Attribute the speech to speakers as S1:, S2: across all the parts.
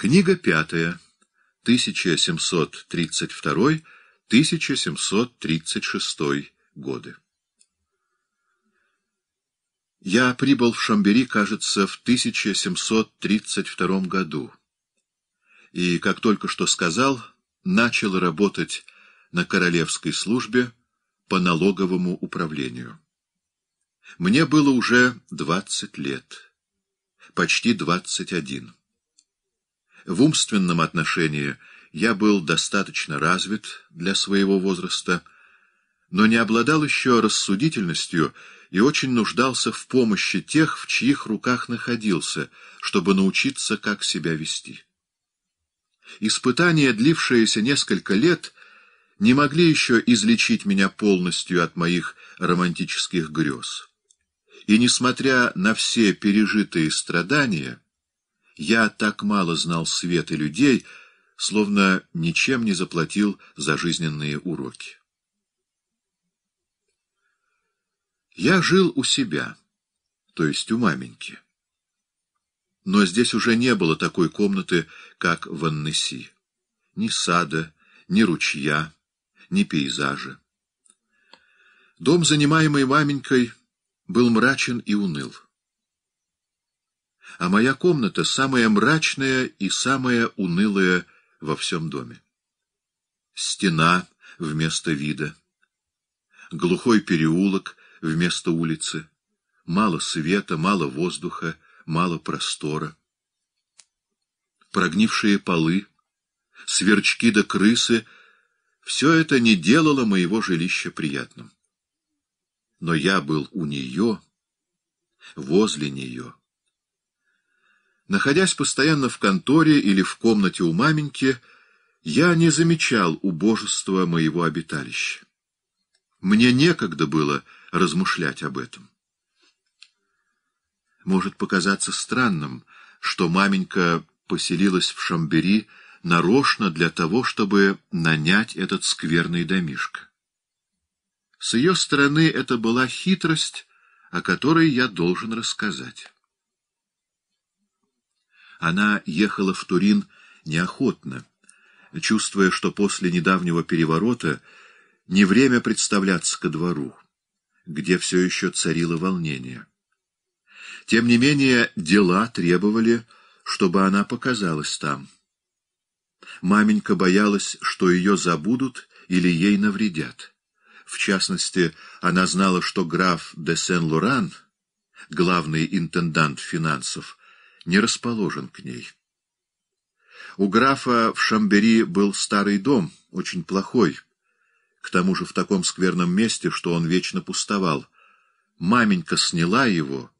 S1: Книга пятая, 1732-1736 годы. Я прибыл в Шамбери, кажется, в 1732 году. И, как только что сказал, начал работать на королевской службе по налоговому управлению. Мне было уже 20 лет, почти 21. В умственном отношении я был достаточно развит для своего возраста, но не обладал еще рассудительностью и очень нуждался в помощи тех, в чьих руках находился, чтобы научиться, как себя вести. Испытания, длившиеся несколько лет, не могли еще излечить меня полностью от моих романтических грез. И, несмотря на все пережитые страдания, я так мало знал свет и людей, словно ничем не заплатил за жизненные уроки. Я жил у себя, то есть у маменьки. Но здесь уже не было такой комнаты, как в Аннеси. Ни сада, ни ручья, ни пейзажа. Дом, занимаемый маменькой, был мрачен и уныл а моя комната самая мрачная и самая унылая во всем доме. Стена вместо вида, глухой переулок вместо улицы, мало света, мало воздуха, мало простора. Прогнившие полы, сверчки да крысы — все это не делало моего жилища приятным. Но я был у нее, возле нее — Находясь постоянно в конторе или в комнате у маменьки, я не замечал убожества моего обиталища. Мне некогда было размышлять об этом. Может показаться странным, что маменька поселилась в Шамбери нарочно для того, чтобы нанять этот скверный домишко. С ее стороны это была хитрость, о которой я должен рассказать. Она ехала в Турин неохотно, чувствуя, что после недавнего переворота не время представляться ко двору, где все еще царило волнение. Тем не менее, дела требовали, чтобы она показалась там. Маменька боялась, что ее забудут или ей навредят. В частности, она знала, что граф де сен Луран, главный интендант финансов, не расположен к ней. У графа в Шамбери был старый дом, очень плохой, к тому же в таком скверном месте, что он вечно пустовал. Маменька сняла его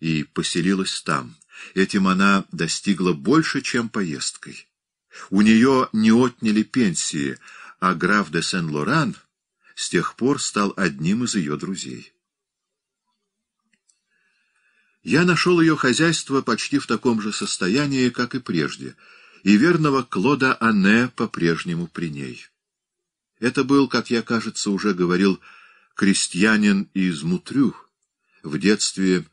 S1: и поселилась там. Этим она достигла больше, чем поездкой. У нее не отняли пенсии, а граф де Сен-Лоран с тех пор стал одним из ее друзей. Я нашел ее хозяйство почти в таком же состоянии, как и прежде, и верного Клода Анне по-прежнему при ней. Это был, как я, кажется, уже говорил, крестьянин из Мутрю, в детстве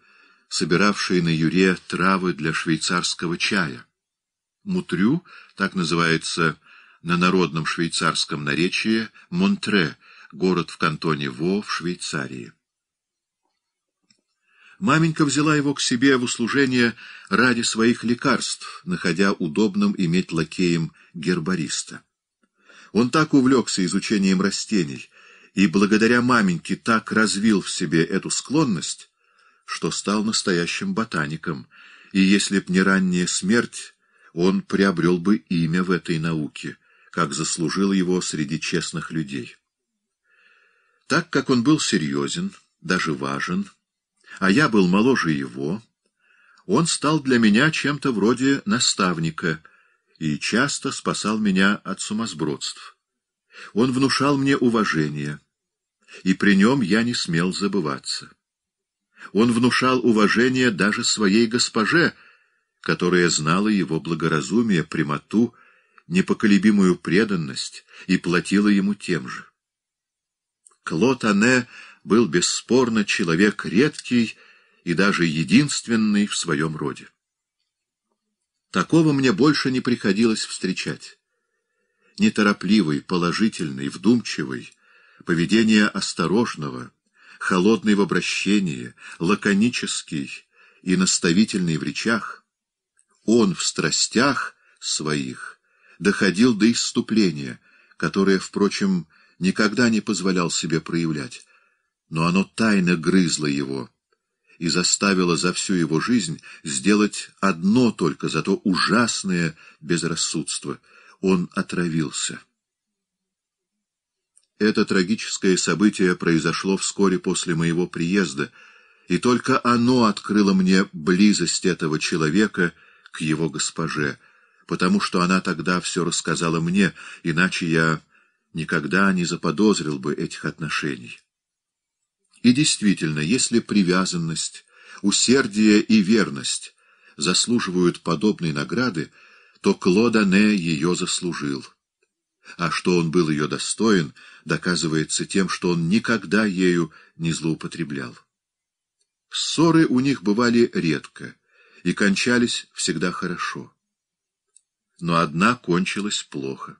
S1: собиравший на юре травы для швейцарского чая. Мутрю, так называется на народном швейцарском наречии, Монтре, город в кантоне Во в Швейцарии. Маменька взяла его к себе в услужение ради своих лекарств, находя удобным иметь лакеем гербариста. Он так увлекся изучением растений и благодаря маменьке так развил в себе эту склонность, что стал настоящим ботаником, и если б не ранняя смерть, он приобрел бы имя в этой науке, как заслужил его среди честных людей. Так как он был серьезен, даже важен, а я был моложе его, он стал для меня чем-то вроде наставника и часто спасал меня от сумасбродств. Он внушал мне уважение, и при нем я не смел забываться. Он внушал уважение даже своей госпоже, которая знала его благоразумие, прямоту, непоколебимую преданность и платила ему тем же. Клод Анне был бесспорно человек редкий и даже единственный в своем роде. Такого мне больше не приходилось встречать. Неторопливый, положительный, вдумчивый, поведение осторожного, холодный в обращении, лаконический и наставительный в речах. Он в страстях своих доходил до исступления, которое, впрочем, никогда не позволял себе проявлять, но оно тайно грызло его и заставило за всю его жизнь сделать одно только, за то ужасное безрассудство. Он отравился. Это трагическое событие произошло вскоре после моего приезда, и только оно открыло мне близость этого человека к его госпоже, потому что она тогда все рассказала мне, иначе я никогда не заподозрил бы этих отношений. И действительно, если привязанность, усердие и верность заслуживают подобной награды, то Клодане ее заслужил. А что он был ее достоин, доказывается тем, что он никогда ею не злоупотреблял. Ссоры у них бывали редко и кончались всегда хорошо. Но одна кончилась плохо.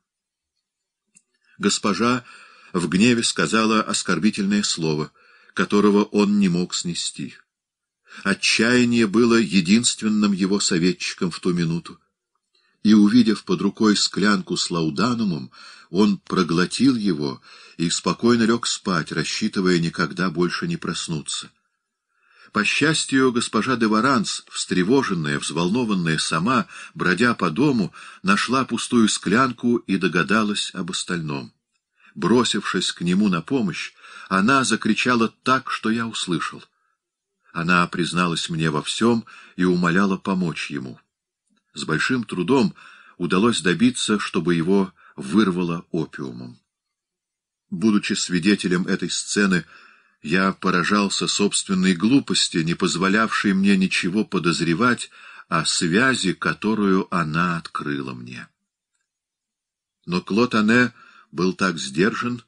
S1: Госпожа в гневе сказала оскорбительное слово — которого он не мог снести. Отчаяние было единственным его советчиком в ту минуту. И, увидев под рукой склянку с лауданумом, он проглотил его и спокойно лег спать, рассчитывая никогда больше не проснуться. По счастью, госпожа де Варанс, встревоженная, взволнованная сама, бродя по дому, нашла пустую склянку и догадалась об остальном. Бросившись к нему на помощь, она закричала так, что я услышал. Она призналась мне во всем и умоляла помочь ему. С большим трудом удалось добиться, чтобы его вырвало опиумом. Будучи свидетелем этой сцены, я поражался собственной глупости, не позволявшей мне ничего подозревать о связи, которую она открыла мне. Но Клод Анне был так сдержан,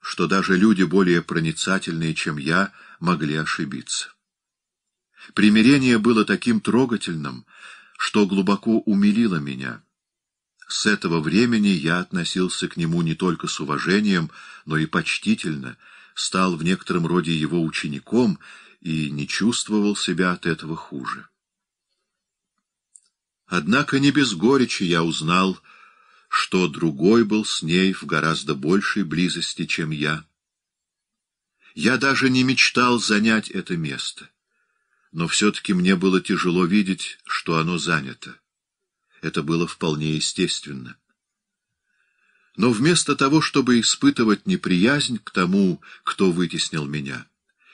S1: что даже люди более проницательные, чем я, могли ошибиться. Примирение было таким трогательным, что глубоко умилило меня. С этого времени я относился к нему не только с уважением, но и почтительно, стал в некотором роде его учеником и не чувствовал себя от этого хуже. Однако не без горечи я узнал, что другой был с ней в гораздо большей близости, чем я. Я даже не мечтал занять это место, но все-таки мне было тяжело видеть, что оно занято. Это было вполне естественно. Но вместо того, чтобы испытывать неприязнь к тому, кто вытеснил меня,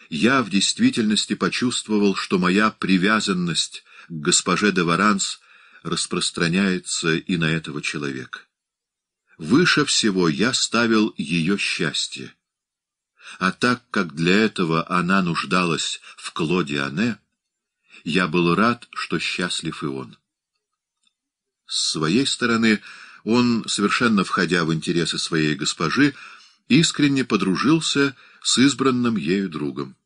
S1: я в действительности почувствовал, что моя привязанность к госпоже де Варанс распространяется и на этого человека. Выше всего я ставил ее счастье. А так как для этого она нуждалась в Клодиане, я был рад, что счастлив и он. С своей стороны, он, совершенно входя в интересы своей госпожи, искренне подружился с избранным ею другом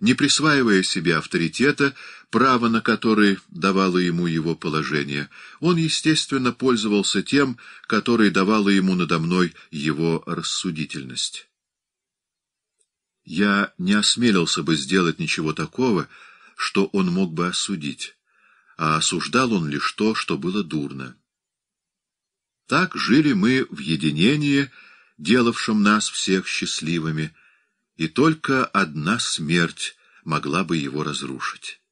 S1: не присваивая себе авторитета, право на который давало ему его положение. Он, естественно, пользовался тем, который давало ему надо мной его рассудительность. Я не осмелился бы сделать ничего такого, что он мог бы осудить, а осуждал он лишь то, что было дурно. Так жили мы в единении, делавшем нас всех счастливыми, и только одна смерть могла бы его разрушить.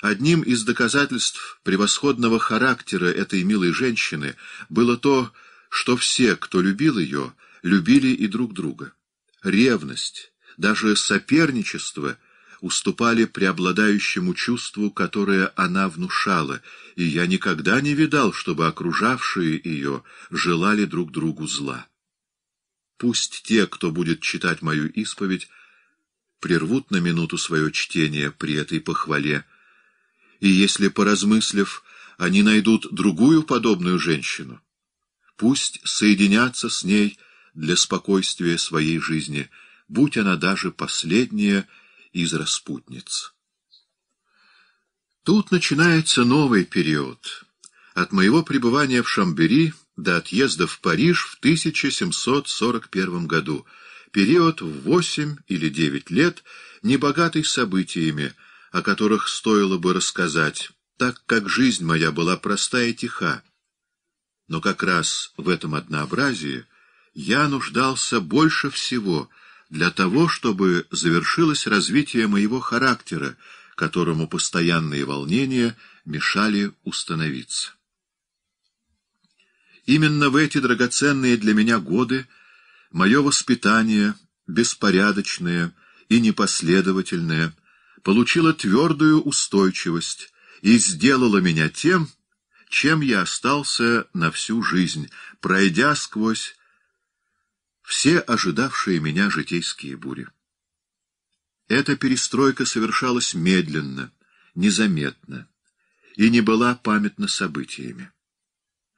S1: Одним из доказательств превосходного характера этой милой женщины было то, что все, кто любил ее, любили и друг друга. Ревность, даже соперничество уступали преобладающему чувству, которое она внушала, и я никогда не видал, чтобы окружавшие ее желали друг другу зла. Пусть те, кто будет читать мою исповедь, прервут на минуту свое чтение при этой похвале, и если, поразмыслив, они найдут другую подобную женщину, пусть соединятся с ней для спокойствия своей жизни, будь она даже последняя из распутниц. Тут начинается новый период. От моего пребывания в Шамбери — до отъезда в Париж в 1741 году, период в 8 или 9 лет, небогатый событиями, о которых стоило бы рассказать, так как жизнь моя была проста и тиха. Но как раз в этом однообразии я нуждался больше всего для того, чтобы завершилось развитие моего характера, которому постоянные волнения мешали установиться. Именно в эти драгоценные для меня годы мое воспитание, беспорядочное и непоследовательное, получило твердую устойчивость и сделало меня тем, чем я остался на всю жизнь, пройдя сквозь все ожидавшие меня житейские бури. Эта перестройка совершалась медленно, незаметно и не была памятна событиями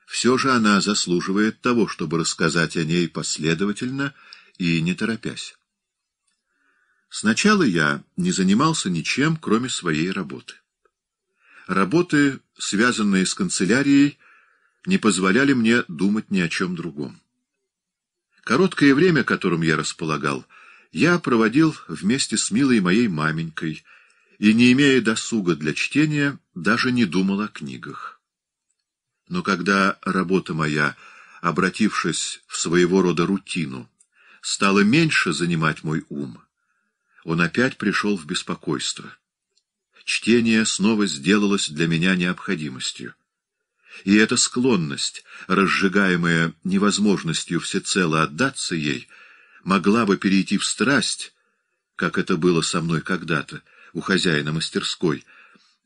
S1: все же она заслуживает того, чтобы рассказать о ней последовательно и не торопясь. Сначала я не занимался ничем, кроме своей работы. Работы, связанные с канцелярией, не позволяли мне думать ни о чем другом. Короткое время, которым я располагал, я проводил вместе с милой моей маменькой и, не имея досуга для чтения, даже не думал о книгах. Но когда работа моя, обратившись в своего рода рутину, стала меньше занимать мой ум, он опять пришел в беспокойство. Чтение снова сделалось для меня необходимостью. И эта склонность, разжигаемая невозможностью всецело отдаться ей, могла бы перейти в страсть, как это было со мной когда-то, у хозяина мастерской —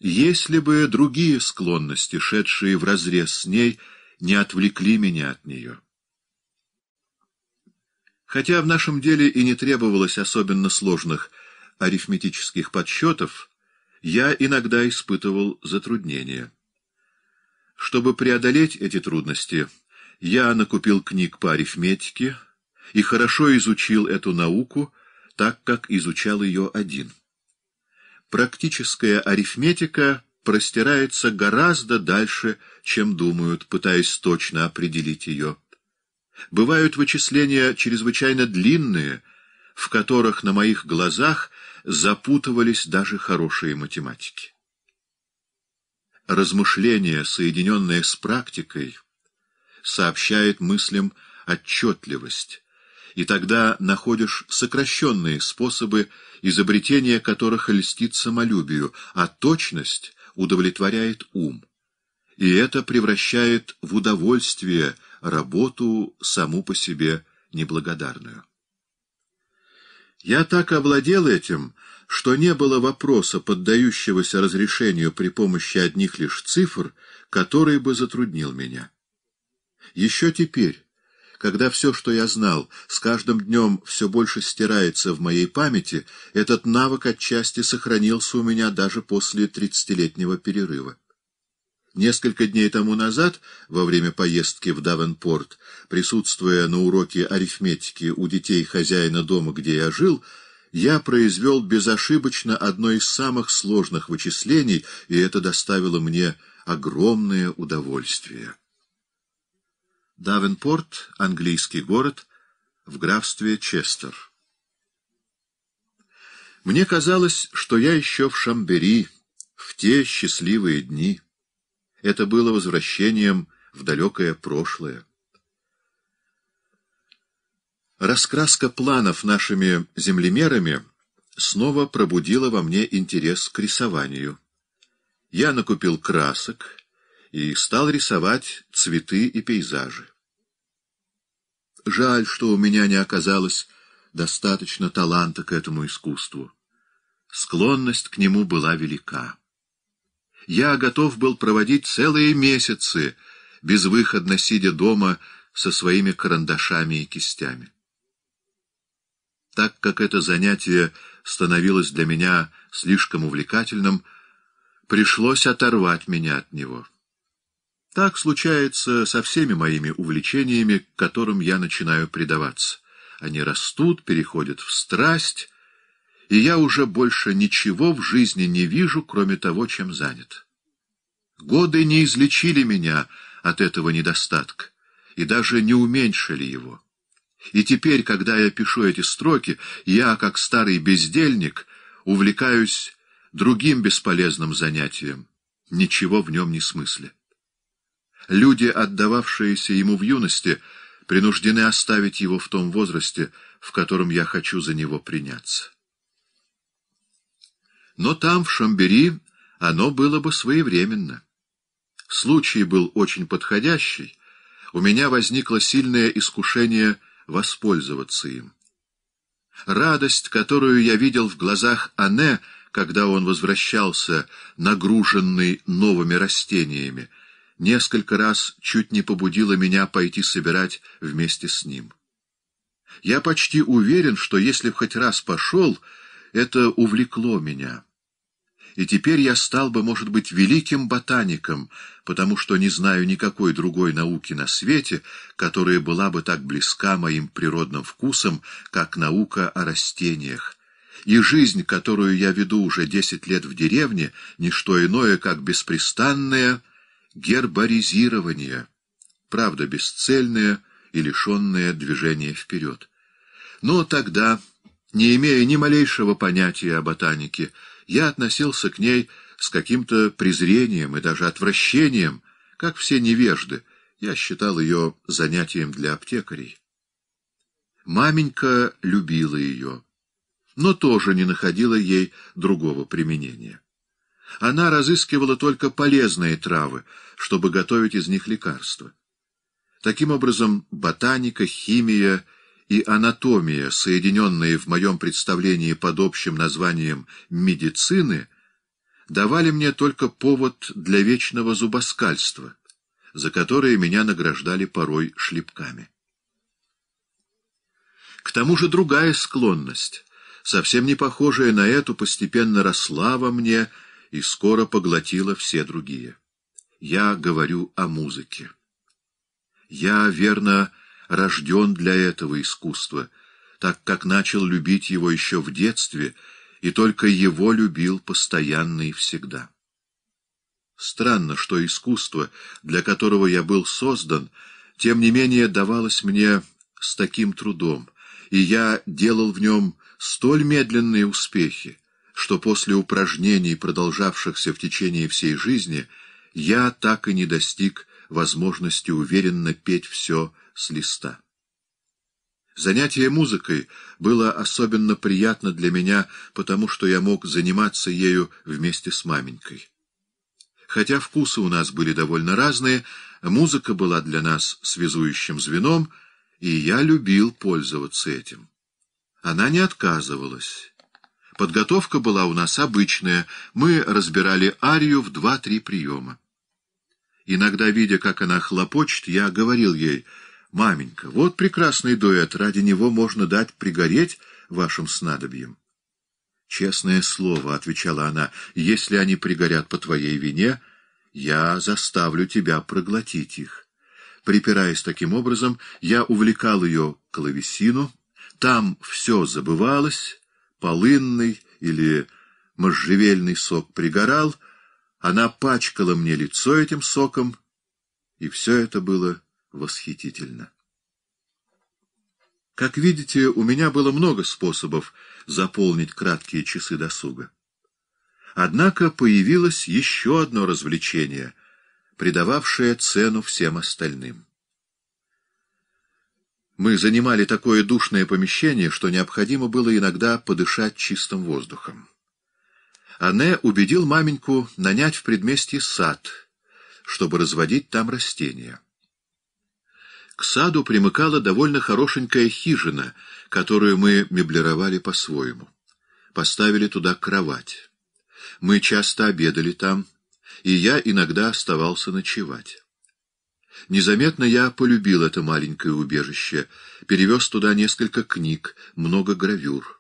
S1: если бы другие склонности, шедшие вразрез с ней, не отвлекли меня от нее. Хотя в нашем деле и не требовалось особенно сложных арифметических подсчетов, я иногда испытывал затруднения. Чтобы преодолеть эти трудности, я накупил книг по арифметике и хорошо изучил эту науку, так как изучал ее один практическая арифметика простирается гораздо дальше, чем думают, пытаясь точно определить ее. Бывают вычисления чрезвычайно длинные, в которых на моих глазах запутывались даже хорошие математики. Размышление, соединенное с практикой, сообщает мыслям отчетливость, и тогда находишь сокращенные способы, изобретения которых льстит самолюбию, а точность удовлетворяет ум. И это превращает в удовольствие работу саму по себе неблагодарную. Я так овладел этим, что не было вопроса, поддающегося разрешению при помощи одних лишь цифр, который бы затруднил меня. Еще теперь, когда все, что я знал, с каждым днем все больше стирается в моей памяти, этот навык отчасти сохранился у меня даже после тридцатилетнего перерыва. Несколько дней тому назад, во время поездки в Давенпорт, присутствуя на уроке арифметики у детей хозяина дома, где я жил, я произвел безошибочно одно из самых сложных вычислений, и это доставило мне огромное удовольствие. Давенпорт, английский город, в графстве Честер. Мне казалось, что я еще в Шамбери, в те счастливые дни. Это было возвращением в далекое прошлое. Раскраска планов нашими землемерами снова пробудила во мне интерес к рисованию. Я накупил красок и стал рисовать цветы и пейзажи. Жаль, что у меня не оказалось достаточно таланта к этому искусству. Склонность к нему была велика. Я готов был проводить целые месяцы, безвыходно сидя дома со своими карандашами и кистями. Так как это занятие становилось для меня слишком увлекательным, пришлось оторвать меня от него. Так случается со всеми моими увлечениями, к которым я начинаю предаваться. Они растут, переходят в страсть, и я уже больше ничего в жизни не вижу, кроме того, чем занят. Годы не излечили меня от этого недостатка и даже не уменьшили его. И теперь, когда я пишу эти строки, я, как старый бездельник, увлекаюсь другим бесполезным занятием, ничего в нем не смысле. Люди, отдававшиеся ему в юности, принуждены оставить его в том возрасте, в котором я хочу за него приняться. Но там, в Шамбери, оно было бы своевременно. Случай был очень подходящий, у меня возникло сильное искушение воспользоваться им. Радость, которую я видел в глазах Анне, когда он возвращался, нагруженный новыми растениями, несколько раз чуть не побудило меня пойти собирать вместе с ним. Я почти уверен, что если б хоть раз пошел, это увлекло меня. И теперь я стал бы, может быть, великим ботаником, потому что не знаю никакой другой науки на свете, которая была бы так близка моим природным вкусам, как наука о растениях. И жизнь, которую я веду уже десять лет в деревне, — ничто иное, как беспрестанное гербаризирование, правда бесцельное и лишенное движения вперед. Но тогда, не имея ни малейшего понятия о ботанике, я относился к ней с каким-то презрением и даже отвращением, как все невежды, я считал ее занятием для аптекарей. Маменька любила ее, но тоже не находила ей другого применения. Она разыскивала только полезные травы, чтобы готовить из них лекарства. Таким образом, ботаника, химия и анатомия, соединенные в моем представлении под общим названием «медицины», давали мне только повод для вечного зубоскальства, за которое меня награждали порой шлепками. К тому же другая склонность, совсем не похожая на эту, постепенно росла во мне, и скоро поглотила все другие. Я говорю о музыке. Я, верно, рожден для этого искусства, так как начал любить его еще в детстве, и только его любил постоянно и всегда. Странно, что искусство, для которого я был создан, тем не менее давалось мне с таким трудом, и я делал в нем столь медленные успехи, что после упражнений, продолжавшихся в течение всей жизни, я так и не достиг возможности уверенно петь все с листа. Занятие музыкой было особенно приятно для меня, потому что я мог заниматься ею вместе с маменькой. Хотя вкусы у нас были довольно разные, музыка была для нас связующим звеном, и я любил пользоваться этим. Она не отказывалась Подготовка была у нас обычная, мы разбирали арию в два-три приема. Иногда, видя, как она хлопочет, я говорил ей, «Маменька, вот прекрасный дуэт, ради него можно дать пригореть вашим снадобьям". «Честное слово», — отвечала она, — «если они пригорят по твоей вине, я заставлю тебя проглотить их». Припираясь таким образом, я увлекал ее к клавесину, там все забывалось, полынный или можжевельный сок пригорал, она пачкала мне лицо этим соком, и все это было восхитительно. Как видите, у меня было много способов заполнить краткие часы досуга. Однако появилось еще одно развлечение, придававшее цену всем остальным. Мы занимали такое душное помещение, что необходимо было иногда подышать чистым воздухом. Анне убедил маменьку нанять в предместье сад, чтобы разводить там растения. К саду примыкала довольно хорошенькая хижина, которую мы меблировали по-своему. Поставили туда кровать. Мы часто обедали там, и я иногда оставался ночевать. Незаметно я полюбил это маленькое убежище, перевез туда несколько книг, много гравюр.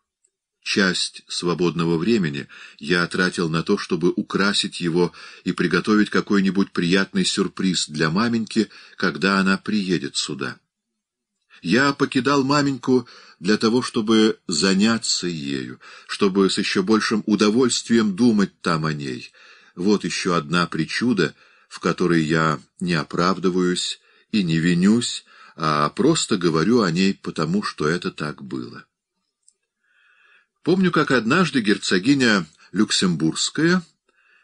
S1: Часть свободного времени я тратил на то, чтобы украсить его и приготовить какой-нибудь приятный сюрприз для маменьки, когда она приедет сюда. Я покидал маменьку для того, чтобы заняться ею, чтобы с еще большим удовольствием думать там о ней. Вот еще одна причуда — в которой я не оправдываюсь и не винюсь, а просто говорю о ней потому, что это так было. Помню, как однажды герцогиня Люксембургская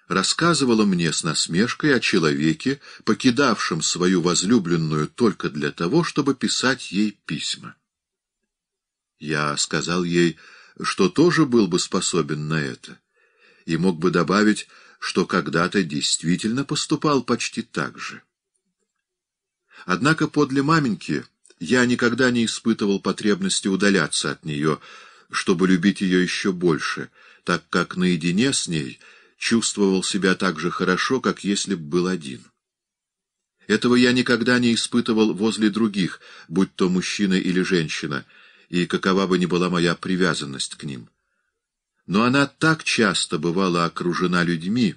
S1: рассказывала мне с насмешкой о человеке, покидавшем свою возлюбленную только для того, чтобы писать ей письма. Я сказал ей, что тоже был бы способен на это, и мог бы добавить, что когда-то действительно поступал почти так же. Однако подле маменьки я никогда не испытывал потребности удаляться от нее, чтобы любить ее еще больше, так как наедине с ней чувствовал себя так же хорошо, как если б был один. Этого я никогда не испытывал возле других, будь то мужчина или женщина, и какова бы ни была моя привязанность к ним но она так часто бывала окружена людьми,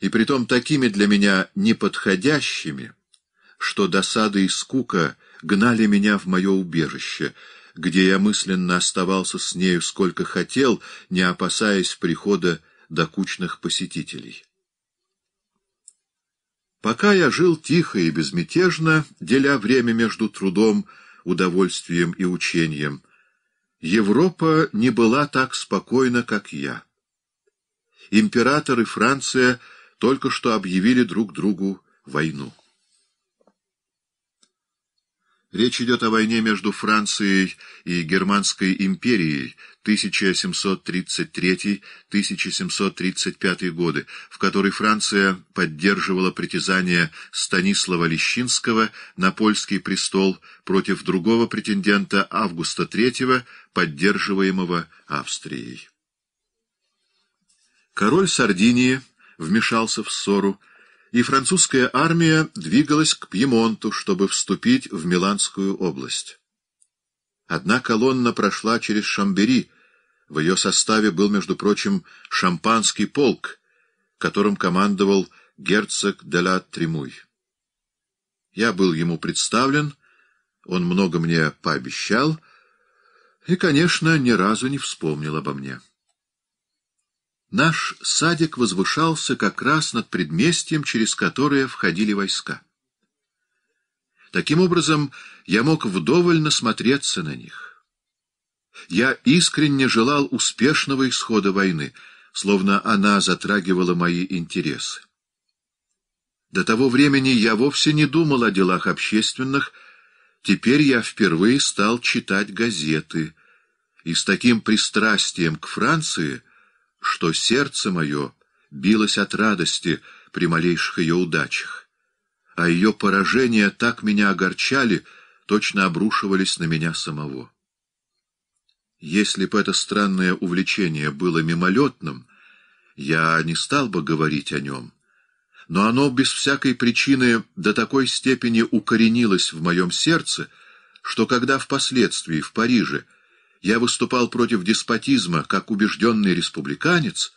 S1: и притом такими для меня неподходящими, что досада и скука гнали меня в мое убежище, где я мысленно оставался с нею сколько хотел, не опасаясь прихода докучных посетителей. Пока я жил тихо и безмятежно, деля время между трудом, удовольствием и учением, Европа не была так спокойна, как я. Император и Франция только что объявили друг другу войну. Речь идет о войне между Францией и Германской империей 1733-1735 годы, в которой Франция поддерживала притязание Станислава Лещинского на польский престол против другого претендента Августа III, поддерживаемого Австрией. Король Сардинии вмешался в ссору, и французская армия двигалась к Пьемонту, чтобы вступить в Миланскую область. Одна колонна прошла через Шамбери, в ее составе был, между прочим, шампанский полк, которым командовал герцог де ла Тремуй. Я был ему представлен, он много мне пообещал и, конечно, ни разу не вспомнил обо мне. Наш садик возвышался как раз над предместьем, через которое входили войска. Таким образом, я мог вдоволь насмотреться на них. Я искренне желал успешного исхода войны, словно она затрагивала мои интересы. До того времени я вовсе не думал о делах общественных, теперь я впервые стал читать газеты, и с таким пристрастием к Франции — что сердце мое билось от радости при малейших ее удачах, а ее поражения так меня огорчали, точно обрушивались на меня самого. Если бы это странное увлечение было мимолетным, я не стал бы говорить о нем, но оно без всякой причины до такой степени укоренилось в моем сердце, что когда впоследствии в Париже я выступал против деспотизма как убежденный республиканец,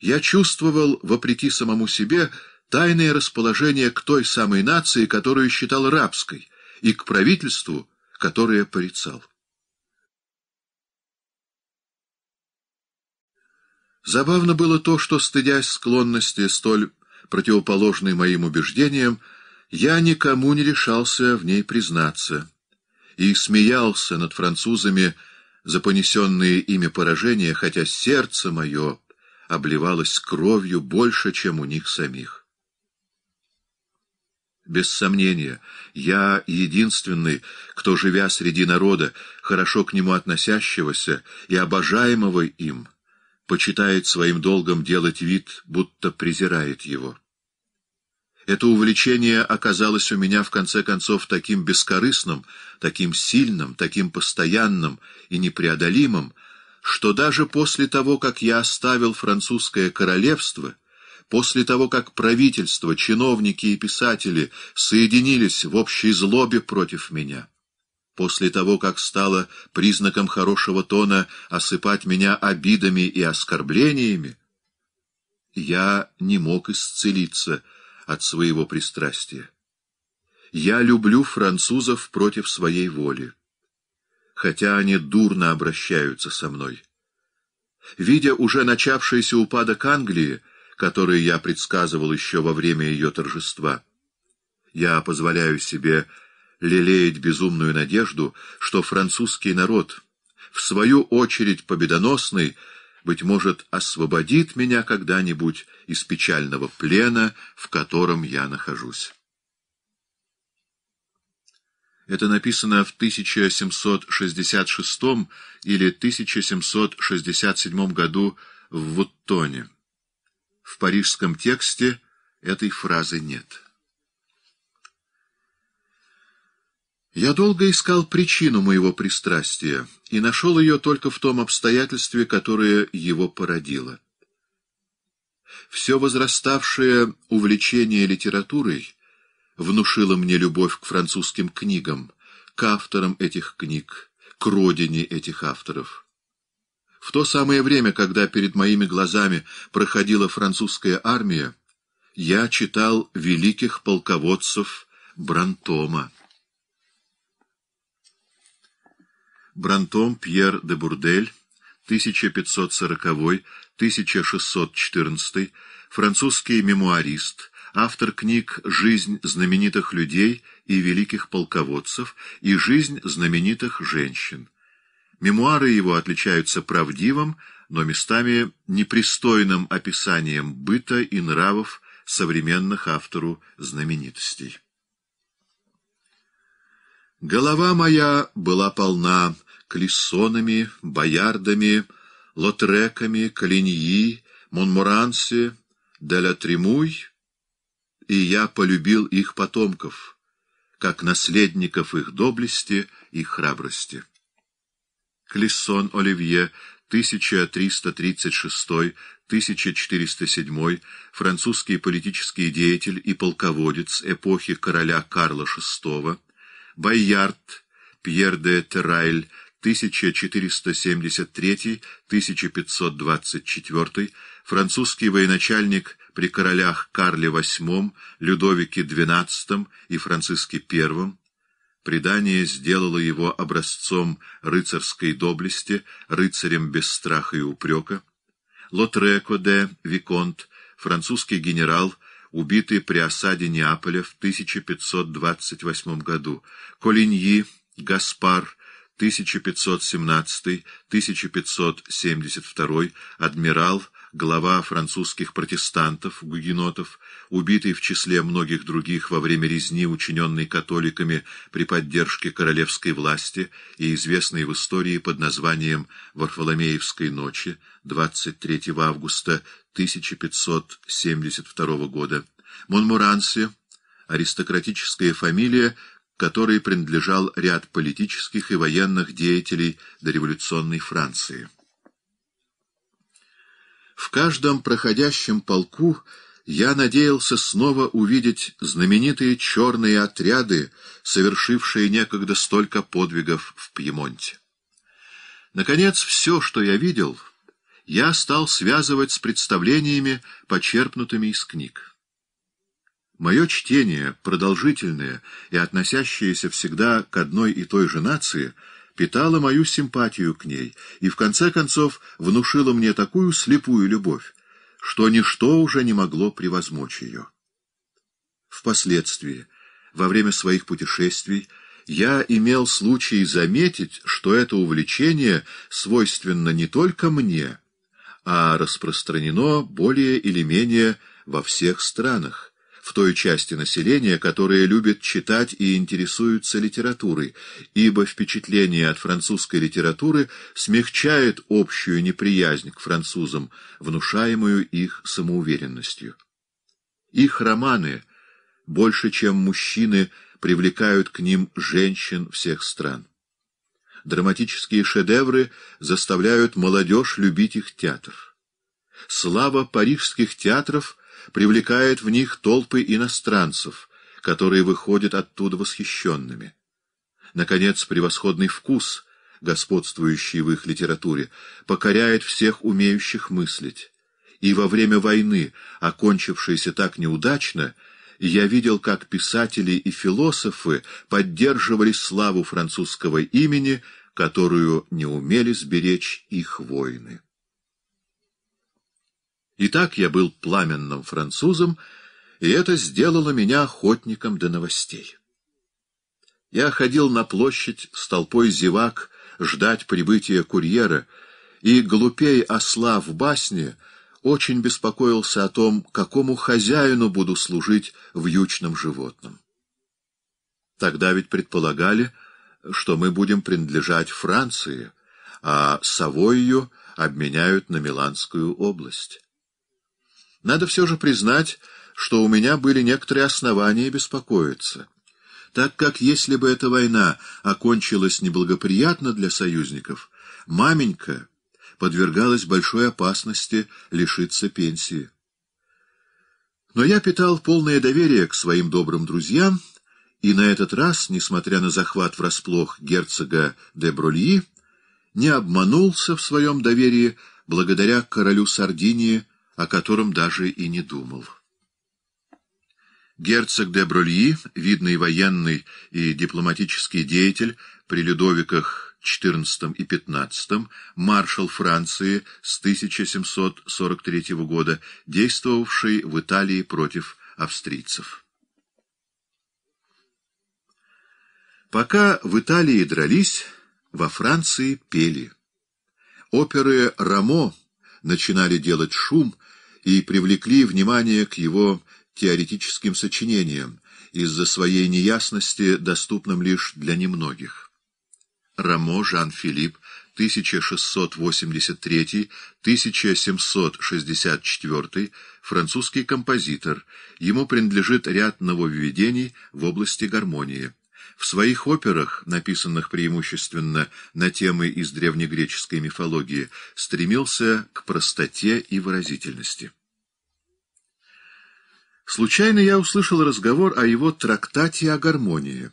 S1: я чувствовал, вопреки самому себе, тайное расположение к той самой нации, которую считал рабской, и к правительству, которое порицал. Забавно было то, что, стыдясь склонности столь противоположной моим убеждениям, я никому не решался в ней признаться и смеялся над французами, за понесенные ими поражения, хотя сердце мое обливалось кровью больше, чем у них самих. Без сомнения, я единственный, кто, живя среди народа, хорошо к нему относящегося и обожаемого им, почитает своим долгом делать вид, будто презирает его. Это увлечение оказалось у меня, в конце концов, таким бескорыстным, таким сильным, таким постоянным и непреодолимым, что даже после того, как я оставил французское королевство, после того, как правительство, чиновники и писатели соединились в общей злобе против меня, после того, как стало признаком хорошего тона осыпать меня обидами и оскорблениями, я не мог исцелиться — от своего пристрастия. Я люблю французов против своей воли, хотя они дурно обращаются со мной. Видя уже начавшийся упадок Англии, который я предсказывал еще во время ее торжества, я позволяю себе лелеять безумную надежду, что французский народ, в свою очередь победоносный, быть может, освободит меня когда-нибудь из печального плена, в котором я нахожусь. Это написано в 1766 или 1767 году в Вуттоне. В парижском тексте этой фразы нет. Я долго искал причину моего пристрастия и нашел ее только в том обстоятельстве, которое его породило. Все возраставшее увлечение литературой внушило мне любовь к французским книгам, к авторам этих книг, к родине этих авторов. В то самое время, когда перед моими глазами проходила французская армия, я читал великих полководцев Брантома. Брантом Пьер де Бурдель, 1540-1614, французский мемуарист, автор книг «Жизнь знаменитых людей и великих полководцев» и «Жизнь знаменитых женщин». Мемуары его отличаются правдивым, но местами непристойным описанием быта и нравов современных автору знаменитостей. Голова моя была полна Клессонами, Боярдами, Лотреками, Калиньи, Монмуранси, Делятремуй, и я полюбил их потомков, как наследников их доблести и храбрости. Клессон Оливье, 1336-1407, французский политический деятель и полководец эпохи короля Карла VI, Байярд, Пьер де Терайль, 1473-1524, французский военачальник при королях Карле VIII, Людовике XII и Франциске I, Предание сделало его образцом рыцарской доблести, рыцарем без страха и упрека. Лотреко де Виконт, французский генерал, убитый при осаде Неаполя в 1528 году. Колиньи, Гаспар, 1517-1572 адмирал, глава французских протестантов, гугенотов, убитый в числе многих других во время резни, учиненной католиками при поддержке королевской власти и известной в истории под названием «Варфоломеевской ночи» 23 августа 1572 года. Монмуранси, аристократическая фамилия, которой принадлежал ряд политических и военных деятелей дореволюционной Франции. В каждом проходящем полку я надеялся снова увидеть знаменитые черные отряды, совершившие некогда столько подвигов в Пьемонте. Наконец, все, что я видел, я стал связывать с представлениями, почерпнутыми из книг. Мое чтение, продолжительное и относящееся всегда к одной и той же нации, питало мою симпатию к ней и, в конце концов, внушило мне такую слепую любовь, что ничто уже не могло превозмочь ее. Впоследствии, во время своих путешествий, я имел случай заметить, что это увлечение свойственно не только мне, а распространено более или менее во всех странах, в той части населения, которая любит читать и интересуется литературой, ибо впечатление от французской литературы смягчает общую неприязнь к французам, внушаемую их самоуверенностью. Их романы, больше чем мужчины, привлекают к ним женщин всех стран. Драматические шедевры заставляют молодежь любить их театр. Слава парижских театров – привлекает в них толпы иностранцев, которые выходят оттуда восхищенными. Наконец, превосходный вкус, господствующий в их литературе, покоряет всех умеющих мыслить. И во время войны, окончившейся так неудачно, я видел, как писатели и философы поддерживали славу французского имени, которую не умели сберечь их воины. Итак, я был пламенным французом, и это сделало меня охотником до новостей. Я ходил на площадь с толпой зевак ждать прибытия курьера, и, глупей осла в басне, очень беспокоился о том, какому хозяину буду служить в вьючным животном. Тогда ведь предполагали, что мы будем принадлежать Франции, а совою обменяют на Миланскую область. Надо все же признать, что у меня были некоторые основания беспокоиться, так как если бы эта война окончилась неблагоприятно для союзников, маменька подвергалась большой опасности лишиться пенсии. Но я питал полное доверие к своим добрым друзьям, и на этот раз, несмотря на захват врасплох герцога де Брульи, не обманулся в своем доверии благодаря королю Сардинии о котором даже и не думал. Герцог де Брольи, видный военный и дипломатический деятель при Людовиках XIV и XV, маршал Франции с 1743 года, действовавший в Италии против австрийцев. Пока в Италии дрались, во Франции пели. Оперы «Рамо» начинали делать шум, и привлекли внимание к его теоретическим сочинениям из-за своей неясности, доступным лишь для немногих. Рамо Жан-Филипп, 1683-1764, французский композитор, ему принадлежит ряд нововведений в области гармонии. В своих операх, написанных преимущественно на темы из древнегреческой мифологии, стремился к простоте и выразительности. Случайно я услышал разговор о его трактате о гармонии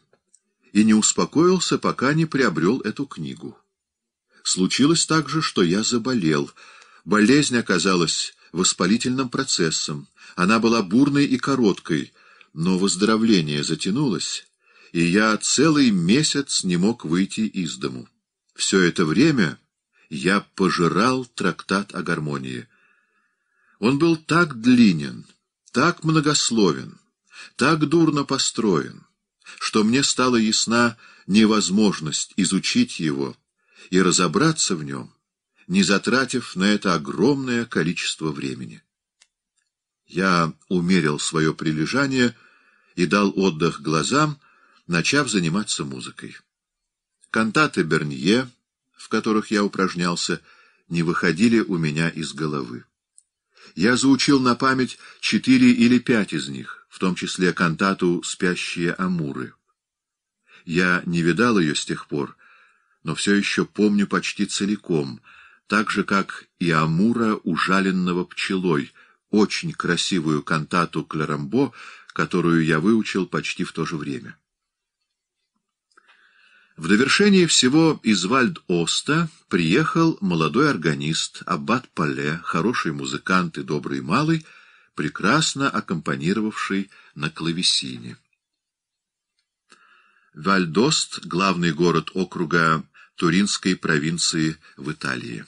S1: и не успокоился, пока не приобрел эту книгу. Случилось также, что я заболел. Болезнь оказалась воспалительным процессом. Она была бурной и короткой, но выздоровление затянулось и я целый месяц не мог выйти из дому. Все это время я пожирал трактат о гармонии. Он был так длинен, так многословен, так дурно построен, что мне стала ясна невозможность изучить его и разобраться в нем, не затратив на это огромное количество времени. Я умерил свое прилежание и дал отдых глазам, начав заниматься музыкой. Кантаты Бернье, в которых я упражнялся, не выходили у меня из головы. Я заучил на память четыре или пять из них, в том числе кантату «Спящие амуры». Я не видал ее с тех пор, но все еще помню почти целиком, так же, как и амура, ужаленного пчелой, очень красивую кантату Клерамбо, которую я выучил почти в то же время. В довершение всего из Вальд-Оста приехал молодой органист Аббат Пале, хороший музыкант и добрый малый, прекрасно аккомпанировавший на клавесине. Вальдост — главный город округа Туринской провинции в Италии.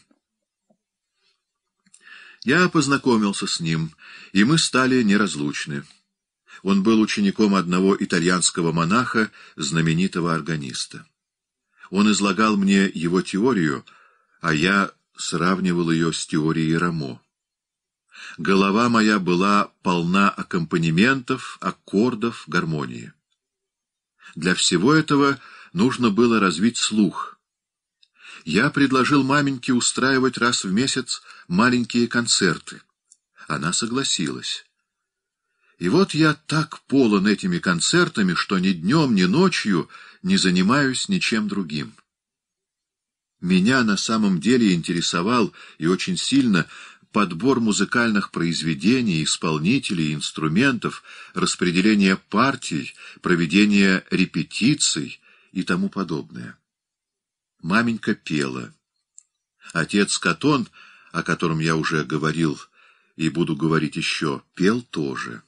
S1: Я познакомился с ним, и мы стали неразлучны. Он был учеником одного итальянского монаха, знаменитого органиста. Он излагал мне его теорию, а я сравнивал ее с теорией Рамо. Голова моя была полна аккомпанементов, аккордов, гармонии. Для всего этого нужно было развить слух. Я предложил маменьке устраивать раз в месяц маленькие концерты. Она согласилась. И вот я так полон этими концертами, что ни днем, ни ночью не занимаюсь ничем другим. Меня на самом деле интересовал и очень сильно подбор музыкальных произведений, исполнителей, инструментов, распределение партий, проведение репетиций и тому подобное. Маменька пела. Отец Катон, о котором я уже говорил и буду говорить еще, пел тоже.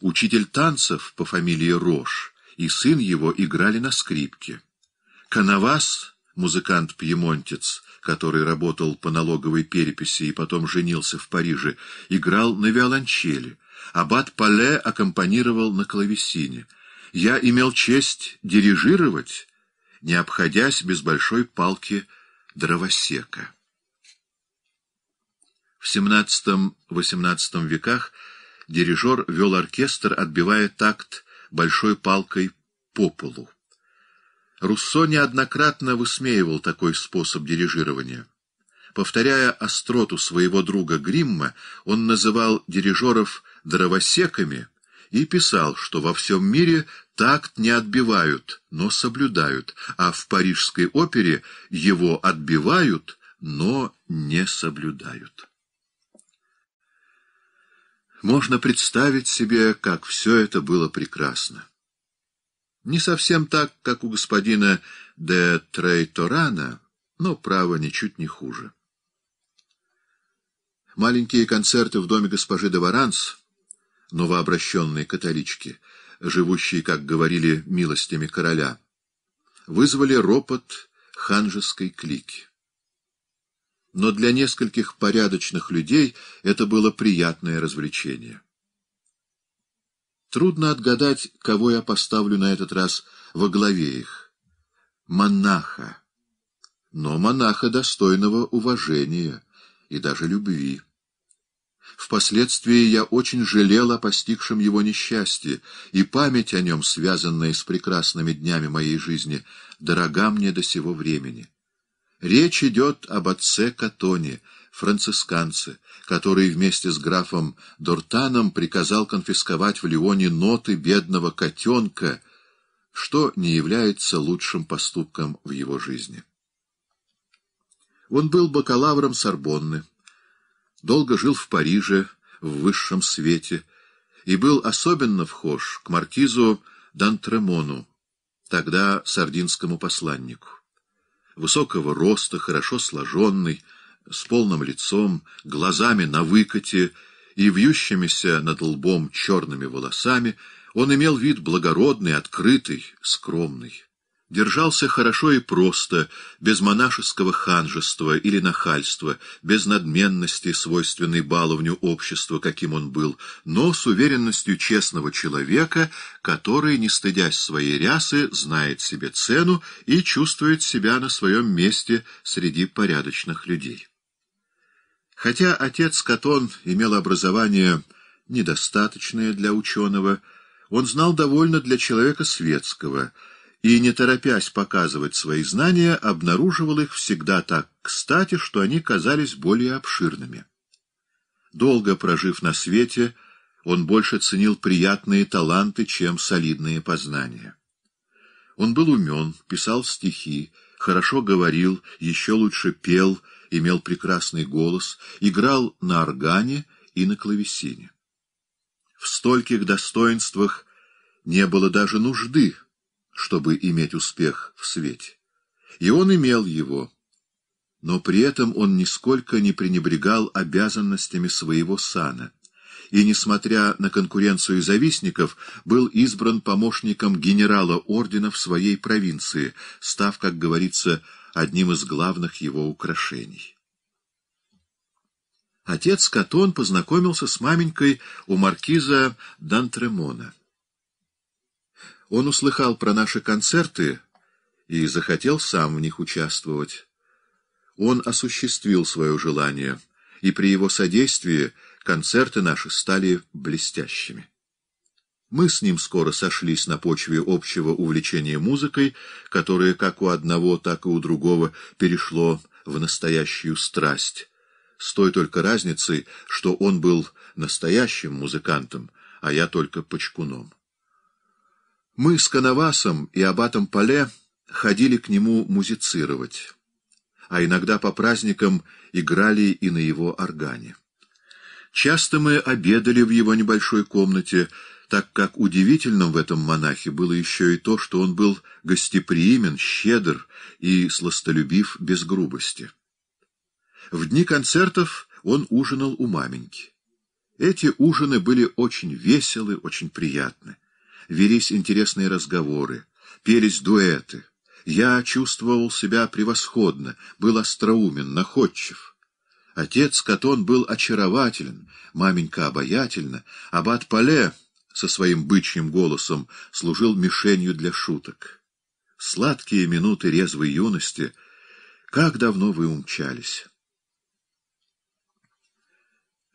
S1: Учитель танцев по фамилии Рош — и сын его играли на скрипке. Канавас, музыкант-пьемонтец, который работал по налоговой переписи и потом женился в Париже, играл на виолончели. Абат Пале аккомпанировал на клавесине. Я имел честь дирижировать, не обходясь без большой палки дровосека. В XVII-XVIII веках дирижер вел оркестр, отбивая такт большой палкой по полу. Руссо неоднократно высмеивал такой способ дирижирования. Повторяя остроту своего друга Гримма, он называл дирижеров «дровосеками» и писал, что во всем мире такт не отбивают, но соблюдают, а в парижской опере его отбивают, но не соблюдают. Можно представить себе, как все это было прекрасно. Не совсем так, как у господина де Трейторана, но, право, ничуть не хуже. Маленькие концерты в доме госпожи де Варанс, новообращенной католички, живущей, как говорили, милостями короля, вызвали ропот ханжеской клики но для нескольких порядочных людей это было приятное развлечение. Трудно отгадать, кого я поставлю на этот раз во главе их. Монаха. Но монаха достойного уважения и даже любви. Впоследствии я очень жалел о постигшем его несчастье, и память о нем, связанная с прекрасными днями моей жизни, дорога мне до сего времени. Речь идет об отце Катоне, францисканце, который вместе с графом Дортаном приказал конфисковать в Лионе ноты бедного котенка, что не является лучшим поступком в его жизни. Он был бакалавром Сорбонны, долго жил в Париже, в высшем свете, и был особенно вхож к маркизу Дантремону, тогда сардинскому посланнику высокого роста, хорошо сложенный, с полным лицом, глазами на выкоте и вьющимися над лбом черными волосами, он имел вид благородный, открытый, скромный держался хорошо и просто, без монашеского ханжества или нахальства, без надменности, свойственной баловню общества, каким он был, но с уверенностью честного человека, который, не стыдясь своей рясы, знает себе цену и чувствует себя на своем месте среди порядочных людей. Хотя отец Катон имел образование недостаточное для ученого, он знал довольно для человека светского — и, не торопясь показывать свои знания, обнаруживал их всегда так кстати, что они казались более обширными. Долго прожив на свете, он больше ценил приятные таланты, чем солидные познания. Он был умен, писал стихи, хорошо говорил, еще лучше пел, имел прекрасный голос, играл на органе и на клавесине. В стольких достоинствах не было даже нужды чтобы иметь успех в свете. И он имел его, но при этом он нисколько не пренебрегал обязанностями своего сана, и, несмотря на конкуренцию завистников, был избран помощником генерала ордена в своей провинции, став, как говорится, одним из главных его украшений. Отец Катон познакомился с маменькой у маркиза Дантремона. Он услыхал про наши концерты и захотел сам в них участвовать. Он осуществил свое желание, и при его содействии концерты наши стали блестящими. Мы с ним скоро сошлись на почве общего увлечения музыкой, которое как у одного, так и у другого перешло в настоящую страсть, с той только разницей, что он был настоящим музыкантом, а я только почкуном. Мы с Коновасом и Абатом Пале ходили к нему музицировать, а иногда по праздникам играли и на его органе. Часто мы обедали в его небольшой комнате, так как удивительным в этом монахе было еще и то, что он был гостеприимен, щедр и сластолюбив без грубости. В дни концертов он ужинал у маменьки. Эти ужины были очень веселы, очень приятны велись интересные разговоры, пелись дуэты. Я чувствовал себя превосходно, был остроумен, находчив. Отец Катон был очарователен, маменька обаятельна, аббат Пале со своим бычьим голосом служил мишенью для шуток. Сладкие минуты резвой юности, как давно вы умчались!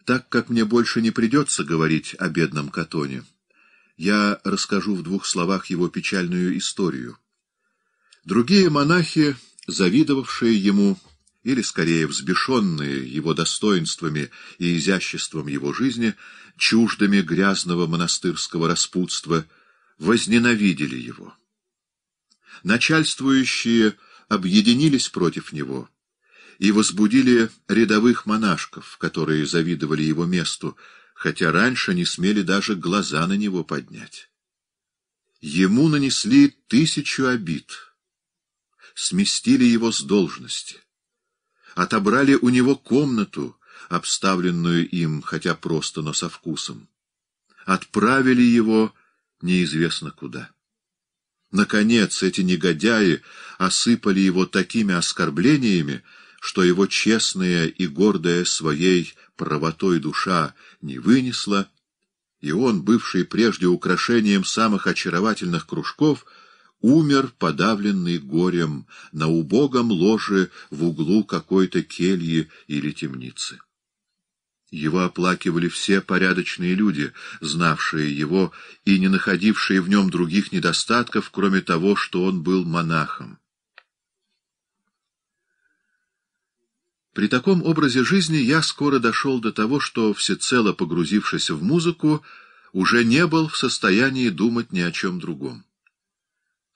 S1: Так как мне больше не придется говорить о бедном Катоне, — я расскажу в двух словах его печальную историю. Другие монахи, завидовавшие ему, или, скорее, взбешенные его достоинствами и изяществом его жизни, чуждыми грязного монастырского распутства, возненавидели его. Начальствующие объединились против него и возбудили рядовых монашков, которые завидовали его месту, хотя раньше не смели даже глаза на него поднять. Ему нанесли тысячу обид, сместили его с должности, отобрали у него комнату, обставленную им, хотя просто, но со вкусом, отправили его неизвестно куда. Наконец, эти негодяи осыпали его такими оскорблениями, что его честное и гордое своей правотой душа не вынесла, и он, бывший прежде украшением самых очаровательных кружков, умер, подавленный горем, на убогом ложе в углу какой-то кельи или темницы. Его оплакивали все порядочные люди, знавшие его и не находившие в нем других недостатков, кроме того, что он был монахом. При таком образе жизни я скоро дошел до того, что, всецело погрузившись в музыку, уже не был в состоянии думать ни о чем другом.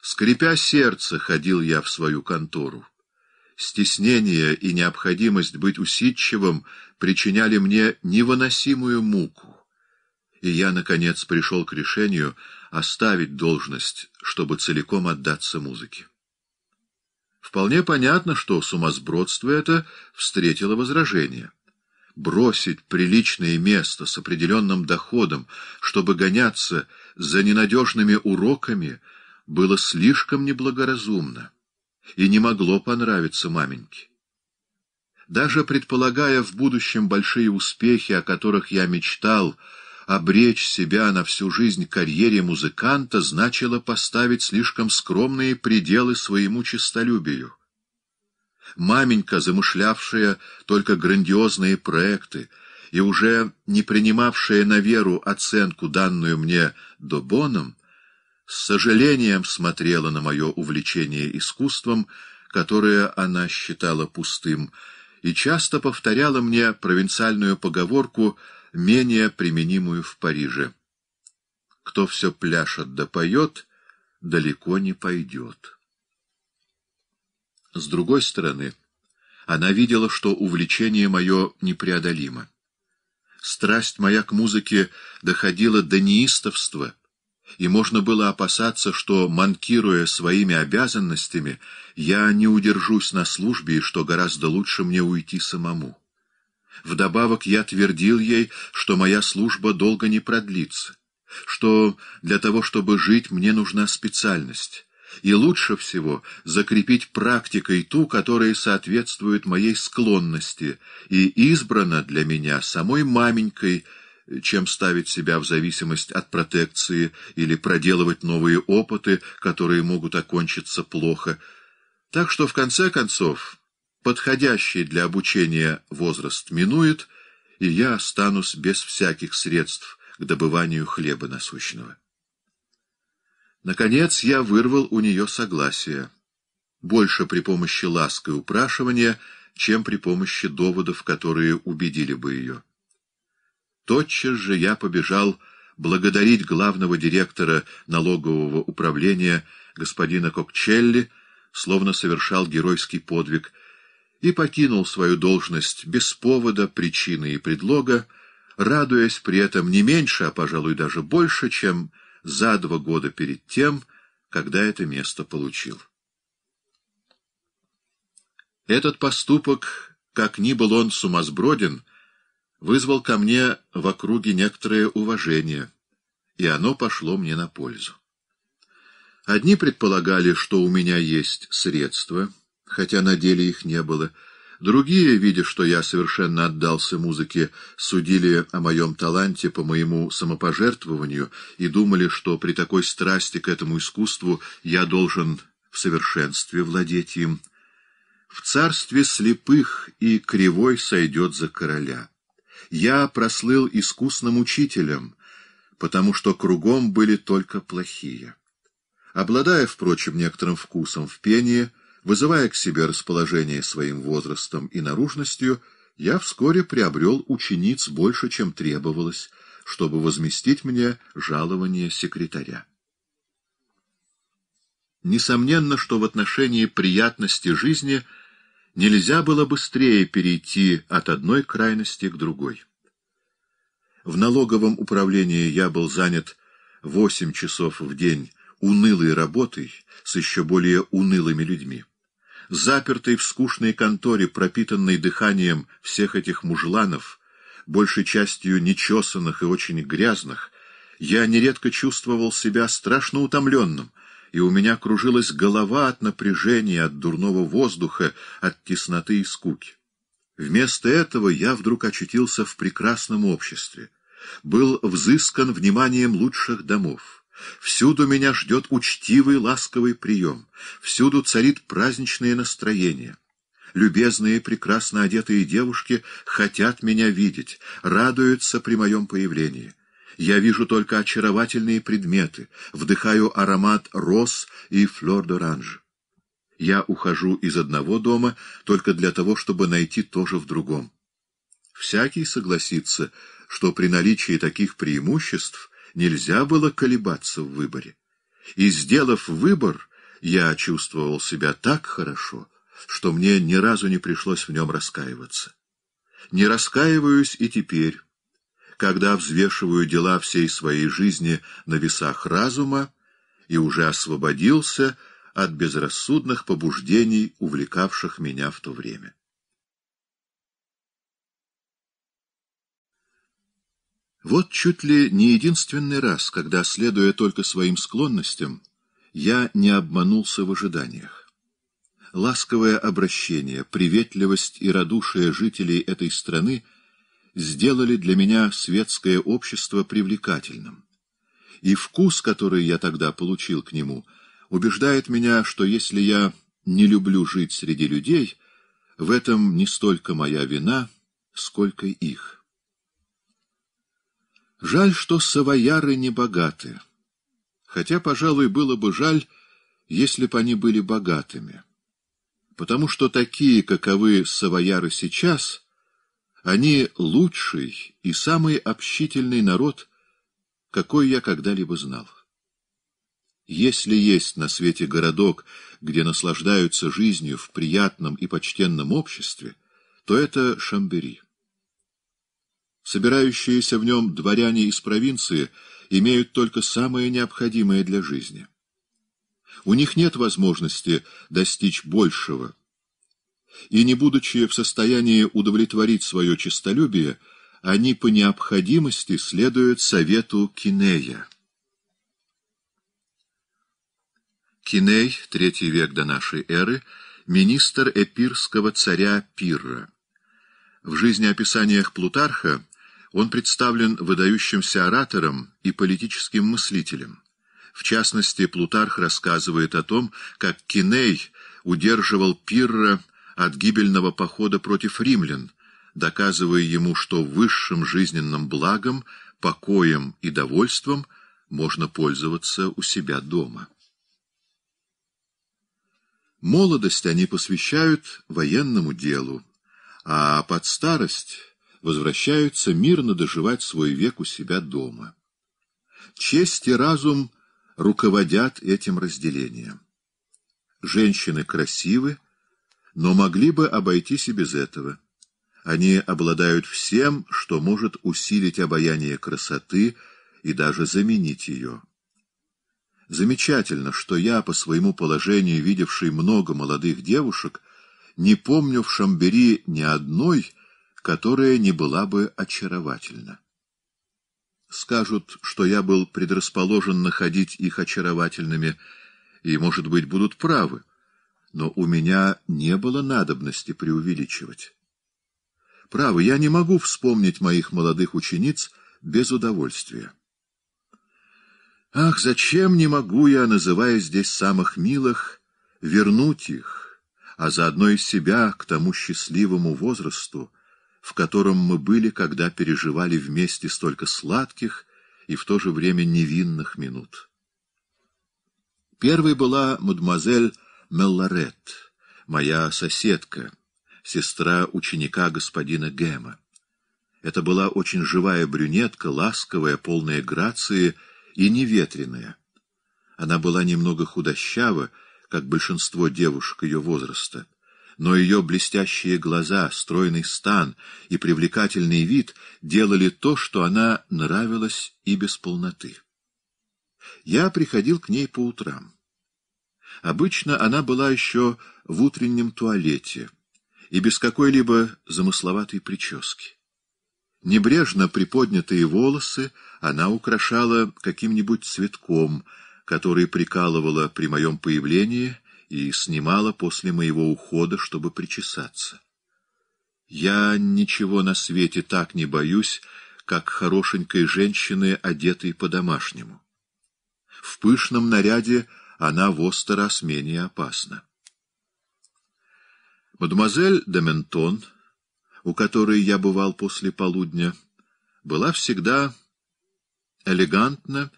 S1: Скрипя сердце, ходил я в свою контору. Стеснение и необходимость быть усидчивым причиняли мне невыносимую муку. И я, наконец, пришел к решению оставить должность, чтобы целиком отдаться музыке. Вполне понятно, что сумасбродство это встретило возражение. Бросить приличное место с определенным доходом, чтобы гоняться за ненадежными уроками, было слишком неблагоразумно и не могло понравиться маменьке. Даже предполагая в будущем большие успехи, о которых я мечтал, обречь себя на всю жизнь карьере музыканта значило поставить слишком скромные пределы своему честолюбию. Маменька, замышлявшая только грандиозные проекты и уже не принимавшая на веру оценку, данную мне Добоном, с сожалением смотрела на мое увлечение искусством, которое она считала пустым, и часто повторяла мне провинциальную поговорку — менее применимую в Париже. Кто все пляшет да поет, далеко не пойдет. С другой стороны, она видела, что увлечение мое непреодолимо. Страсть моя к музыке доходила до неистовства, и можно было опасаться, что, манкируя своими обязанностями, я не удержусь на службе и что гораздо лучше мне уйти самому. Вдобавок я твердил ей, что моя служба долго не продлится, что для того, чтобы жить, мне нужна специальность, и лучше всего закрепить практикой ту, которая соответствует моей склонности и избрана для меня самой маменькой, чем ставить себя в зависимость от протекции или проделывать новые опыты, которые могут окончиться плохо. Так что, в конце концов, подходящий для обучения возраст минует, и я останусь без всяких средств к добыванию хлеба насущного. Наконец я вырвал у нее согласие, больше при помощи ласк и упрашивания, чем при помощи доводов, которые убедили бы ее. Тотчас же я побежал благодарить главного директора налогового управления господина Кокчелли, словно совершал геройский подвиг — и покинул свою должность без повода, причины и предлога, радуясь при этом не меньше, а, пожалуй, даже больше, чем за два года перед тем, когда это место получил. Этот поступок, как ни был он сумасброден, вызвал ко мне в округе некоторое уважение, и оно пошло мне на пользу. Одни предполагали, что у меня есть средства — хотя на деле их не было. Другие, видя, что я совершенно отдался музыке, судили о моем таланте по моему самопожертвованию и думали, что при такой страсти к этому искусству я должен в совершенстве владеть им. В царстве слепых и кривой сойдет за короля. Я прослыл искусным учителем, потому что кругом были только плохие. Обладая, впрочем, некоторым вкусом в пении, Вызывая к себе расположение своим возрастом и наружностью, я вскоре приобрел учениц больше, чем требовалось, чтобы возместить мне жалование секретаря. Несомненно, что в отношении приятности жизни нельзя было быстрее перейти от одной крайности к другой. В налоговом управлении я был занят восемь часов в день унылой работой с еще более унылыми людьми запертой в скучной конторе, пропитанной дыханием всех этих мужланов, большей частью нечесанных и очень грязных, я нередко чувствовал себя страшно утомленным, и у меня кружилась голова от напряжения, от дурного воздуха, от тесноты и скуки. Вместо этого я вдруг очутился в прекрасном обществе, был взыскан вниманием лучших домов. Всюду меня ждет учтивый ласковый прием, всюду царит праздничное настроение. Любезные, прекрасно одетые девушки хотят меня видеть, радуются при моем появлении. Я вижу только очаровательные предметы, вдыхаю аромат роз и флёр-д'оранж. Я ухожу из одного дома только для того, чтобы найти тоже в другом. Всякий согласится, что при наличии таких преимуществ нельзя было колебаться в выборе. И, сделав выбор, я чувствовал себя так хорошо, что мне ни разу не пришлось в нем раскаиваться. Не раскаиваюсь и теперь, когда взвешиваю дела всей своей жизни на весах разума и уже освободился от безрассудных побуждений, увлекавших меня в то время. Вот чуть ли не единственный раз, когда, следуя только своим склонностям, я не обманулся в ожиданиях. Ласковое обращение, приветливость и радушие жителей этой страны сделали для меня светское общество привлекательным. И вкус, который я тогда получил к нему, убеждает меня, что если я не люблю жить среди людей, в этом не столько моя вина, сколько их. Жаль, что савояры не богаты. Хотя, пожалуй, было бы жаль, если бы они были богатыми. Потому что такие, каковы савояры сейчас, они лучший и самый общительный народ, какой я когда-либо знал. Если есть на свете городок, где наслаждаются жизнью в приятном и почтенном обществе, то это Шамбери. Собирающиеся в нем дворяне из провинции имеют только самое необходимое для жизни. У них нет возможности достичь большего. И не будучи в состоянии удовлетворить свое честолюбие, они по необходимости следуют совету Кинея. Киней, третий век до нашей эры, министр эпирского царя Пирра. В жизнеописаниях Плутарха он представлен выдающимся оратором и политическим мыслителем. В частности, Плутарх рассказывает о том, как Киней удерживал Пирра от гибельного похода против римлян, доказывая ему, что высшим жизненным благом, покоем и довольством можно пользоваться у себя дома. Молодость они посвящают военному делу, а под старость возвращаются мирно доживать свой век у себя дома. Честь и разум руководят этим разделением. Женщины красивы, но могли бы обойтись и без этого. Они обладают всем, что может усилить обаяние красоты и даже заменить ее. Замечательно, что я, по своему положению видевший много молодых девушек, не помню в Шамбери ни одной, которая не была бы очаровательна. Скажут, что я был предрасположен находить их очаровательными, и, может быть, будут правы, но у меня не было надобности преувеличивать. Право, я не могу вспомнить моих молодых учениц без удовольствия. Ах, зачем не могу я, называя здесь самых милых, вернуть их, а заодно и себя к тому счастливому возрасту, в котором мы были, когда переживали вместе столько сладких и в то же время невинных минут. Первой была мадемуазель Мелларет, моя соседка, сестра ученика господина Гема. Это была очень живая брюнетка, ласковая, полная грации и неветренная. Она была немного худощава, как большинство девушек ее возраста, но ее блестящие глаза, стройный стан и привлекательный вид делали то, что она нравилась и без полноты. Я приходил к ней по утрам. Обычно она была еще в утреннем туалете и без какой-либо замысловатой прически. Небрежно приподнятые волосы она украшала каким-нибудь цветком, который прикалывала при моем появлении — и снимала после моего ухода, чтобы причесаться. Я ничего на свете так не боюсь, как хорошенькой женщины, одетой по-домашнему. В пышном наряде она во раз менее опасна. Мадемуазель де Ментон, у которой я бывал после полудня, была всегда элегантна,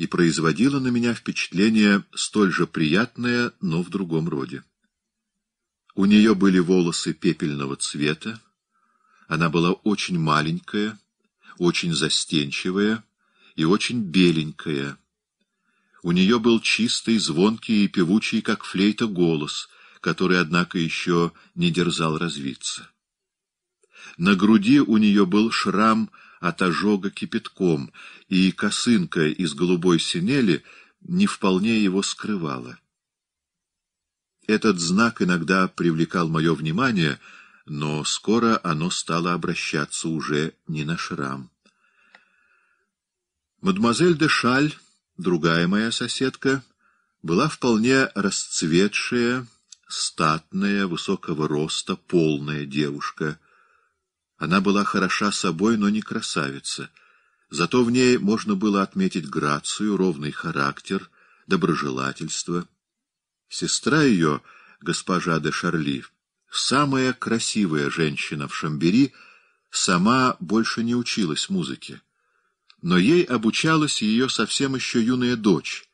S1: и производила на меня впечатление столь же приятное, но в другом роде. У нее были волосы пепельного цвета, она была очень маленькая, очень застенчивая и очень беленькая. У нее был чистый, звонкий и певучий, как флейта, голос, который, однако, еще не дерзал развиться. На груди у нее был шрам от ожога кипятком, и косынка из голубой синели не вполне его скрывала. Этот знак иногда привлекал мое внимание, но скоро оно стало обращаться уже не на шрам. Мадемуазель де Шаль, другая моя соседка, была вполне расцветшая, статная, высокого роста, полная девушка — она была хороша собой, но не красавица. Зато в ней можно было отметить грацию, ровный характер, доброжелательство. Сестра ее, госпожа де Шарли, самая красивая женщина в Шамбери, сама больше не училась музыке. Но ей обучалась ее совсем еще юная дочь,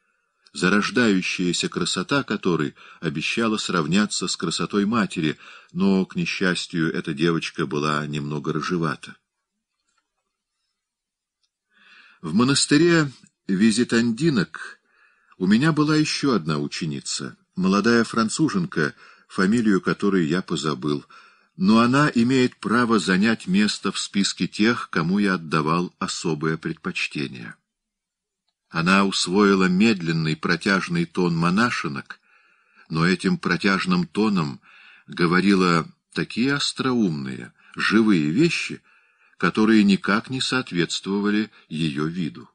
S1: зарождающаяся красота которой обещала сравняться с красотой матери, но, к несчастью, эта девочка была немного рыжевата. В монастыре визитандинок у меня была еще одна ученица, молодая француженка, фамилию которой я позабыл, но она имеет право занять место в списке тех, кому я отдавал особое предпочтение. Она усвоила медленный протяжный тон монашинок, но этим протяжным тоном говорила такие остроумные, живые вещи, которые никак не соответствовали ее виду.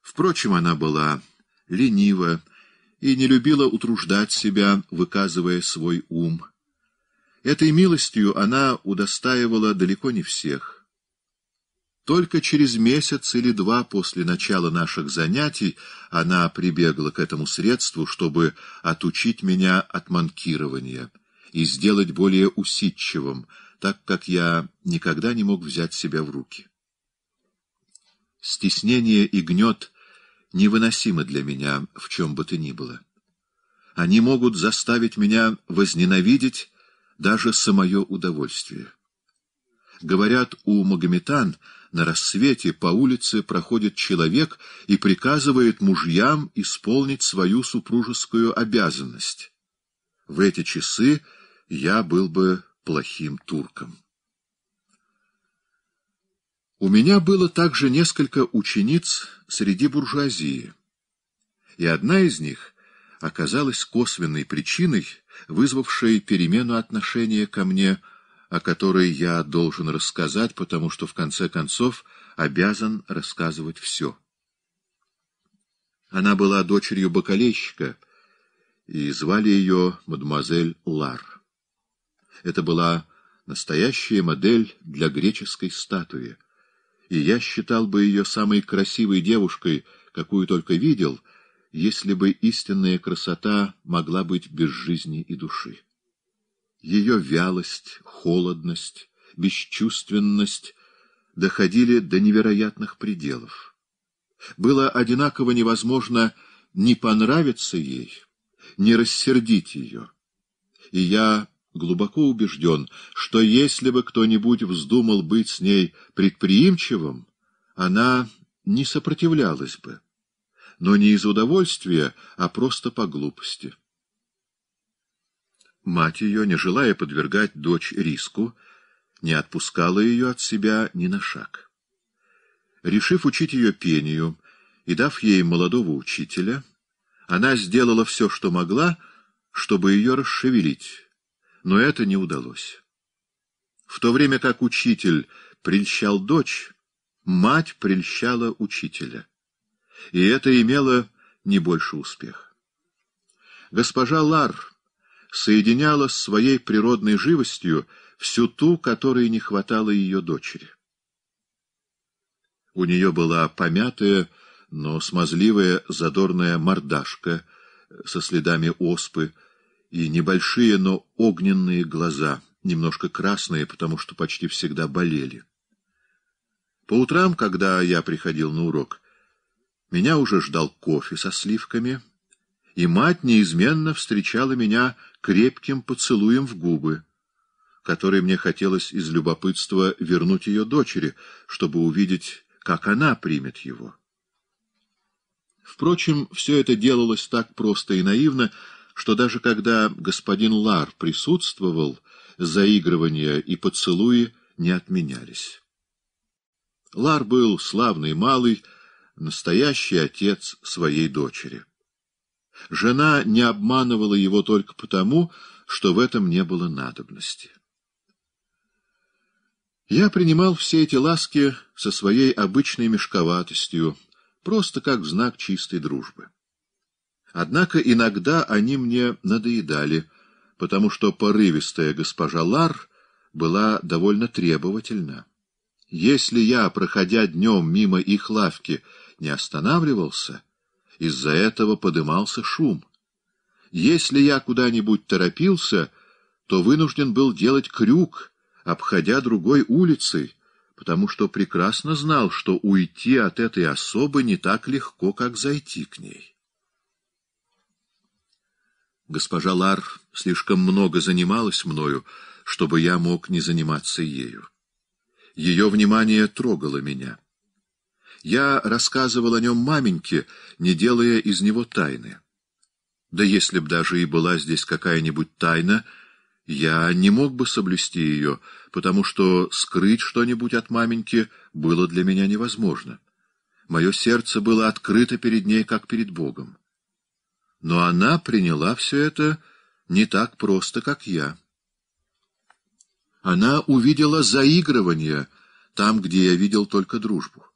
S1: Впрочем, она была ленива и не любила утруждать себя, выказывая свой ум. Этой милостью она удостаивала далеко не всех, только через месяц или два после начала наших занятий она прибегла к этому средству, чтобы отучить меня от манкирования и сделать более усидчивым, так как я никогда не мог взять себя в руки. Стеснение и гнет невыносимы для меня в чем бы то ни было. Они могут заставить меня возненавидеть даже самое удовольствие. Говорят, у магометан — на рассвете по улице проходит человек и приказывает мужьям исполнить свою супружескую обязанность. В эти часы я был бы плохим турком. У меня было также несколько учениц среди буржуазии, и одна из них оказалась косвенной причиной, вызвавшей перемену отношения ко мне – о которой я должен рассказать, потому что, в конце концов, обязан рассказывать все. Она была дочерью бокалейщика, и звали ее мадемуазель Лар. Это была настоящая модель для греческой статуи, и я считал бы ее самой красивой девушкой, какую только видел, если бы истинная красота могла быть без жизни и души ее вялость, холодность, бесчувственность доходили до невероятных пределов. Было одинаково невозможно не понравиться ей, не рассердить ее. И я глубоко убежден, что если бы кто-нибудь вздумал быть с ней предприимчивым, она не сопротивлялась бы, но не из удовольствия, а просто по глупости. Мать ее, не желая подвергать дочь риску, не отпускала ее от себя ни на шаг. Решив учить ее пению и дав ей молодого учителя, она сделала все, что могла, чтобы ее расшевелить, но это не удалось. В то время как учитель прельщал дочь, мать прельщала учителя, и это имело не больше успеха. Госпожа Лар соединяла с своей природной живостью всю ту, которой не хватало ее дочери. У нее была помятая, но смазливая задорная мордашка со следами оспы и небольшие, но огненные глаза, немножко красные, потому что почти всегда болели. По утрам, когда я приходил на урок, меня уже ждал кофе со сливками, и мать неизменно встречала меня крепким поцелуем в губы, который мне хотелось из любопытства вернуть ее дочери, чтобы увидеть, как она примет его. Впрочем, все это делалось так просто и наивно, что даже когда господин Лар присутствовал, заигрывания и поцелуи не отменялись. Лар был славный малый, настоящий отец своей дочери. Жена не обманывала его только потому, что в этом не было надобности. Я принимал все эти ласки со своей обычной мешковатостью, просто как знак чистой дружбы. Однако иногда они мне надоедали, потому что порывистая госпожа Лар была довольно требовательна. Если я, проходя днем мимо их лавки, не останавливался, из-за этого подымался шум. Если я куда-нибудь торопился, то вынужден был делать крюк, обходя другой улицей, потому что прекрасно знал, что уйти от этой особы не так легко, как зайти к ней. Госпожа Лар слишком много занималась мною, чтобы я мог не заниматься ею. Ее внимание трогало меня. Я рассказывал о нем маменьке, не делая из него тайны. Да если б даже и была здесь какая-нибудь тайна, я не мог бы соблюсти ее, потому что скрыть что-нибудь от маменьки было для меня невозможно. Мое сердце было открыто перед ней, как перед Богом. Но она приняла все это не так просто, как я. Она увидела заигрывание там, где я видел только дружбу.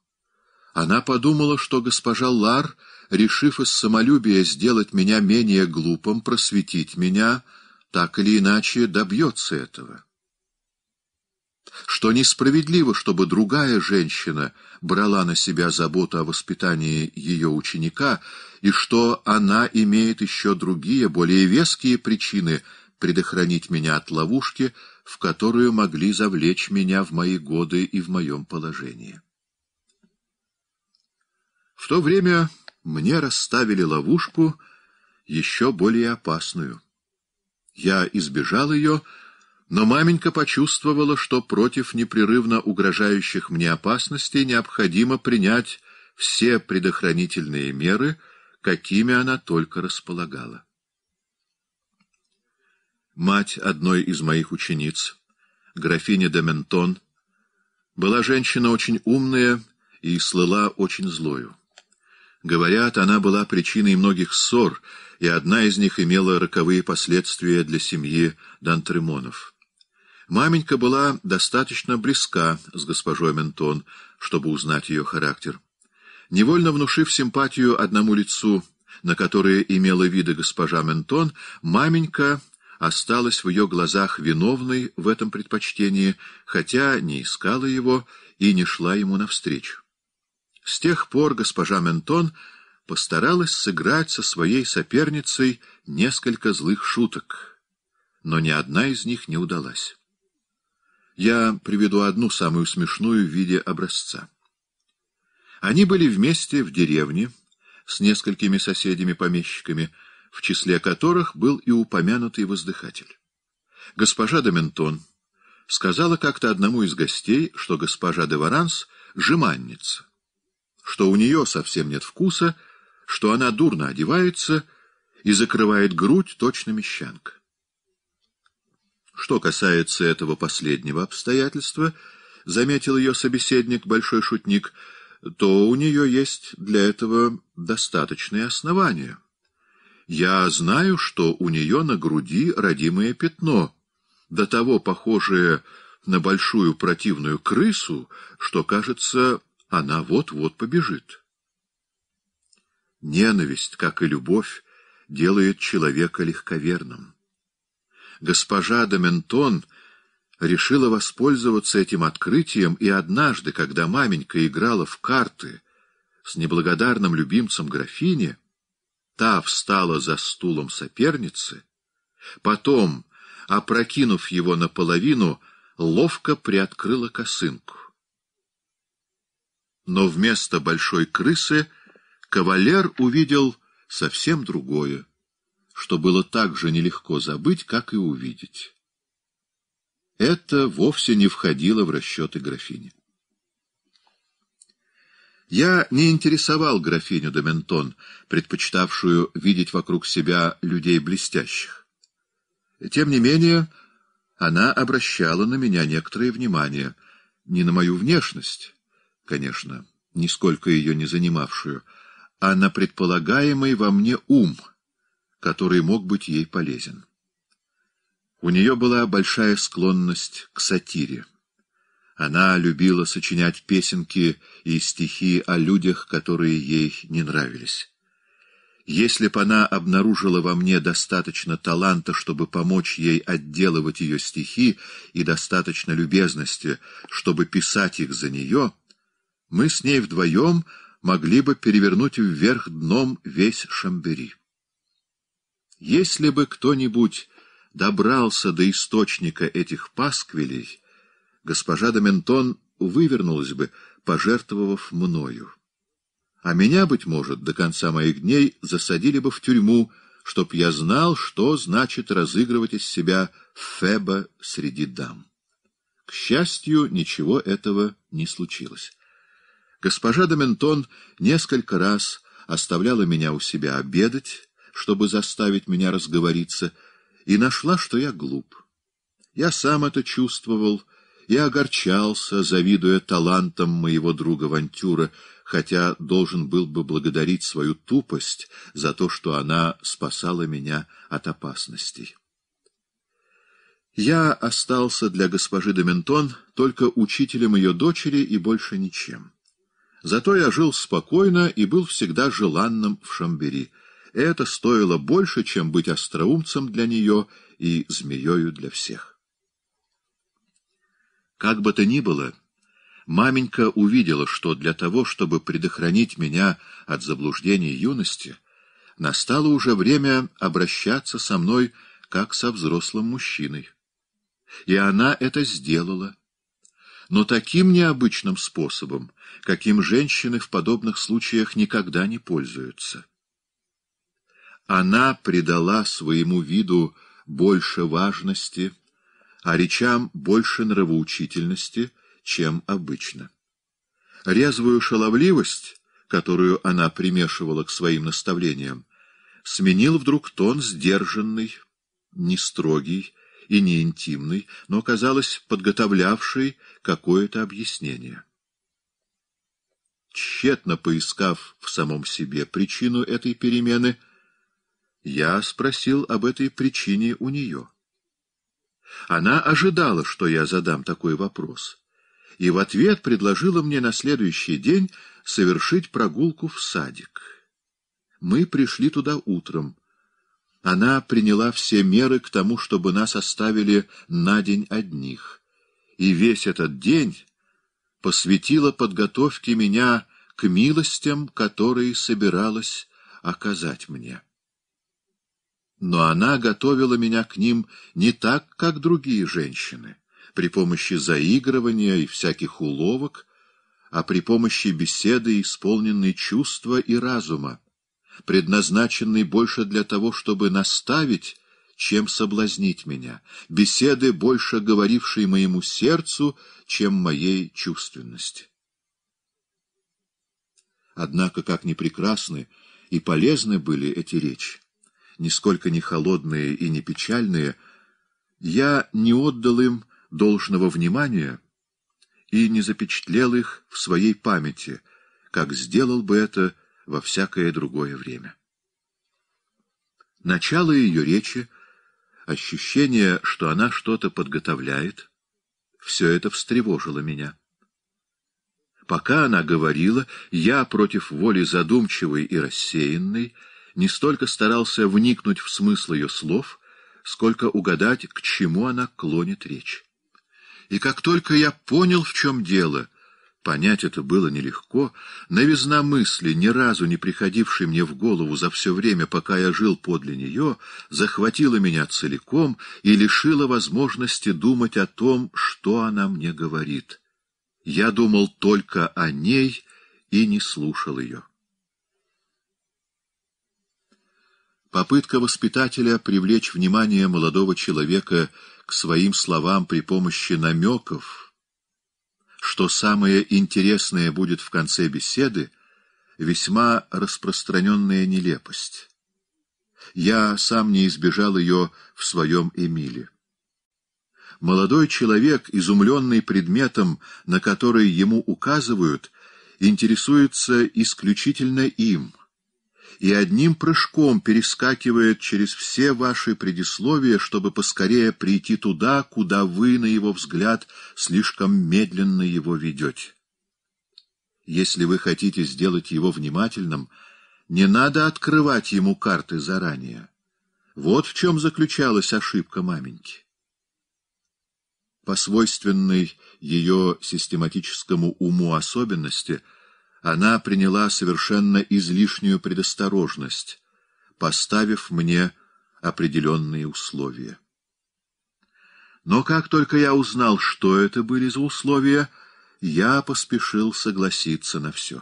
S1: Она подумала, что госпожа Лар, решив из самолюбия сделать меня менее глупым, просветить меня, так или иначе добьется этого. Что несправедливо, чтобы другая женщина брала на себя заботу о воспитании ее ученика, и что она имеет еще другие, более веские причины предохранить меня от ловушки, в которую могли завлечь меня в мои годы и в моем положении. В то время мне расставили ловушку, еще более опасную. Я избежал ее, но маменька почувствовала, что против непрерывно угрожающих мне опасностей необходимо принять все предохранительные меры, какими она только располагала. Мать одной из моих учениц, графиня де Ментон, была женщина очень умная и слыла очень злою. Говорят, она была причиной многих ссор, и одна из них имела роковые последствия для семьи Дантремонов. Маменька была достаточно близка с госпожой Ментон, чтобы узнать ее характер. Невольно внушив симпатию одному лицу, на которое имела виды госпожа Ментон, маменька осталась в ее глазах виновной в этом предпочтении, хотя не искала его и не шла ему навстречу. С тех пор госпожа Ментон постаралась сыграть со своей соперницей несколько злых шуток, но ни одна из них не удалась. Я приведу одну самую смешную в виде образца. Они были вместе в деревне с несколькими соседями-помещиками, в числе которых был и упомянутый воздыхатель. Госпожа де Ментон сказала как-то одному из гостей, что госпожа Деваранс жеманница, что у нее совсем нет вкуса, что она дурно одевается и закрывает грудь точно мещанка. Что касается этого последнего обстоятельства, заметил ее собеседник, большой шутник, то у нее есть для этого достаточные основания. Я знаю, что у нее на груди родимое пятно, до того похожее на большую противную крысу, что, кажется, она вот-вот побежит. Ненависть, как и любовь, делает человека легковерным. Госпожа де решила воспользоваться этим открытием, и однажды, когда маменька играла в карты с неблагодарным любимцем графини, та встала за стулом соперницы, потом, опрокинув его наполовину, ловко приоткрыла косынку но вместо большой крысы кавалер увидел совсем другое, что было так же нелегко забыть, как и увидеть. Это вовсе не входило в расчеты графини. Я не интересовал графиню Доментон, предпочитавшую видеть вокруг себя людей блестящих. Тем не менее, она обращала на меня некоторое внимание, не на мою внешность, конечно, нисколько ее не занимавшую, а на предполагаемый во мне ум, который мог быть ей полезен. У нее была большая склонность к сатире. Она любила сочинять песенки и стихи о людях, которые ей не нравились. Если б она обнаружила во мне достаточно таланта, чтобы помочь ей отделывать ее стихи, и достаточно любезности, чтобы писать их за нее — мы с ней вдвоем могли бы перевернуть вверх дном весь Шамбери. Если бы кто-нибудь добрался до источника этих пасквилей, госпожа де вывернулась бы, пожертвовав мною. А меня, быть может, до конца моих дней засадили бы в тюрьму, чтоб я знал, что значит разыгрывать из себя Феба среди дам. К счастью, ничего этого не случилось. Госпожа де несколько раз оставляла меня у себя обедать, чтобы заставить меня разговориться, и нашла, что я глуп. Я сам это чувствовал и огорчался, завидуя талантам моего друга Вантюра, хотя должен был бы благодарить свою тупость за то, что она спасала меня от опасностей. Я остался для госпожи де только учителем ее дочери и больше ничем. Зато я жил спокойно и был всегда желанным в Шамбери. Это стоило больше, чем быть остроумцем для нее и змеёю для всех. Как бы то ни было, маменька увидела, что для того, чтобы предохранить меня от заблуждений юности, настало уже время обращаться со мной как со взрослым мужчиной. И она это сделала, но таким необычным способом, каким женщины в подобных случаях никогда не пользуются. Она придала своему виду больше важности, а речам больше нравоучительности, чем обычно. Резвую шаловливость, которую она примешивала к своим наставлениям, сменил вдруг тон сдержанный, не строгий и не интимный, но, казалось, подготовлявший какое-то объяснение. Тщетно поискав в самом себе причину этой перемены, я спросил об этой причине у нее. Она ожидала, что я задам такой вопрос, и в ответ предложила мне на следующий день совершить прогулку в садик. Мы пришли туда утром. Она приняла все меры к тому, чтобы нас оставили на день одних. И весь этот день посвятила подготовке меня к милостям, которые собиралась оказать мне. Но она готовила меня к ним не так, как другие женщины, при помощи заигрывания и всяких уловок, а при помощи беседы, исполненной чувства и разума, предназначенной больше для того, чтобы наставить, чем соблазнить меня, беседы, больше говорившей моему сердцу, чем моей чувственности. Однако, как ни прекрасны и полезны были эти речи, нисколько не холодные и не печальные, я не отдал им должного внимания и не запечатлел их в своей памяти, как сделал бы это во всякое другое время. Начало ее речи Ощущение, что она что-то подготовляет, все это встревожило меня. Пока она говорила, я против воли задумчивой и рассеянной не столько старался вникнуть в смысл ее слов, сколько угадать, к чему она клонит речь. И как только я понял, в чем дело — Понять это было нелегко. Новизна мысли, ни разу не приходившей мне в голову за все время, пока я жил подле нее, захватила меня целиком и лишила возможности думать о том, что она мне говорит. Я думал только о ней и не слушал ее. Попытка воспитателя привлечь внимание молодого человека к своим словам при помощи намеков — что самое интересное будет в конце беседы, весьма распространенная нелепость. Я сам не избежал ее в своем Эмиле. Молодой человек, изумленный предметом, на который ему указывают, интересуется исключительно им, и одним прыжком перескакивает через все ваши предисловия, чтобы поскорее прийти туда, куда вы, на его взгляд, слишком медленно его ведете. Если вы хотите сделать его внимательным, не надо открывать ему карты заранее. Вот в чем заключалась ошибка маменьки. По свойственной ее систематическому уму особенности — она приняла совершенно излишнюю предосторожность, поставив мне определенные условия. Но как только я узнал, что это были за условия, я поспешил согласиться на все.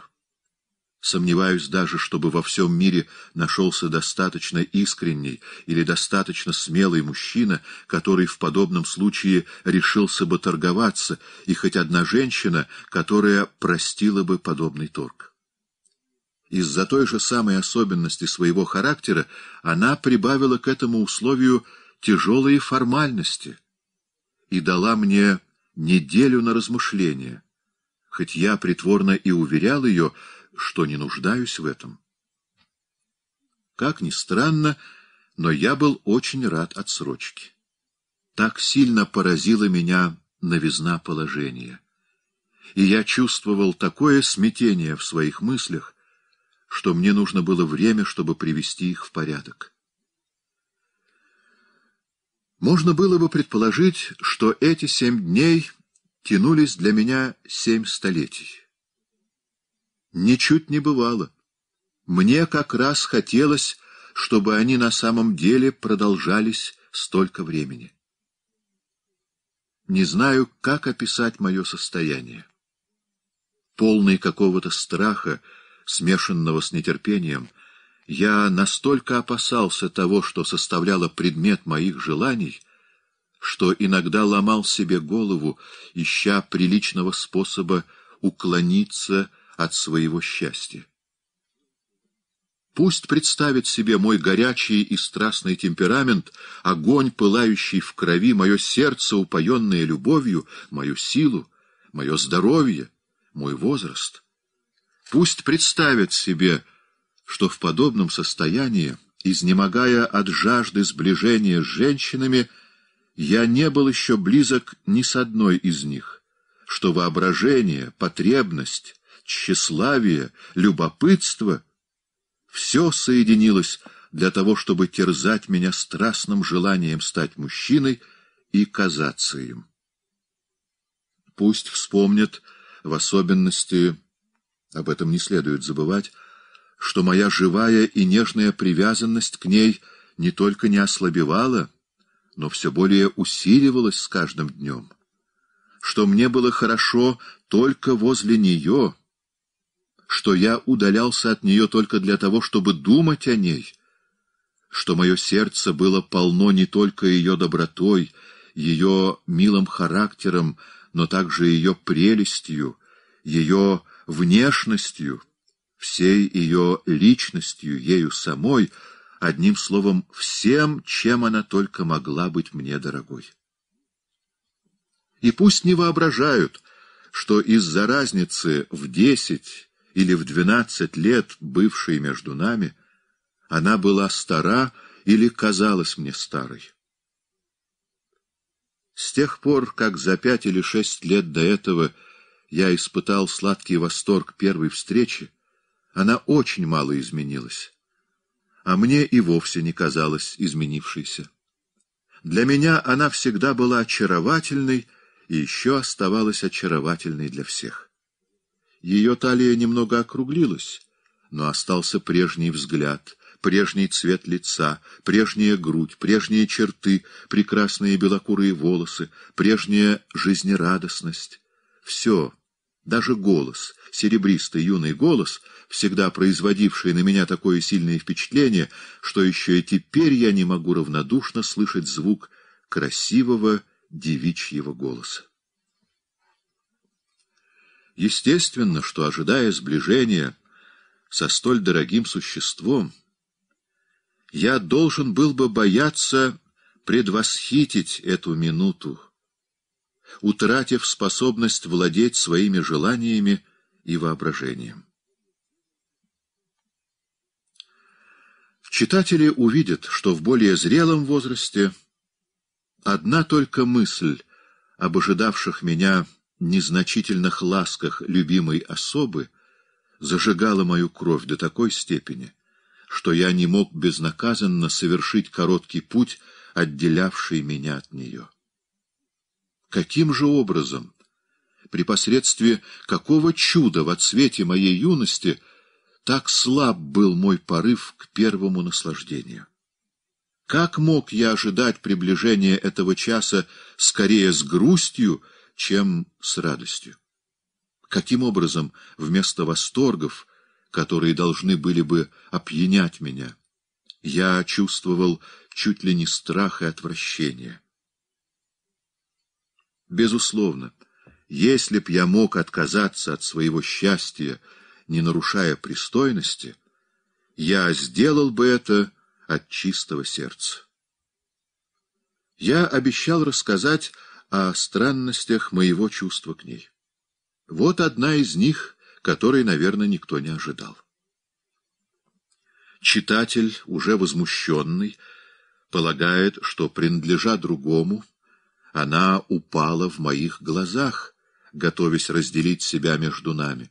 S1: Сомневаюсь даже, чтобы во всем мире нашелся достаточно искренний или достаточно смелый мужчина, который в подобном случае решился бы торговаться, и хоть одна женщина, которая простила бы подобный торг. Из-за той же самой особенности своего характера она прибавила к этому условию тяжелые формальности и дала мне неделю на размышление, хоть я притворно и уверял ее, что не нуждаюсь в этом. Как ни странно, но я был очень рад отсрочке. Так сильно поразила меня новизна положения. И я чувствовал такое смятение в своих мыслях, что мне нужно было время, чтобы привести их в порядок. Можно было бы предположить, что эти семь дней тянулись для меня семь столетий. Ничуть не бывало. Мне как раз хотелось, чтобы они на самом деле продолжались столько времени. Не знаю, как описать мое состояние. Полный какого-то страха, смешанного с нетерпением, я настолько опасался того, что составляло предмет моих желаний, что иногда ломал себе голову, ища приличного способа уклониться от своего счастья. Пусть представит себе мой горячий и страстный темперамент, огонь, пылающий в крови, мое сердце, упоенное любовью, мою силу, мое здоровье, мой возраст. Пусть представит себе, что в подобном состоянии, изнемогая от жажды сближения с женщинами, я не был еще близок ни с одной из них, что воображение, потребность, тщеславие, любопытство — все соединилось для того, чтобы терзать меня страстным желанием стать мужчиной и казаться им. Пусть вспомнят, в особенности, об этом не следует забывать, что моя живая и нежная привязанность к ней не только не ослабевала, но все более усиливалась с каждым днем, что мне было хорошо только возле нее — что я удалялся от нее только для того, чтобы думать о ней, что мое сердце было полно не только ее добротой, ее милым характером, но также ее прелестью, ее внешностью, всей ее личностью, ею самой, одним словом, всем, чем она только могла быть мне дорогой. И пусть не воображают, что из-за разницы в десять или в двенадцать лет, бывшей между нами, она была стара или казалась мне старой. С тех пор, как за пять или шесть лет до этого я испытал сладкий восторг первой встречи, она очень мало изменилась, а мне и вовсе не казалась изменившейся. Для меня она всегда была очаровательной и еще оставалась очаровательной для всех. Ее талия немного округлилась, но остался прежний взгляд, прежний цвет лица, прежняя грудь, прежние черты, прекрасные белокурые волосы, прежняя жизнерадостность. Все, даже голос, серебристый юный голос, всегда производивший на меня такое сильное впечатление, что еще и теперь я не могу равнодушно слышать звук красивого девичьего голоса. Естественно, что, ожидая сближения со столь дорогим существом, я должен был бы бояться предвосхитить эту минуту, утратив способность владеть своими желаниями и воображением. Читатели увидят, что в более зрелом возрасте одна только мысль об ожидавших меня незначительных ласках любимой особы зажигала мою кровь до такой степени, что я не мог безнаказанно совершить короткий путь, отделявший меня от нее. Каким же образом, при посредстве какого чуда в цвете моей юности так слаб был мой порыв к первому наслаждению? Как мог я ожидать приближения этого часа скорее с грустью, чем с радостью. Каким образом вместо восторгов, которые должны были бы опьянять меня, я чувствовал чуть ли не страх и отвращение? Безусловно, если б я мог отказаться от своего счастья, не нарушая пристойности, я сделал бы это от чистого сердца. Я обещал рассказать о странностях моего чувства к ней. Вот одна из них, которой, наверное, никто не ожидал. Читатель, уже возмущенный, полагает, что, принадлежа другому, она упала в моих глазах, готовясь разделить себя между нами,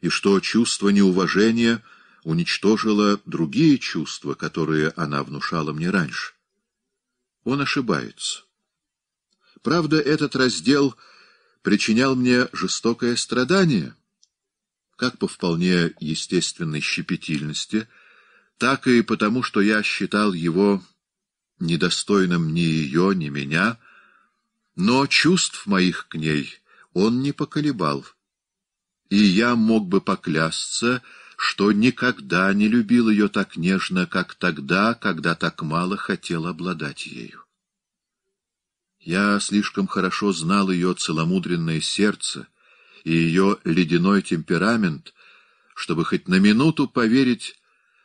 S1: и что чувство неуважения уничтожило другие чувства, которые она внушала мне раньше. Он ошибается. Правда, этот раздел причинял мне жестокое страдание, как по вполне естественной щепетильности, так и потому, что я считал его недостойным ни ее, ни меня, но чувств моих к ней он не поколебал. И я мог бы поклясться, что никогда не любил ее так нежно, как тогда, когда так мало хотел обладать ею. Я слишком хорошо знал ее целомудренное сердце и ее ледяной темперамент, чтобы хоть на минуту поверить,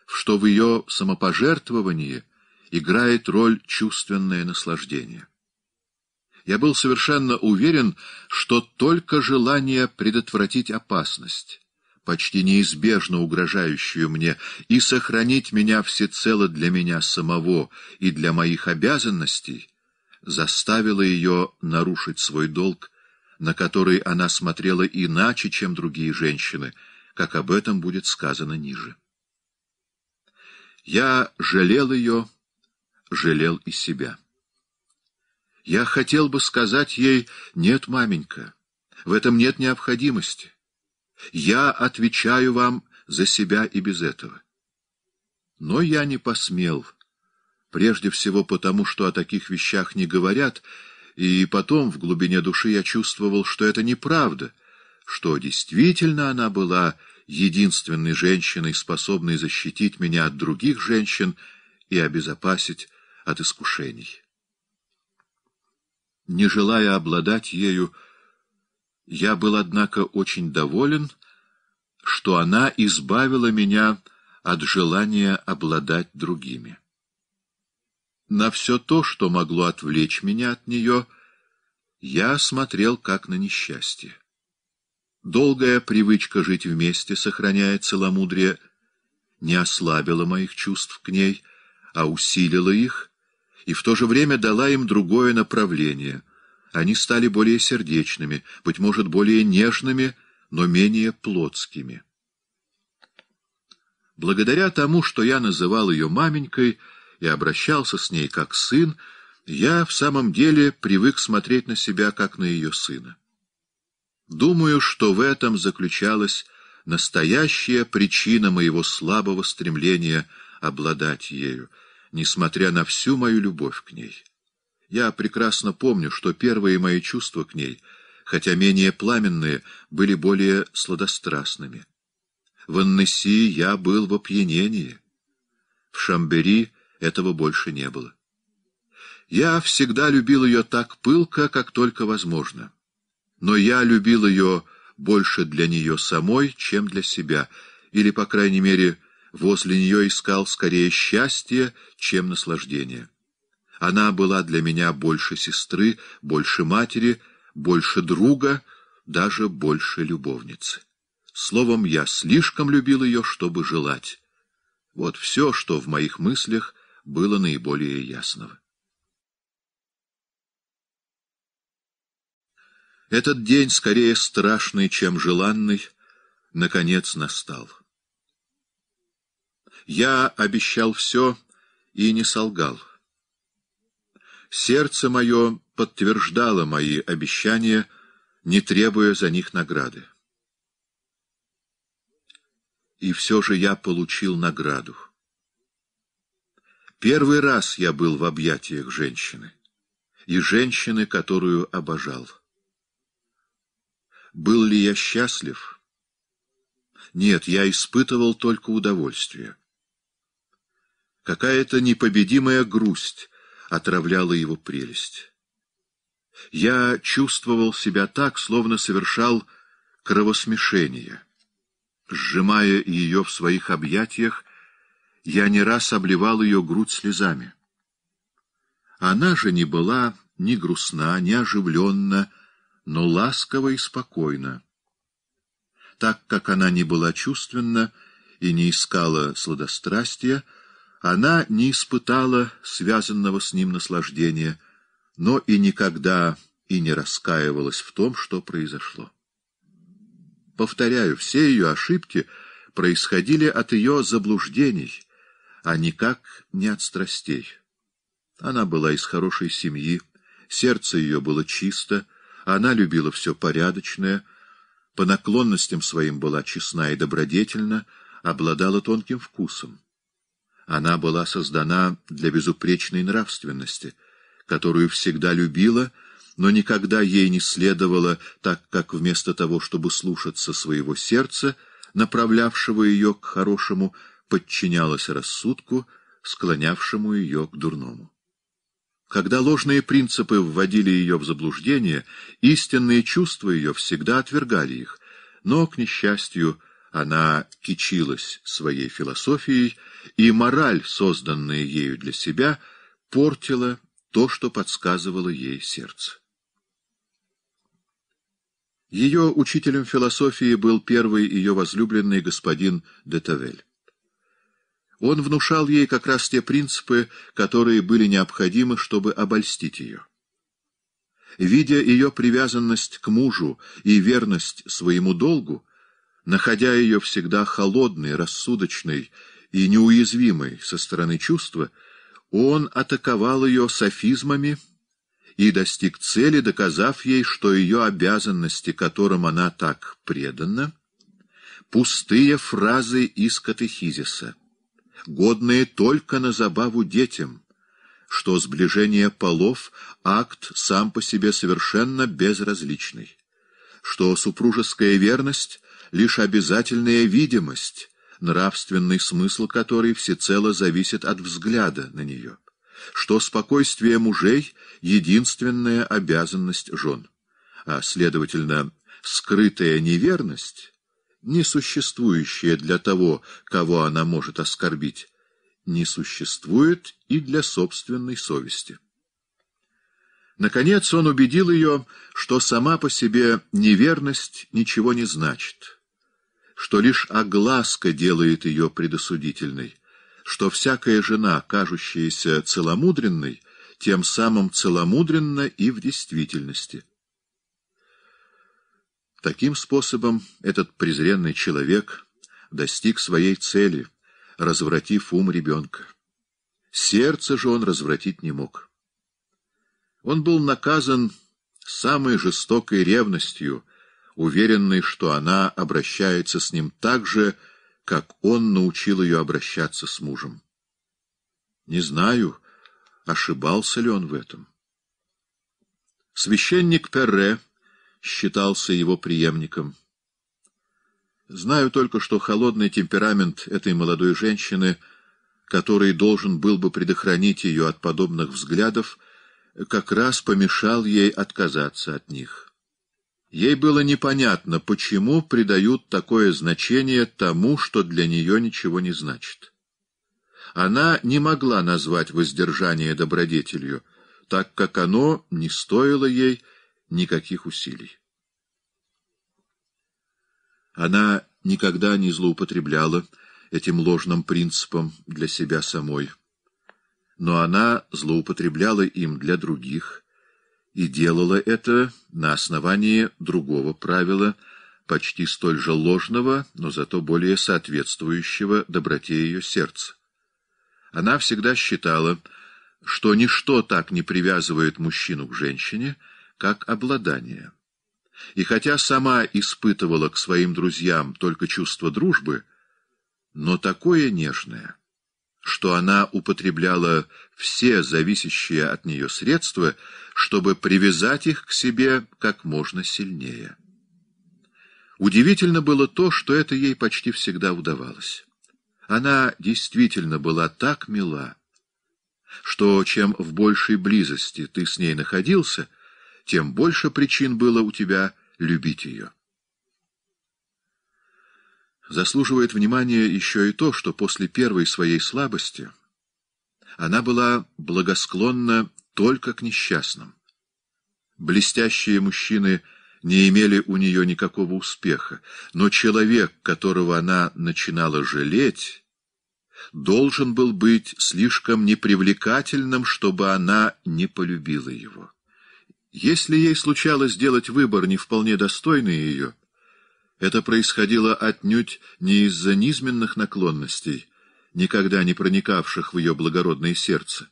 S1: что в ее самопожертвовании играет роль чувственное наслаждение. Я был совершенно уверен, что только желание предотвратить опасность, почти неизбежно угрожающую мне, и сохранить меня всецело для меня самого и для моих обязанностей — заставила ее нарушить свой долг, на который она смотрела иначе, чем другие женщины, как об этом будет сказано ниже. Я жалел ее, жалел и себя. Я хотел бы сказать ей «Нет, маменька, в этом нет необходимости. Я отвечаю вам за себя и без этого». Но я не посмел, — Прежде всего потому, что о таких вещах не говорят, и потом в глубине души я чувствовал, что это неправда, что действительно она была единственной женщиной, способной защитить меня от других женщин и обезопасить от искушений. Не желая обладать ею, я был, однако, очень доволен, что она избавила меня от желания обладать другими. На все то, что могло отвлечь меня от нее, я смотрел как на несчастье. Долгая привычка жить вместе, сохраняя целомудрие, не ослабила моих чувств к ней, а усилила их и в то же время дала им другое направление. Они стали более сердечными, быть может, более нежными, но менее плотскими. Благодаря тому, что я называл ее маменькой, и обращался с ней как сын, я в самом деле привык смотреть на себя как на ее сына. Думаю, что в этом заключалась настоящая причина моего слабого стремления обладать ею, несмотря на всю мою любовь к ней. Я прекрасно помню, что первые мои чувства к ней, хотя менее пламенные, были более сладострастными. В Аннесии я был в опьянении. В Шамбери — этого больше не было. Я всегда любил ее так пылко, как только возможно. Но я любил ее больше для нее самой, чем для себя, или, по крайней мере, возле нее искал скорее счастье, чем наслаждение. Она была для меня больше сестры, больше матери, больше друга, даже больше любовницы. Словом, я слишком любил ее, чтобы желать. Вот все, что в моих мыслях было наиболее ясного. Этот день, скорее страшный, чем желанный, наконец настал. Я обещал все и не солгал. Сердце мое подтверждало мои обещания, не требуя за них награды. И все же я получил награду. Первый раз я был в объятиях женщины. И женщины, которую обожал. Был ли я счастлив? Нет, я испытывал только удовольствие. Какая-то непобедимая грусть отравляла его прелесть. Я чувствовал себя так, словно совершал кровосмешение. Сжимая ее в своих объятиях, я не раз обливал ее грудь слезами. Она же не была ни грустна, ни оживленна, но ласково и спокойна. Так как она не была чувственна и не искала сладострастия, она не испытала связанного с ним наслаждения, но и никогда и не раскаивалась в том, что произошло. Повторяю, все ее ошибки происходили от ее заблуждений — а никак не от страстей. Она была из хорошей семьи, сердце ее было чисто, она любила все порядочное, по наклонностям своим была честна и добродетельна, обладала тонким вкусом. Она была создана для безупречной нравственности, которую всегда любила, но никогда ей не следовало, так как вместо того, чтобы слушаться своего сердца, направлявшего ее к хорошему, подчинялась рассудку, склонявшему ее к дурному. Когда ложные принципы вводили ее в заблуждение, истинные чувства ее всегда отвергали их, но, к несчастью, она кичилась своей философией, и мораль, созданная ею для себя, портила то, что подсказывало ей сердце. Ее учителем философии был первый ее возлюбленный господин Детавель. Он внушал ей как раз те принципы, которые были необходимы, чтобы обольстить ее. Видя ее привязанность к мужу и верность своему долгу, находя ее всегда холодной, рассудочной и неуязвимой со стороны чувства, он атаковал ее софизмами и достиг цели, доказав ей, что ее обязанности, которым она так предана, пустые фразы из катехизиса — годные только на забаву детям, что сближение полов — акт сам по себе совершенно безразличный, что супружеская верность — лишь обязательная видимость, нравственный смысл которой всецело зависит от взгляда на нее, что спокойствие мужей — единственная обязанность жен, а, следовательно, скрытая неверность — несуществующее для того, кого она может оскорбить, не существует и для собственной совести. Наконец он убедил ее, что сама по себе неверность ничего не значит, что лишь огласка делает ее предосудительной, что всякая жена, кажущаяся целомудренной, тем самым целомудренна и в действительности – Таким способом этот презренный человек достиг своей цели, развратив ум ребенка. Сердце же он развратить не мог. Он был наказан самой жестокой ревностью, уверенный, что она обращается с ним так же, как он научил ее обращаться с мужем. Не знаю, ошибался ли он в этом. Священник Перре считался его преемником. Знаю только, что холодный темперамент этой молодой женщины, который должен был бы предохранить ее от подобных взглядов, как раз помешал ей отказаться от них. Ей было непонятно, почему придают такое значение тому, что для нее ничего не значит. Она не могла назвать воздержание добродетелью, так как оно не стоило ей никаких усилий. Она никогда не злоупотребляла этим ложным принципом для себя самой, но она злоупотребляла им для других и делала это на основании другого правила, почти столь же ложного, но зато более соответствующего доброте ее сердца. Она всегда считала, что ничто так не привязывает мужчину к женщине, как обладание. И хотя сама испытывала к своим друзьям только чувство дружбы, но такое нежное, что она употребляла все зависящие от нее средства, чтобы привязать их к себе как можно сильнее. Удивительно было то, что это ей почти всегда удавалось. Она действительно была так мила, что чем в большей близости ты с ней находился — тем больше причин было у тебя любить ее. Заслуживает внимания еще и то, что после первой своей слабости она была благосклонна только к несчастным. Блестящие мужчины не имели у нее никакого успеха, но человек, которого она начинала жалеть, должен был быть слишком непривлекательным, чтобы она не полюбила его. Если ей случалось делать выбор, не вполне достойный ее, это происходило отнюдь не из-за низменных наклонностей, никогда не проникавших в ее благородное сердце,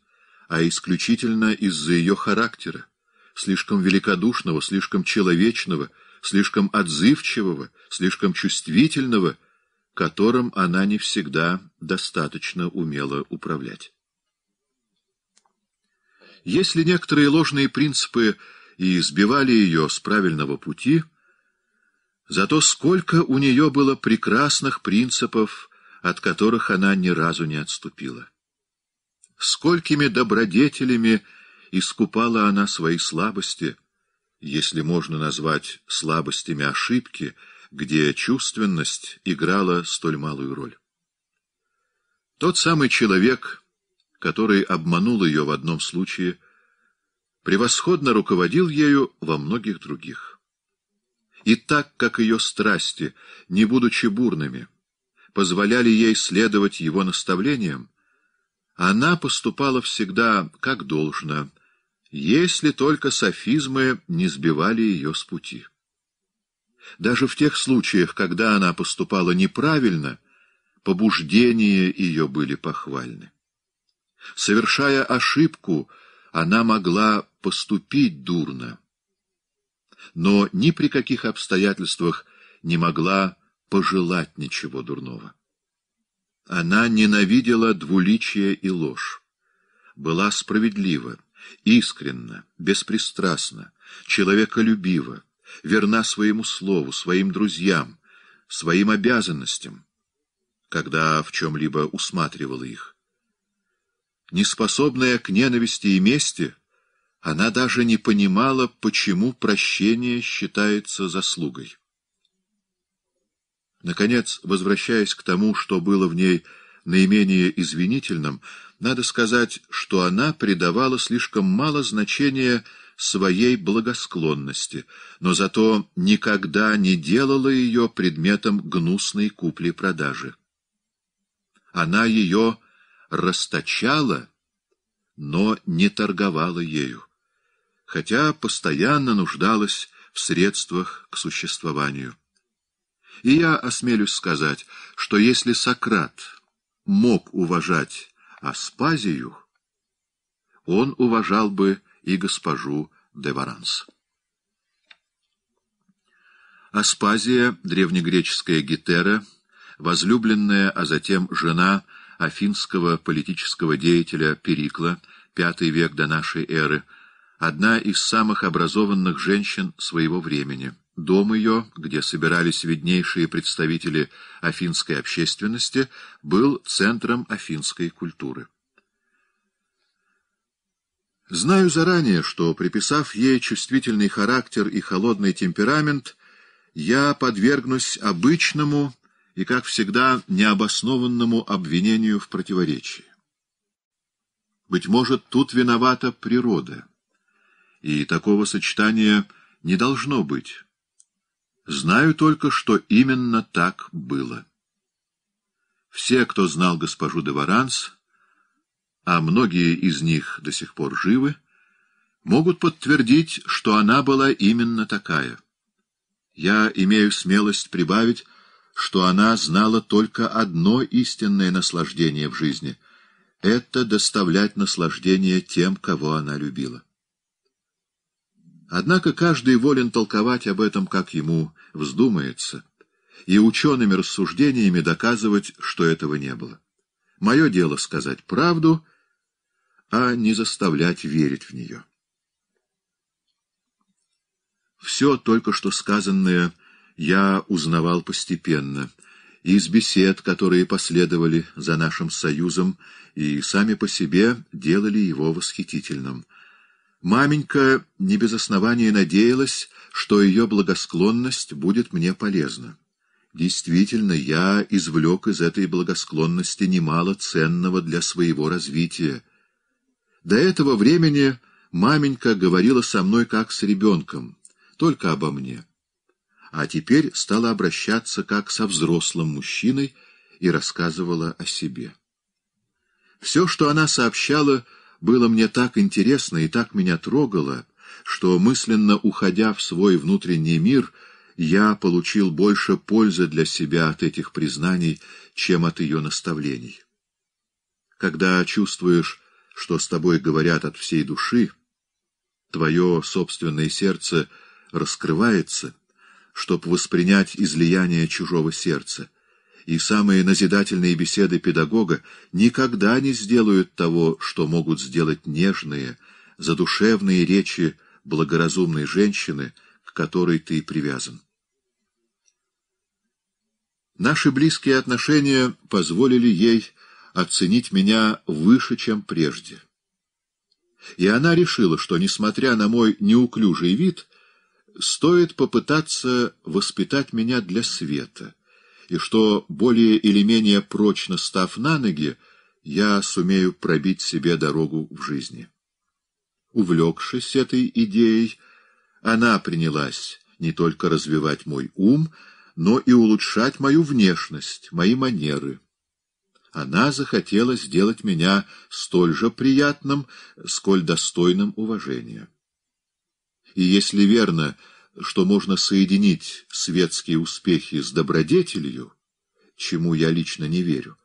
S1: а исключительно из-за ее характера, слишком великодушного, слишком человечного, слишком отзывчивого, слишком чувствительного, которым она не всегда достаточно умела управлять. Если некоторые ложные принципы и сбивали ее с правильного пути, зато сколько у нее было прекрасных принципов, от которых она ни разу не отступила. Сколькими добродетелями искупала она свои слабости, если можно назвать слабостями ошибки, где чувственность играла столь малую роль. Тот самый человек — который обманул ее в одном случае, превосходно руководил ею во многих других. И так как ее страсти, не будучи бурными, позволяли ей следовать его наставлениям, она поступала всегда как должно, если только софизмы не сбивали ее с пути. Даже в тех случаях, когда она поступала неправильно, побуждения ее были похвальны. Совершая ошибку, она могла поступить дурно, но ни при каких обстоятельствах не могла пожелать ничего дурного. Она ненавидела двуличие и ложь, была справедлива, искренна, беспристрастна, человеколюбива, верна своему слову, своим друзьям, своим обязанностям, когда в чем-либо усматривала их неспособная к ненависти и мести, она даже не понимала, почему прощение считается заслугой. Наконец, возвращаясь к тому, что было в ней наименее извинительным, надо сказать, что она придавала слишком мало значения своей благосклонности, но зато никогда не делала ее предметом гнусной купли-продажи. Она ее расточала, но не торговала ею, хотя постоянно нуждалась в средствах к существованию. И я осмелюсь сказать, что если Сократ мог уважать Аспазию, он уважал бы и госпожу де Аспазия, древнегреческая гетера, возлюбленная, а затем жена афинского политического деятеля Перикла, пятый век до нашей эры, одна из самых образованных женщин своего времени. Дом ее, где собирались виднейшие представители афинской общественности, был центром афинской культуры. Знаю заранее, что, приписав ей чувствительный характер и холодный темперамент, я подвергнусь обычному и, как всегда, необоснованному обвинению в противоречии. Быть может, тут виновата природа, и такого сочетания не должно быть. Знаю только, что именно так было. Все, кто знал госпожу де Варанс, а многие из них до сих пор живы, могут подтвердить, что она была именно такая. Я имею смелость прибавить, что она знала только одно истинное наслаждение в жизни — это доставлять наслаждение тем, кого она любила. Однако каждый волен толковать об этом, как ему вздумается, и учеными рассуждениями доказывать, что этого не было. Мое дело сказать правду, а не заставлять верить в нее. Все только что сказанное я узнавал постепенно, из бесед, которые последовали за нашим союзом и сами по себе делали его восхитительным. Маменька не без основания надеялась, что ее благосклонность будет мне полезна. Действительно, я извлек из этой благосклонности немало ценного для своего развития. До этого времени маменька говорила со мной как с ребенком, только обо мне а теперь стала обращаться как со взрослым мужчиной и рассказывала о себе. Все, что она сообщала, было мне так интересно и так меня трогало, что, мысленно уходя в свой внутренний мир, я получил больше пользы для себя от этих признаний, чем от ее наставлений. Когда чувствуешь, что с тобой говорят от всей души, твое собственное сердце раскрывается — чтобы воспринять излияние чужого сердца, и самые назидательные беседы педагога никогда не сделают того, что могут сделать нежные, задушевные речи благоразумной женщины, к которой ты привязан. Наши близкие отношения позволили ей оценить меня выше, чем прежде. И она решила, что, несмотря на мой неуклюжий вид, стоит попытаться воспитать меня для света, и что, более или менее прочно став на ноги, я сумею пробить себе дорогу в жизни. Увлекшись этой идеей, она принялась не только развивать мой ум, но и улучшать мою внешность, мои манеры. Она захотела сделать меня столь же приятным, сколь достойным уважения. И если верно, что можно соединить светские успехи с добродетелью, чему я лично не верю,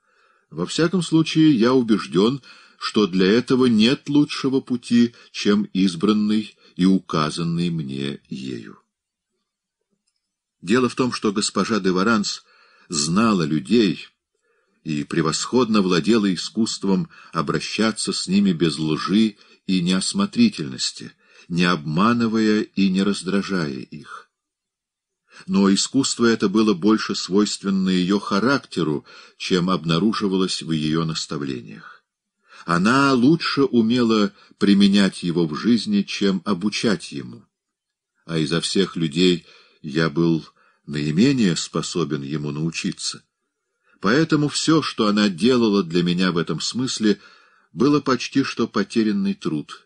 S1: во всяком случае я убежден, что для этого нет лучшего пути, чем избранный и указанный мне ею. Дело в том, что госпожа де Варанс знала людей и превосходно владела искусством обращаться с ними без лжи и неосмотрительности, не обманывая и не раздражая их. Но искусство это было больше свойственно ее характеру, чем обнаруживалось в ее наставлениях. Она лучше умела применять его в жизни, чем обучать ему. А изо всех людей я был наименее способен ему научиться. Поэтому все, что она делала для меня в этом смысле, было почти что потерянный труд —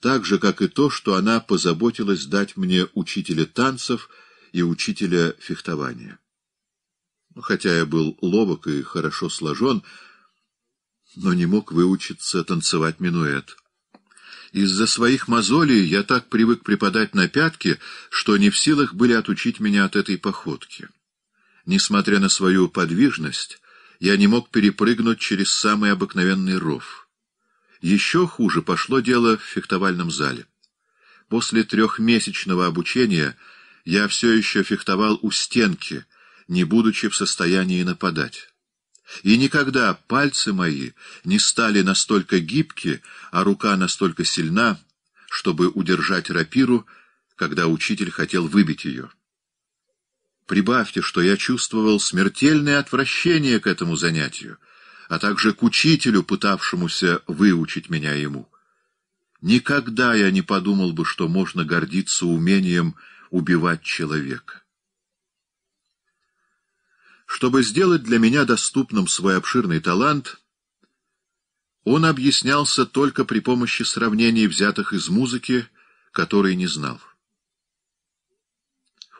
S1: так же, как и то, что она позаботилась дать мне учителя танцев и учителя фехтования. Ну, хотя я был ловок и хорошо сложен, но не мог выучиться танцевать минуэт. Из-за своих мозолей я так привык преподать на пятки, что не в силах были отучить меня от этой походки. Несмотря на свою подвижность, я не мог перепрыгнуть через самый обыкновенный ров. Еще хуже пошло дело в фехтовальном зале. После трехмесячного обучения я все еще фехтовал у стенки, не будучи в состоянии нападать. И никогда пальцы мои не стали настолько гибки, а рука настолько сильна, чтобы удержать рапиру, когда учитель хотел выбить ее. Прибавьте, что я чувствовал смертельное отвращение к этому занятию, а также к учителю, пытавшемуся выучить меня ему. Никогда я не подумал бы, что можно гордиться умением убивать человека. Чтобы сделать для меня доступным свой обширный талант, он объяснялся только при помощи сравнений, взятых из музыки, которые не знал.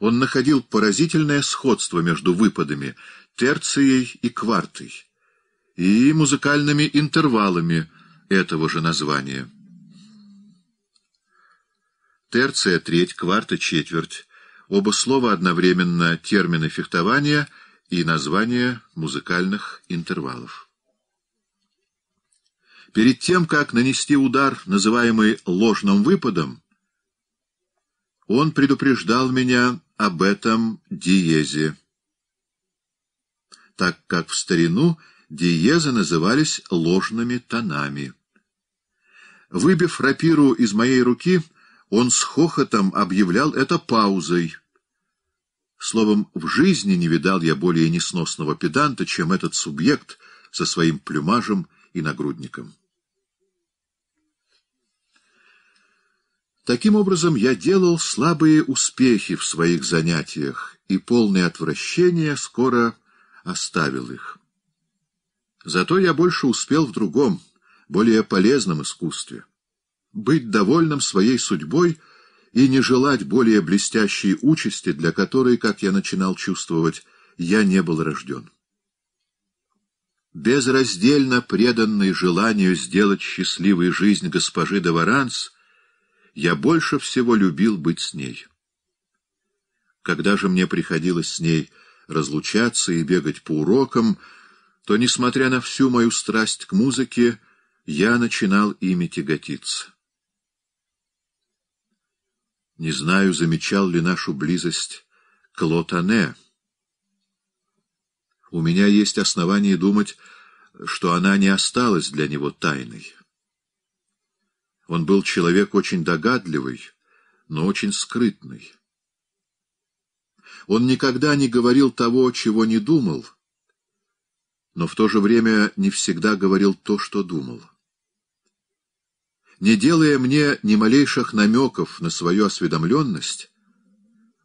S1: Он находил поразительное сходство между выпадами, терцией и квартой, и музыкальными интервалами этого же названия. Терция — треть, кварта — четверть. Оба слова одновременно термины фехтования и названия музыкальных интервалов. Перед тем, как нанести удар, называемый ложным выпадом, он предупреждал меня об этом диезе, так как в старину — диезы назывались ложными тонами. Выбив рапиру из моей руки, он с хохотом объявлял это паузой. Словом, в жизни не видал я более несносного педанта, чем этот субъект со своим плюмажем и нагрудником. Таким образом, я делал слабые успехи в своих занятиях, и полное отвращение скоро оставил их. Зато я больше успел в другом, более полезном искусстве. Быть довольным своей судьбой и не желать более блестящей участи, для которой, как я начинал чувствовать, я не был рожден. Безраздельно преданный желанию сделать счастливой жизнь госпожи де Варанс, я больше всего любил быть с ней. Когда же мне приходилось с ней разлучаться и бегать по урокам, то, несмотря на всю мою страсть к музыке, я начинал ими тяготиться. Не знаю, замечал ли нашу близость Клотане. У меня есть основания думать, что она не осталась для него тайной. Он был человек очень догадливый, но очень скрытный. Он никогда не говорил того, чего не думал, — но в то же время не всегда говорил то, что думал. Не делая мне ни малейших намеков на свою осведомленность,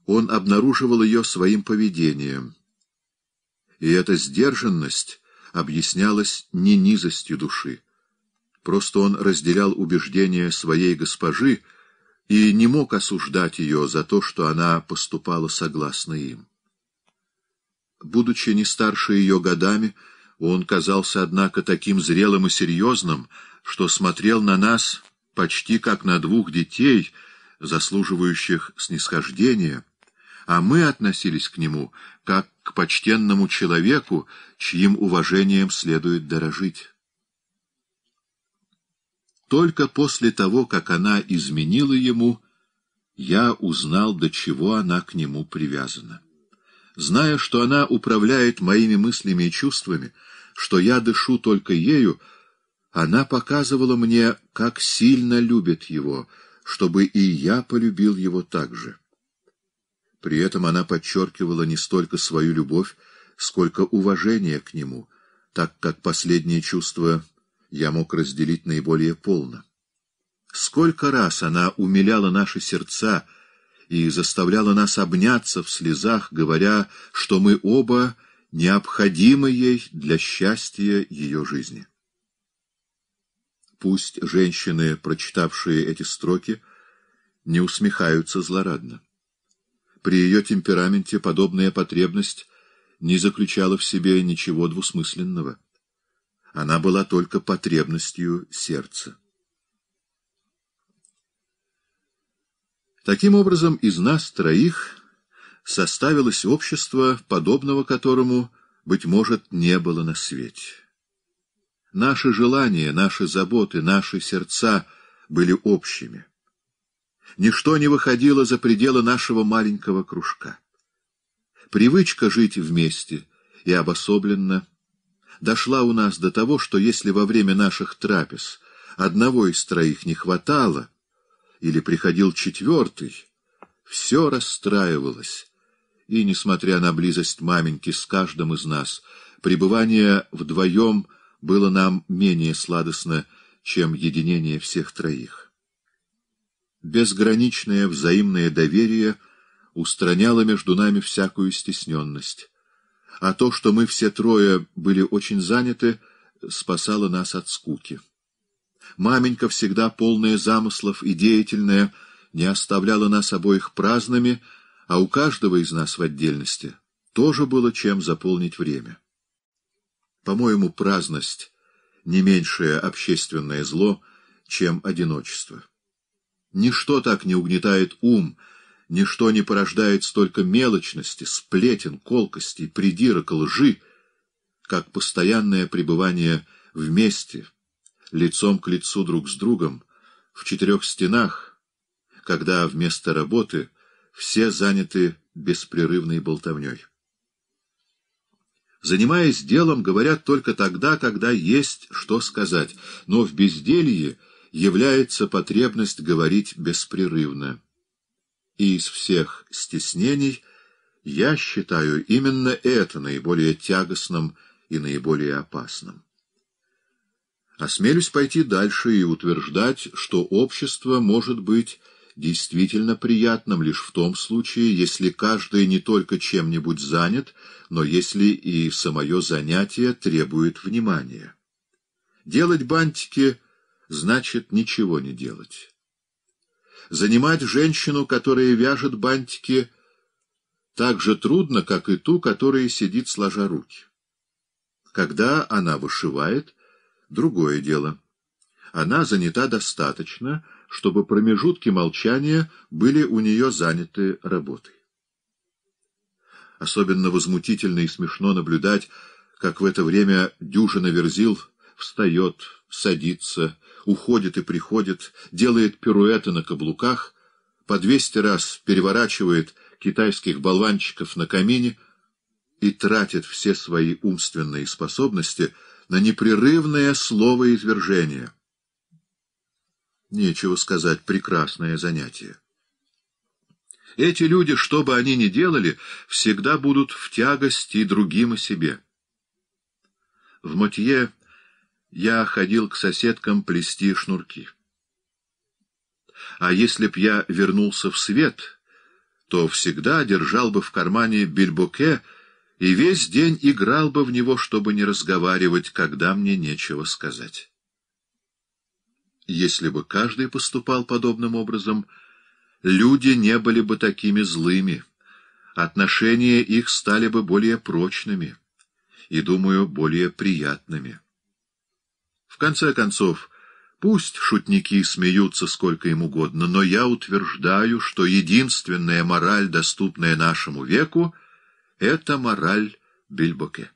S1: он обнаруживал ее своим поведением. И эта сдержанность объяснялась не низостью души. Просто он разделял убеждения своей госпожи и не мог осуждать ее за то, что она поступала согласно им. Будучи не старше ее годами, он казался, однако, таким зрелым и серьезным, что смотрел на нас почти как на двух детей, заслуживающих снисхождения, а мы относились к нему как к почтенному человеку, чьим уважением следует дорожить. Только после того, как она изменила ему, я узнал, до чего она к нему привязана. Зная, что она управляет моими мыслями и чувствами, что я дышу только ею, она показывала мне, как сильно любит его, чтобы и я полюбил его так же. При этом она подчеркивала не столько свою любовь, сколько уважение к нему, так как последнее чувство я мог разделить наиболее полно. Сколько раз она умиляла наши сердца и заставляла нас обняться в слезах, говоря, что мы оба необходимы ей для счастья ее жизни. Пусть женщины, прочитавшие эти строки, не усмехаются злорадно. При ее темпераменте подобная потребность не заключала в себе ничего двусмысленного. Она была только потребностью сердца. Таким образом, из нас троих составилось общество, подобного которому, быть может, не было на свете. Наши желания, наши заботы, наши сердца были общими. Ничто не выходило за пределы нашего маленького кружка. Привычка жить вместе и обособленно дошла у нас до того, что если во время наших трапез одного из троих не хватало, или приходил четвертый, все расстраивалось, и, несмотря на близость маменьки с каждым из нас, пребывание вдвоем было нам менее сладостно, чем единение всех троих. Безграничное взаимное доверие устраняло между нами всякую стесненность, а то, что мы все трое были очень заняты, спасало нас от скуки. Маменька, всегда полная замыслов и деятельная, не оставляла нас обоих праздными, а у каждого из нас в отдельности тоже было чем заполнить время. По-моему, праздность — не меньшее общественное зло, чем одиночество. Ничто так не угнетает ум, ничто не порождает столько мелочности, сплетен, колкостей, придирок, лжи, как постоянное пребывание вместе, лицом к лицу друг с другом, в четырех стенах, когда вместо работы — все заняты беспрерывной болтовней. Занимаясь делом, говорят только тогда, когда есть что сказать, но в безделье является потребность говорить беспрерывно. И из всех стеснений я считаю именно это наиболее тягостным и наиболее опасным. Осмелюсь пойти дальше и утверждать, что общество может быть действительно приятным лишь в том случае, если каждый не только чем-нибудь занят, но если и самое занятие требует внимания. Делать бантики значит ничего не делать. Занимать женщину, которая вяжет бантики, так же трудно, как и ту, которая сидит сложа руки. Когда она вышивает, другое дело. Она занята достаточно, чтобы промежутки молчания были у нее заняты работой. Особенно возмутительно и смешно наблюдать, как в это время дюжина верзил встает, садится, уходит и приходит, делает пируэты на каблуках, по двести раз переворачивает китайских болванчиков на камине и тратит все свои умственные способности на непрерывное словоизвержение — Нечего сказать, прекрасное занятие. Эти люди, что бы они ни делали, всегда будут в тягости другим и себе. В Мотье я ходил к соседкам плести шнурки. А если б я вернулся в свет, то всегда держал бы в кармане бельбоке и весь день играл бы в него, чтобы не разговаривать, когда мне нечего сказать. Если бы каждый поступал подобным образом, люди не были бы такими злыми, отношения их стали бы более прочными и, думаю, более приятными. В конце концов, пусть шутники смеются сколько им угодно, но я утверждаю, что единственная мораль, доступная нашему веку, — это мораль Бильбоке.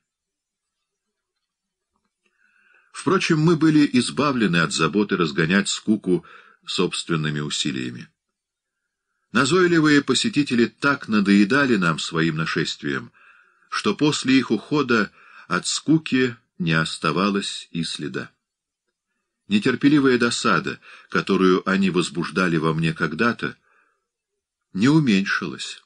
S1: Впрочем, мы были избавлены от заботы разгонять скуку собственными усилиями. Назойливые посетители так надоедали нам своим нашествием, что после их ухода от скуки не оставалось и следа. Нетерпеливая досада, которую они возбуждали во мне когда-то, не уменьшилась.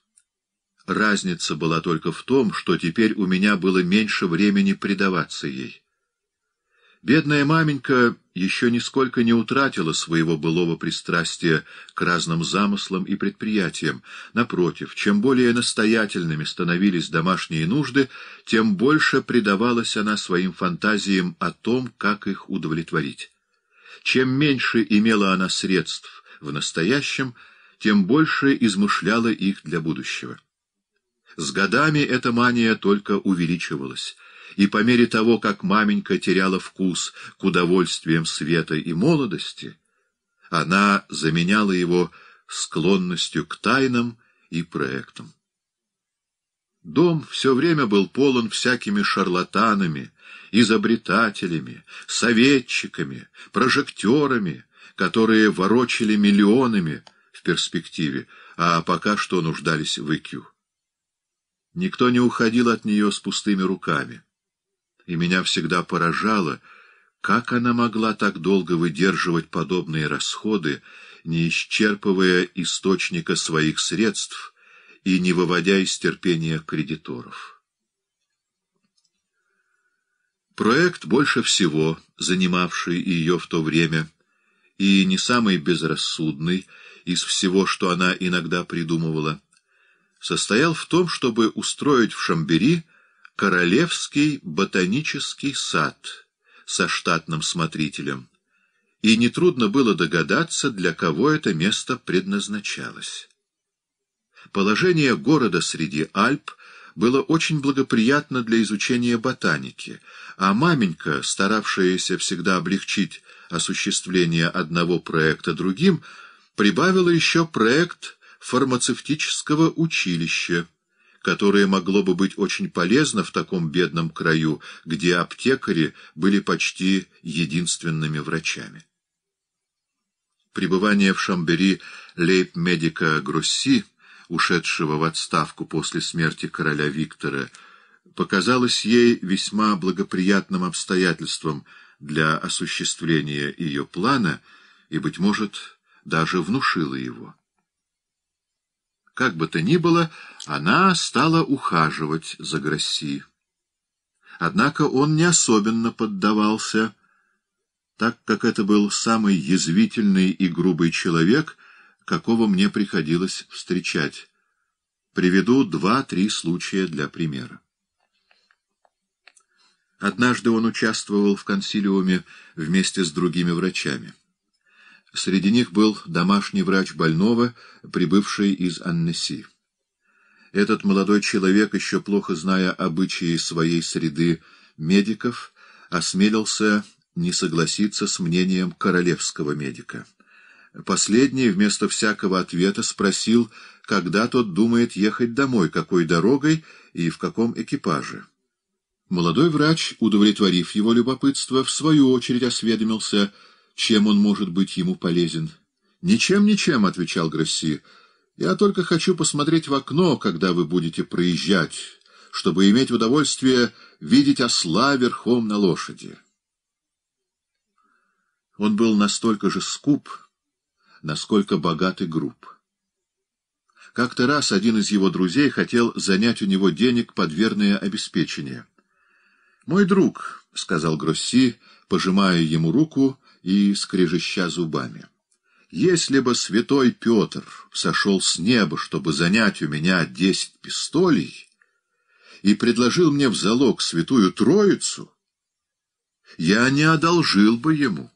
S1: Разница была только в том, что теперь у меня было меньше времени предаваться ей. Бедная маменька еще нисколько не утратила своего былого пристрастия к разным замыслам и предприятиям. Напротив, чем более настоятельными становились домашние нужды, тем больше предавалась она своим фантазиям о том, как их удовлетворить. Чем меньше имела она средств в настоящем, тем больше измышляла их для будущего. С годами эта мания только увеличивалась — и по мере того, как маменька теряла вкус к удовольствиям света и молодости, она заменяла его склонностью к тайнам и проектам. Дом все время был полон всякими шарлатанами, изобретателями, советчиками, прожекторами, которые ворочали миллионами в перспективе, а пока что нуждались в IQ. Никто не уходил от нее с пустыми руками и меня всегда поражало, как она могла так долго выдерживать подобные расходы, не исчерпывая источника своих средств и не выводя из терпения кредиторов. Проект, больше всего занимавший ее в то время, и не самый безрассудный из всего, что она иногда придумывала, состоял в том, чтобы устроить в Шамбери Королевский ботанический сад со штатным смотрителем, и нетрудно было догадаться, для кого это место предназначалось. Положение города среди Альп было очень благоприятно для изучения ботаники, а маменька, старавшаяся всегда облегчить осуществление одного проекта другим, прибавила еще проект фармацевтического училища, которое могло бы быть очень полезно в таком бедном краю, где аптекари были почти единственными врачами. Пребывание в Шамбери лейб-медика Грусси, ушедшего в отставку после смерти короля Виктора, показалось ей весьма благоприятным обстоятельством для осуществления ее плана и, быть может, даже внушило его. Как бы то ни было, она стала ухаживать за Гросси. Однако он не особенно поддавался, так как это был самый язвительный и грубый человек, какого мне приходилось встречать. Приведу два-три случая для примера. Однажды он участвовал в консилиуме вместе с другими врачами. Среди них был домашний врач больного, прибывший из Аннеси. Этот молодой человек, еще плохо зная обычаи своей среды медиков, осмелился не согласиться с мнением королевского медика. Последний вместо всякого ответа спросил, когда тот думает ехать домой, какой дорогой и в каком экипаже. Молодой врач, удовлетворив его любопытство, в свою очередь осведомился — чем он может быть ему полезен. «Ничем, ничем», — отвечал Гросси. «Я только хочу посмотреть в окно, когда вы будете проезжать, чтобы иметь удовольствие видеть осла верхом на лошади». Он был настолько же скуп, насколько богат и груб. Как-то раз один из его друзей хотел занять у него денег под верное обеспечение. «Мой друг», — сказал Гросси, пожимая ему руку, — и скрежеща зубами. Если бы святой Петр сошел с неба, чтобы занять у меня десять пистолей, и предложил мне в залог святую Троицу, я не одолжил бы ему.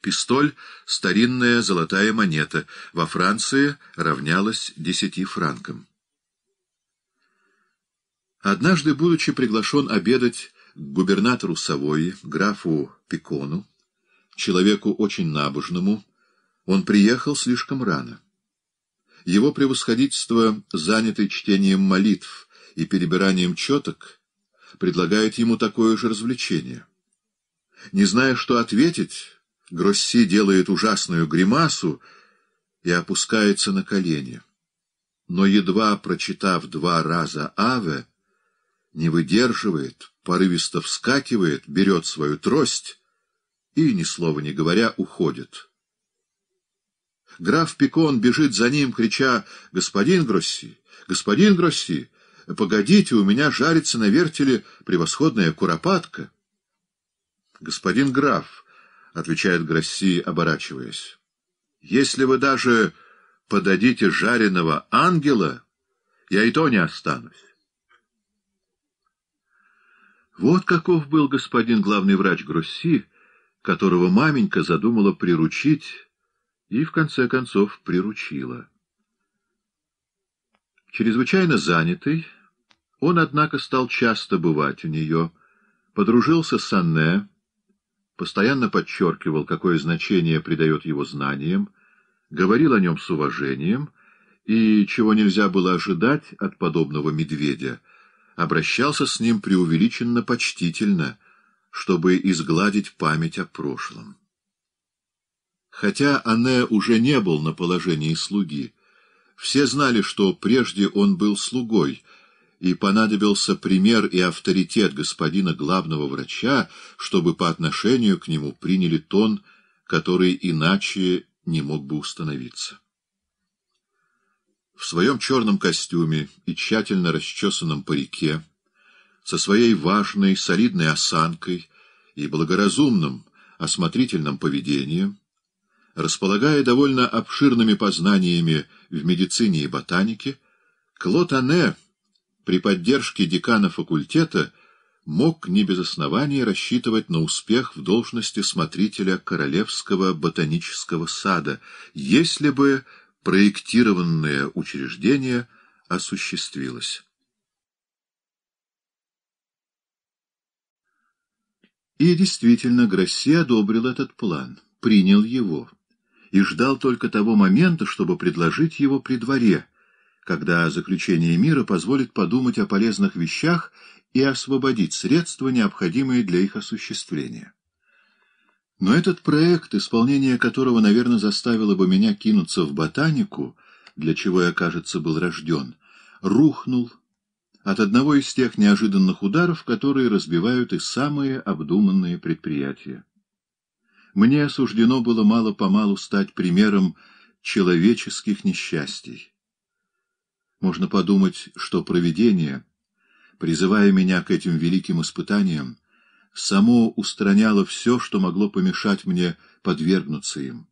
S1: Пистоль — старинная золотая монета, во Франции равнялась десяти франкам. Однажды, будучи приглашен обедать губернатору Савойи, графу Пикону, человеку очень набожному, он приехал слишком рано. Его превосходительство, занятый чтением молитв и перебиранием четок, предлагает ему такое же развлечение. Не зная, что ответить, Гросси делает ужасную гримасу и опускается на колени. Но едва прочитав два раза «Аве», не выдерживает, порывисто вскакивает, берет свою трость и, ни слова не говоря, уходит. Граф Пикон бежит за ним, крича «Господин Гросси! Господин Гросси! Погодите, у меня жарится на вертеле превосходная куропатка!» «Господин граф!» — отвечает Гросси, оборачиваясь. «Если вы даже подадите жареного ангела, я и то не останусь». Вот каков был господин главный врач Гросси, которого маменька задумала приручить и, в конце концов, приручила. Чрезвычайно занятый, он, однако, стал часто бывать у нее, подружился с Анне, постоянно подчеркивал, какое значение придает его знаниям, говорил о нем с уважением и, чего нельзя было ожидать от подобного медведя, — обращался с ним преувеличенно почтительно, чтобы изгладить память о прошлом. Хотя Анне уже не был на положении слуги, все знали, что прежде он был слугой, и понадобился пример и авторитет господина главного врача, чтобы по отношению к нему приняли тон, который иначе не мог бы установиться. В своем черном костюме и тщательно расчесанном парике, со своей важной, солидной осанкой и благоразумным, осмотрительным поведением, располагая довольно обширными познаниями в медицине и ботанике, Клод Анне при поддержке декана факультета мог не без оснований рассчитывать на успех в должности смотрителя Королевского ботанического сада, если бы проектированное учреждение осуществилось. И действительно, Гросси одобрил этот план, принял его и ждал только того момента, чтобы предложить его при дворе, когда заключение мира позволит подумать о полезных вещах и освободить средства, необходимые для их осуществления. Но этот проект, исполнение которого, наверное, заставило бы меня кинуться в ботанику, для чего я, кажется, был рожден, рухнул от одного из тех неожиданных ударов, которые разбивают и самые обдуманные предприятия. Мне суждено было мало-помалу стать примером человеческих несчастий. Можно подумать, что провидение, призывая меня к этим великим испытаниям, само устраняло все, что могло помешать мне подвергнуться им.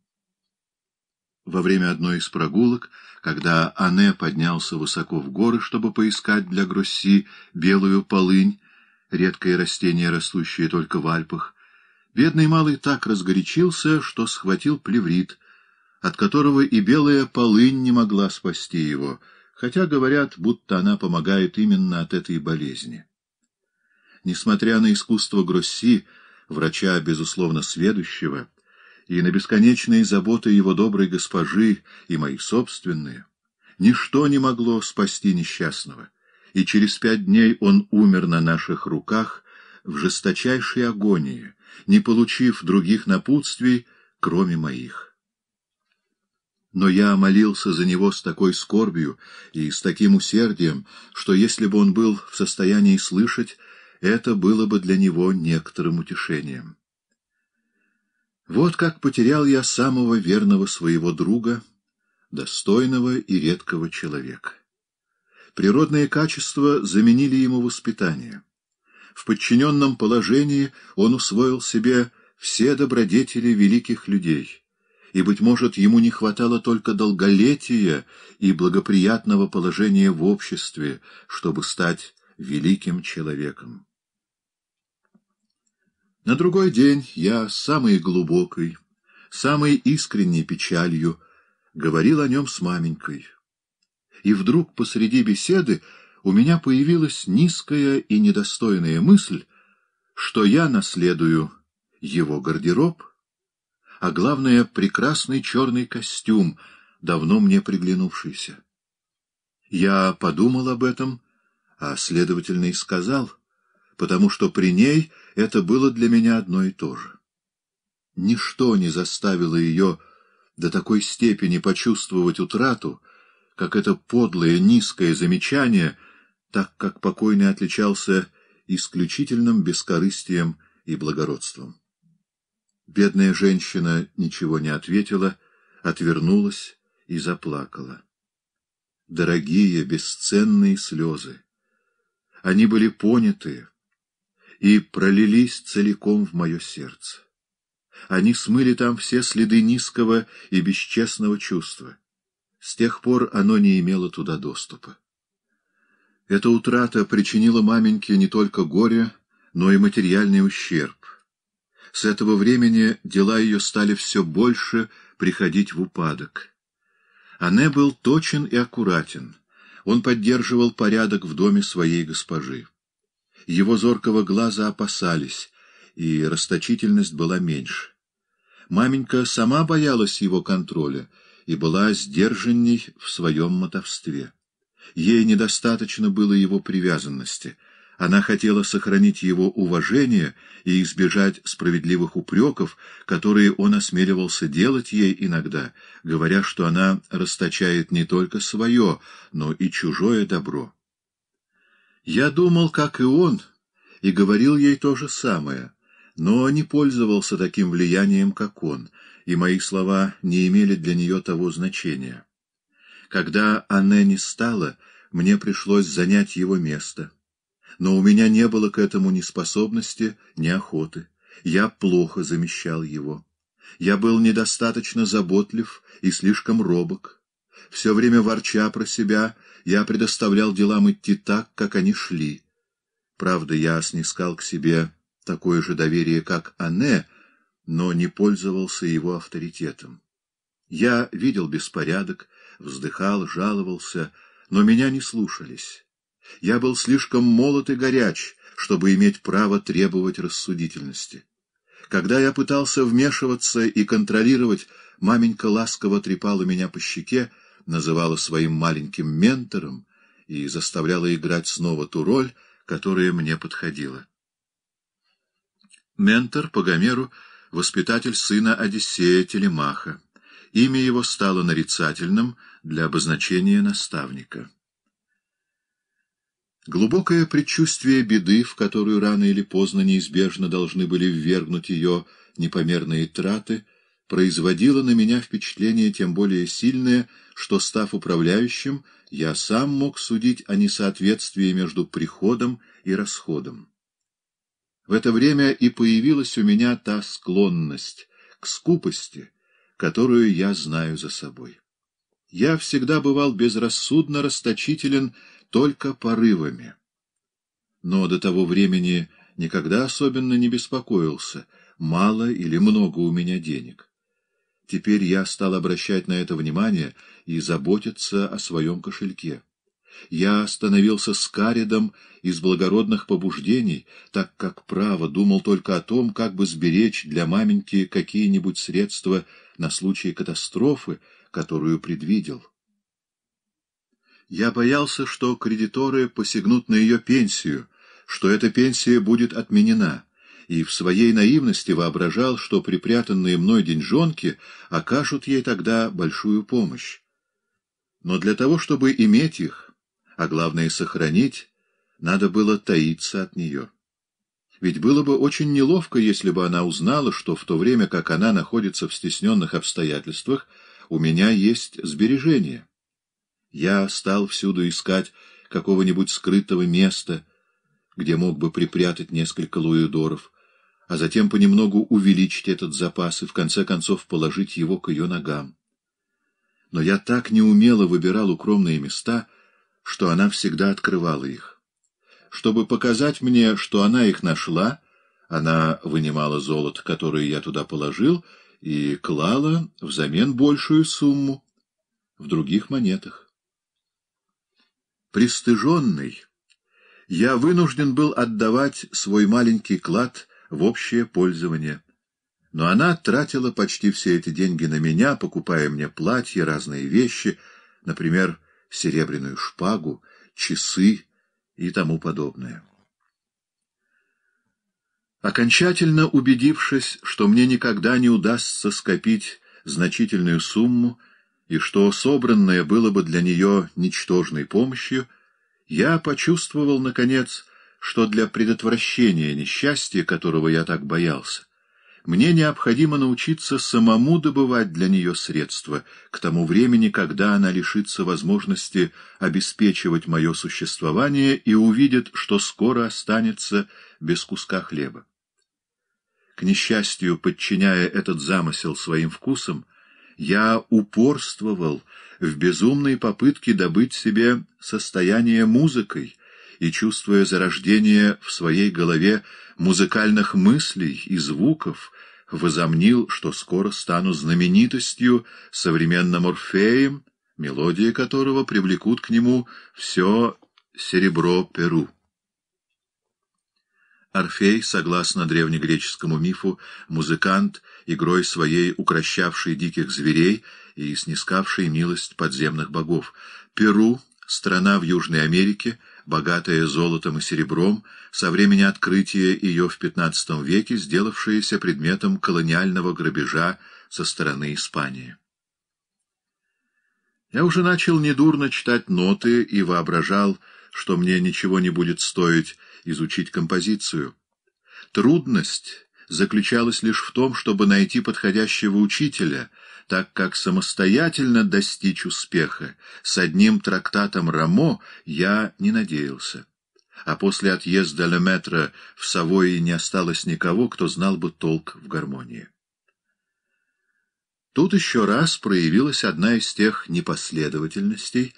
S1: Во время одной из прогулок, когда Анне поднялся высоко в горы, чтобы поискать для Грусси белую полынь, редкое растение, растущее только в Альпах, бедный малый так разгорячился, что схватил плеврит, от которого и белая полынь не могла спасти его, хотя говорят, будто она помогает именно от этой болезни. Несмотря на искусство Гросси, врача, безусловно, сведущего, и на бесконечные заботы его доброй госпожи и мои собственные, ничто не могло спасти несчастного, и через пять дней он умер на наших руках в жесточайшей агонии, не получив других напутствий, кроме моих. Но я молился за него с такой скорбью и с таким усердием, что если бы он был в состоянии слышать, это было бы для него некоторым утешением. Вот как потерял я самого верного своего друга, достойного и редкого человека. Природные качества заменили ему воспитание. В подчиненном положении он усвоил себе все добродетели великих людей — и, быть может, ему не хватало только долголетия и благоприятного положения в обществе, чтобы стать великим человеком. На другой день я самой глубокой, самой искренней печалью говорил о нем с маменькой. И вдруг посреди беседы у меня появилась низкая и недостойная мысль, что я наследую его гардероб, а главное — прекрасный черный костюм, давно мне приглянувшийся. Я подумал об этом, а, следовательно, и сказал — потому что при ней это было для меня одно и то же. Ничто не заставило ее до такой степени почувствовать утрату, как это подлое низкое замечание, так как покойный отличался исключительным бескорыстием и благородством. Бедная женщина ничего не ответила, отвернулась и заплакала. Дорогие, бесценные слезы! Они были поняты, и пролились целиком в мое сердце. Они смыли там все следы низкого и бесчестного чувства. С тех пор оно не имело туда доступа. Эта утрата причинила маменьке не только горе, но и материальный ущерб. С этого времени дела ее стали все больше приходить в упадок. Анне был точен и аккуратен. Он поддерживал порядок в доме своей госпожи. Его зоркого глаза опасались, и расточительность была меньше. Маменька сама боялась его контроля и была сдержанней в своем мотовстве. Ей недостаточно было его привязанности. Она хотела сохранить его уважение и избежать справедливых упреков, которые он осмеливался делать ей иногда, говоря, что она расточает не только свое, но и чужое добро. Я думал, как и он, и говорил ей то же самое, но не пользовался таким влиянием, как он, и мои слова не имели для нее того значения. Когда Анне не стало, мне пришлось занять его место. Но у меня не было к этому ни способности, ни охоты. Я плохо замещал его. Я был недостаточно заботлив и слишком робок. Все время ворча про себя, я предоставлял делам идти так, как они шли. Правда, я снискал к себе такое же доверие, как Анне, но не пользовался его авторитетом. Я видел беспорядок, вздыхал, жаловался, но меня не слушались. Я был слишком молод и горяч, чтобы иметь право требовать рассудительности. Когда я пытался вмешиваться и контролировать, маменька ласково трепала меня по щеке, называла своим маленьким ментором и заставляла играть снова ту роль, которая мне подходила. Ментор по Гомеру — воспитатель сына Одиссея Телемаха. Имя его стало нарицательным для обозначения наставника. Глубокое предчувствие беды, в которую рано или поздно неизбежно должны были ввергнуть ее непомерные траты — производила на меня впечатление тем более сильное, что, став управляющим, я сам мог судить о несоответствии между приходом и расходом. В это время и появилась у меня та склонность к скупости, которую я знаю за собой. Я всегда бывал безрассудно расточителен только порывами. Но до того времени никогда особенно не беспокоился, мало или много у меня денег. Теперь я стал обращать на это внимание и заботиться о своем кошельке. Я становился скаридом из благородных побуждений, так как, право, думал только о том, как бы сберечь для маменьки какие-нибудь средства на случай катастрофы, которую предвидел. Я боялся, что кредиторы посягнут на ее пенсию, что эта пенсия будет отменена и в своей наивности воображал, что припрятанные мной деньжонки окажут ей тогда большую помощь. Но для того, чтобы иметь их, а главное сохранить, надо было таиться от нее. Ведь было бы очень неловко, если бы она узнала, что в то время, как она находится в стесненных обстоятельствах, у меня есть сбережения. Я стал всюду искать какого-нибудь скрытого места, где мог бы припрятать несколько луидоров а затем понемногу увеличить этот запас и, в конце концов, положить его к ее ногам. Но я так неумело выбирал укромные места, что она всегда открывала их. Чтобы показать мне, что она их нашла, она вынимала золото, которое я туда положил, и клала взамен большую сумму в других монетах. Пристыженный, я вынужден был отдавать свой маленький клад — в общее пользование. Но она тратила почти все эти деньги на меня, покупая мне платья, разные вещи, например, серебряную шпагу, часы и тому подобное. Окончательно убедившись, что мне никогда не удастся скопить значительную сумму и что собранное было бы для нее ничтожной помощью, я почувствовал, наконец, что для предотвращения несчастья, которого я так боялся, мне необходимо научиться самому добывать для нее средства к тому времени, когда она лишится возможности обеспечивать мое существование и увидит, что скоро останется без куска хлеба. К несчастью, подчиняя этот замысел своим вкусам, я упорствовал в безумной попытке добыть себе состояние музыкой — и чувствуя зарождение в своей голове музыкальных мыслей и звуков, возомнил, что скоро стану знаменитостью, современным Орфеем, мелодии которого привлекут к нему все серебро Перу. Орфей, согласно древнегреческому мифу, музыкант, игрой своей укращавший диких зверей и снискавший милость подземных богов. Перу, страна в Южной Америке, — богатая золотом и серебром, со времени открытия ее в XV веке, сделавшаяся предметом колониального грабежа со стороны Испании. Я уже начал недурно читать ноты и воображал, что мне ничего не будет стоить изучить композицию. Трудность заключалась лишь в том, чтобы найти подходящего учителя — так как самостоятельно достичь успеха с одним трактатом Рамо я не надеялся. А после отъезда Леметра в Савойи не осталось никого, кто знал бы толк в гармонии. Тут еще раз проявилась одна из тех непоследовательностей,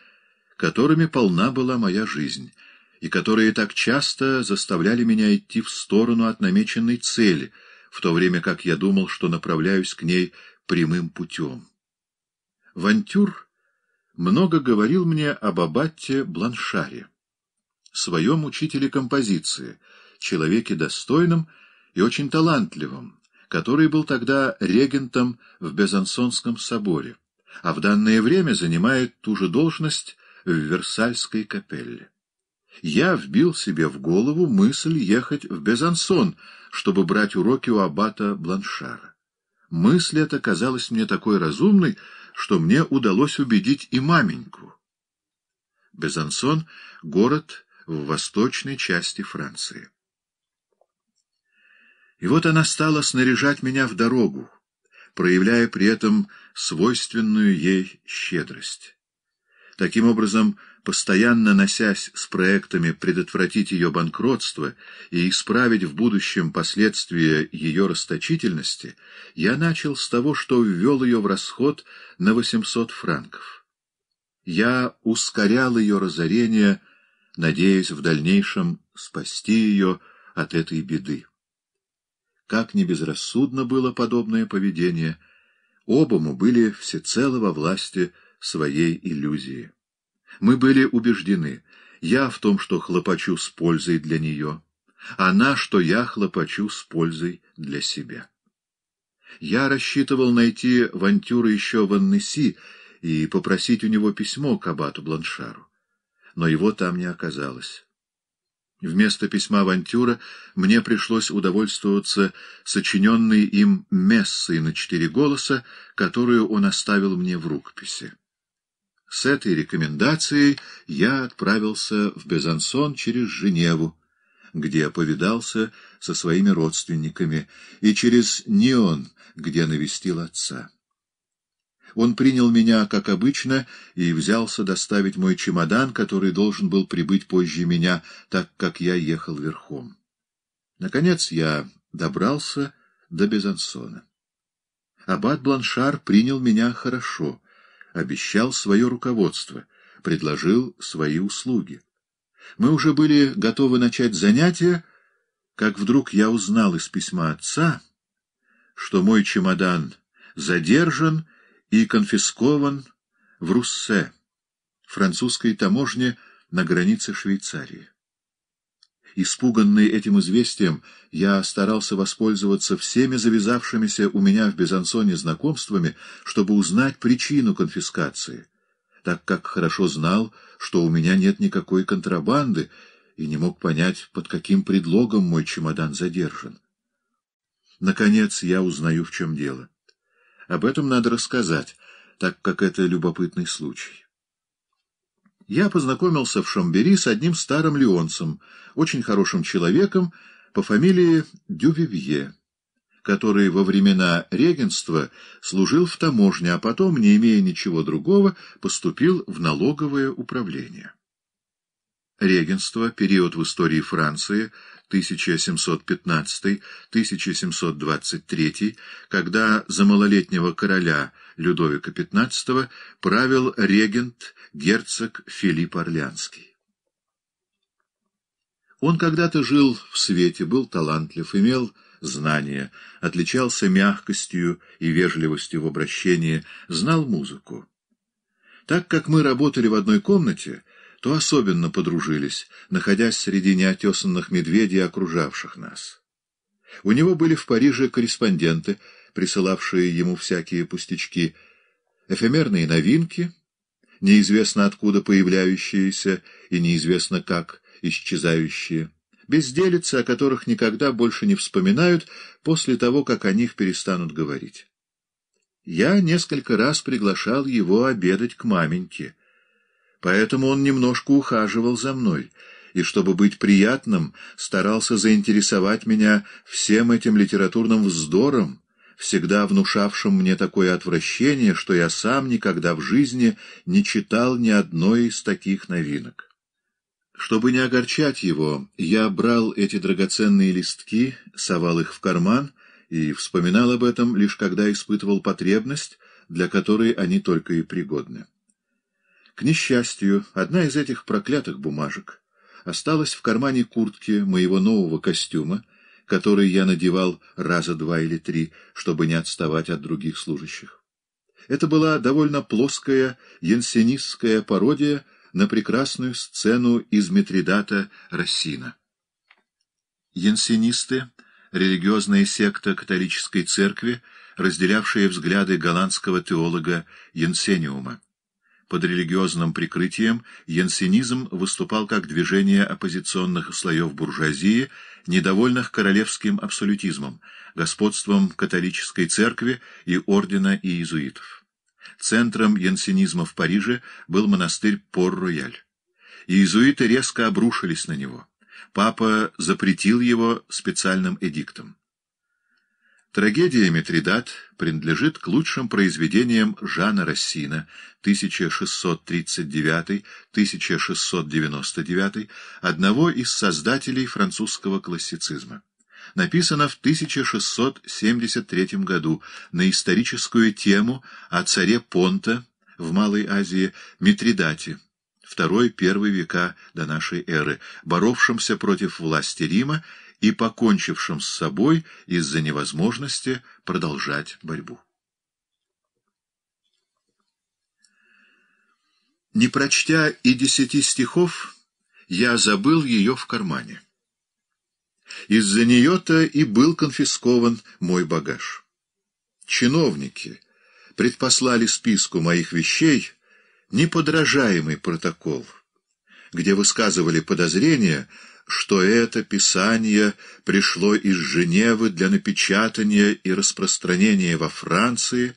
S1: которыми полна была моя жизнь, и которые так часто заставляли меня идти в сторону от намеченной цели, в то время как я думал, что направляюсь к ней прямым путем. Вантюр много говорил мне об аббате Бланшаре, своем учителе композиции, человеке достойном и очень талантливом, который был тогда регентом в Безансонском соборе, а в данное время занимает ту же должность в Версальской капелле. Я вбил себе в голову мысль ехать в Безансон, чтобы брать уроки у аббата Бланшара. Мысль эта казалась мне такой разумной, что мне удалось убедить и маменьку. Безансон — город в восточной части Франции. И вот она стала снаряжать меня в дорогу, проявляя при этом свойственную ей щедрость. Таким образом, постоянно носясь с проектами предотвратить ее банкротство и исправить в будущем последствия ее расточительности, я начал с того, что ввел ее в расход на 800 франков. Я ускорял ее разорение, надеясь в дальнейшем спасти ее от этой беды. Как не безрассудно было подобное поведение, оба мы были всецело во власти своей иллюзии. Мы были убеждены, я в том, что хлопочу с пользой для нее, она, что я хлопочу с пользой для себя. Я рассчитывал найти Вантюра еще в Аннеси и попросить у него письмо к абату Бланшару, но его там не оказалось. Вместо письма Вантюра мне пришлось удовольствоваться сочиненной им мессой на четыре голоса, которую он оставил мне в рукописи. С этой рекомендацией я отправился в Безансон через Женеву, где повидался со своими родственниками, и через Неон, где навестил отца. Он принял меня, как обычно, и взялся доставить мой чемодан, который должен был прибыть позже меня, так как я ехал верхом. Наконец я добрался до Безансона. Аббат Бланшар принял меня хорошо — обещал свое руководство, предложил свои услуги. Мы уже были готовы начать занятия, как вдруг я узнал из письма отца, что мой чемодан задержан и конфискован в Руссе, французской таможне на границе Швейцарии. Испуганный этим известием, я старался воспользоваться всеми завязавшимися у меня в Безансоне знакомствами, чтобы узнать причину конфискации, так как хорошо знал, что у меня нет никакой контрабанды, и не мог понять, под каким предлогом мой чемодан задержан. Наконец я узнаю, в чем дело. Об этом надо рассказать, так как это любопытный случай. Я познакомился в Шамбери с одним старым леонцем, очень хорошим человеком по фамилии Дювивье, который во времена регенства служил в таможне, а потом, не имея ничего другого, поступил в налоговое управление. Регенство, период в истории Франции – 1715-1723, когда за малолетнего короля Людовика XV правил регент герцог Филипп Орлянский. Он когда-то жил в свете, был талантлив, имел знания, отличался мягкостью и вежливостью в обращении, знал музыку. Так как мы работали в одной комнате, то особенно подружились, находясь среди неотесанных медведей, окружавших нас. У него были в Париже корреспонденты, присылавшие ему всякие пустячки, эфемерные новинки, неизвестно откуда появляющиеся и неизвестно как исчезающие, безделицы, о которых никогда больше не вспоминают после того, как о них перестанут говорить. Я несколько раз приглашал его обедать к маменьке — Поэтому он немножко ухаживал за мной и, чтобы быть приятным, старался заинтересовать меня всем этим литературным вздором, всегда внушавшим мне такое отвращение, что я сам никогда в жизни не читал ни одной из таких новинок. Чтобы не огорчать его, я брал эти драгоценные листки, совал их в карман и вспоминал об этом лишь когда испытывал потребность, для которой они только и пригодны. К несчастью, одна из этих проклятых бумажек осталась в кармане куртки моего нового костюма, который я надевал раза два или три, чтобы не отставать от других служащих. Это была довольно плоская янсенистская пародия на прекрасную сцену из Митридата Рассина. Янсенисты — религиозная секта католической церкви, разделявшая взгляды голландского теолога Янсениума. Под религиозным прикрытием янсенизм выступал как движение оппозиционных слоев буржуазии, недовольных королевским абсолютизмом, господством католической церкви и ордена иезуитов. Центром янсенизма в Париже был монастырь Пор-Рояль. Иезуиты резко обрушились на него. Папа запретил его специальным эдиктом. Трагедия «Митридат» принадлежит к лучшим произведениям Жана Рассина 1639-1699, одного из создателей французского классицизма. Написана в 1673 году на историческую тему о царе Понта в Малой Азии Митридате, II-I века до нашей эры, боровшемся против власти Рима и покончившим с собой из-за невозможности продолжать борьбу. Не прочтя и десяти стихов, я забыл ее в кармане. Из-за нее-то и был конфискован мой багаж. Чиновники предпослали списку моих вещей неподражаемый протокол, где высказывали подозрения, что это писание пришло из Женевы для напечатания и распространения во Франции,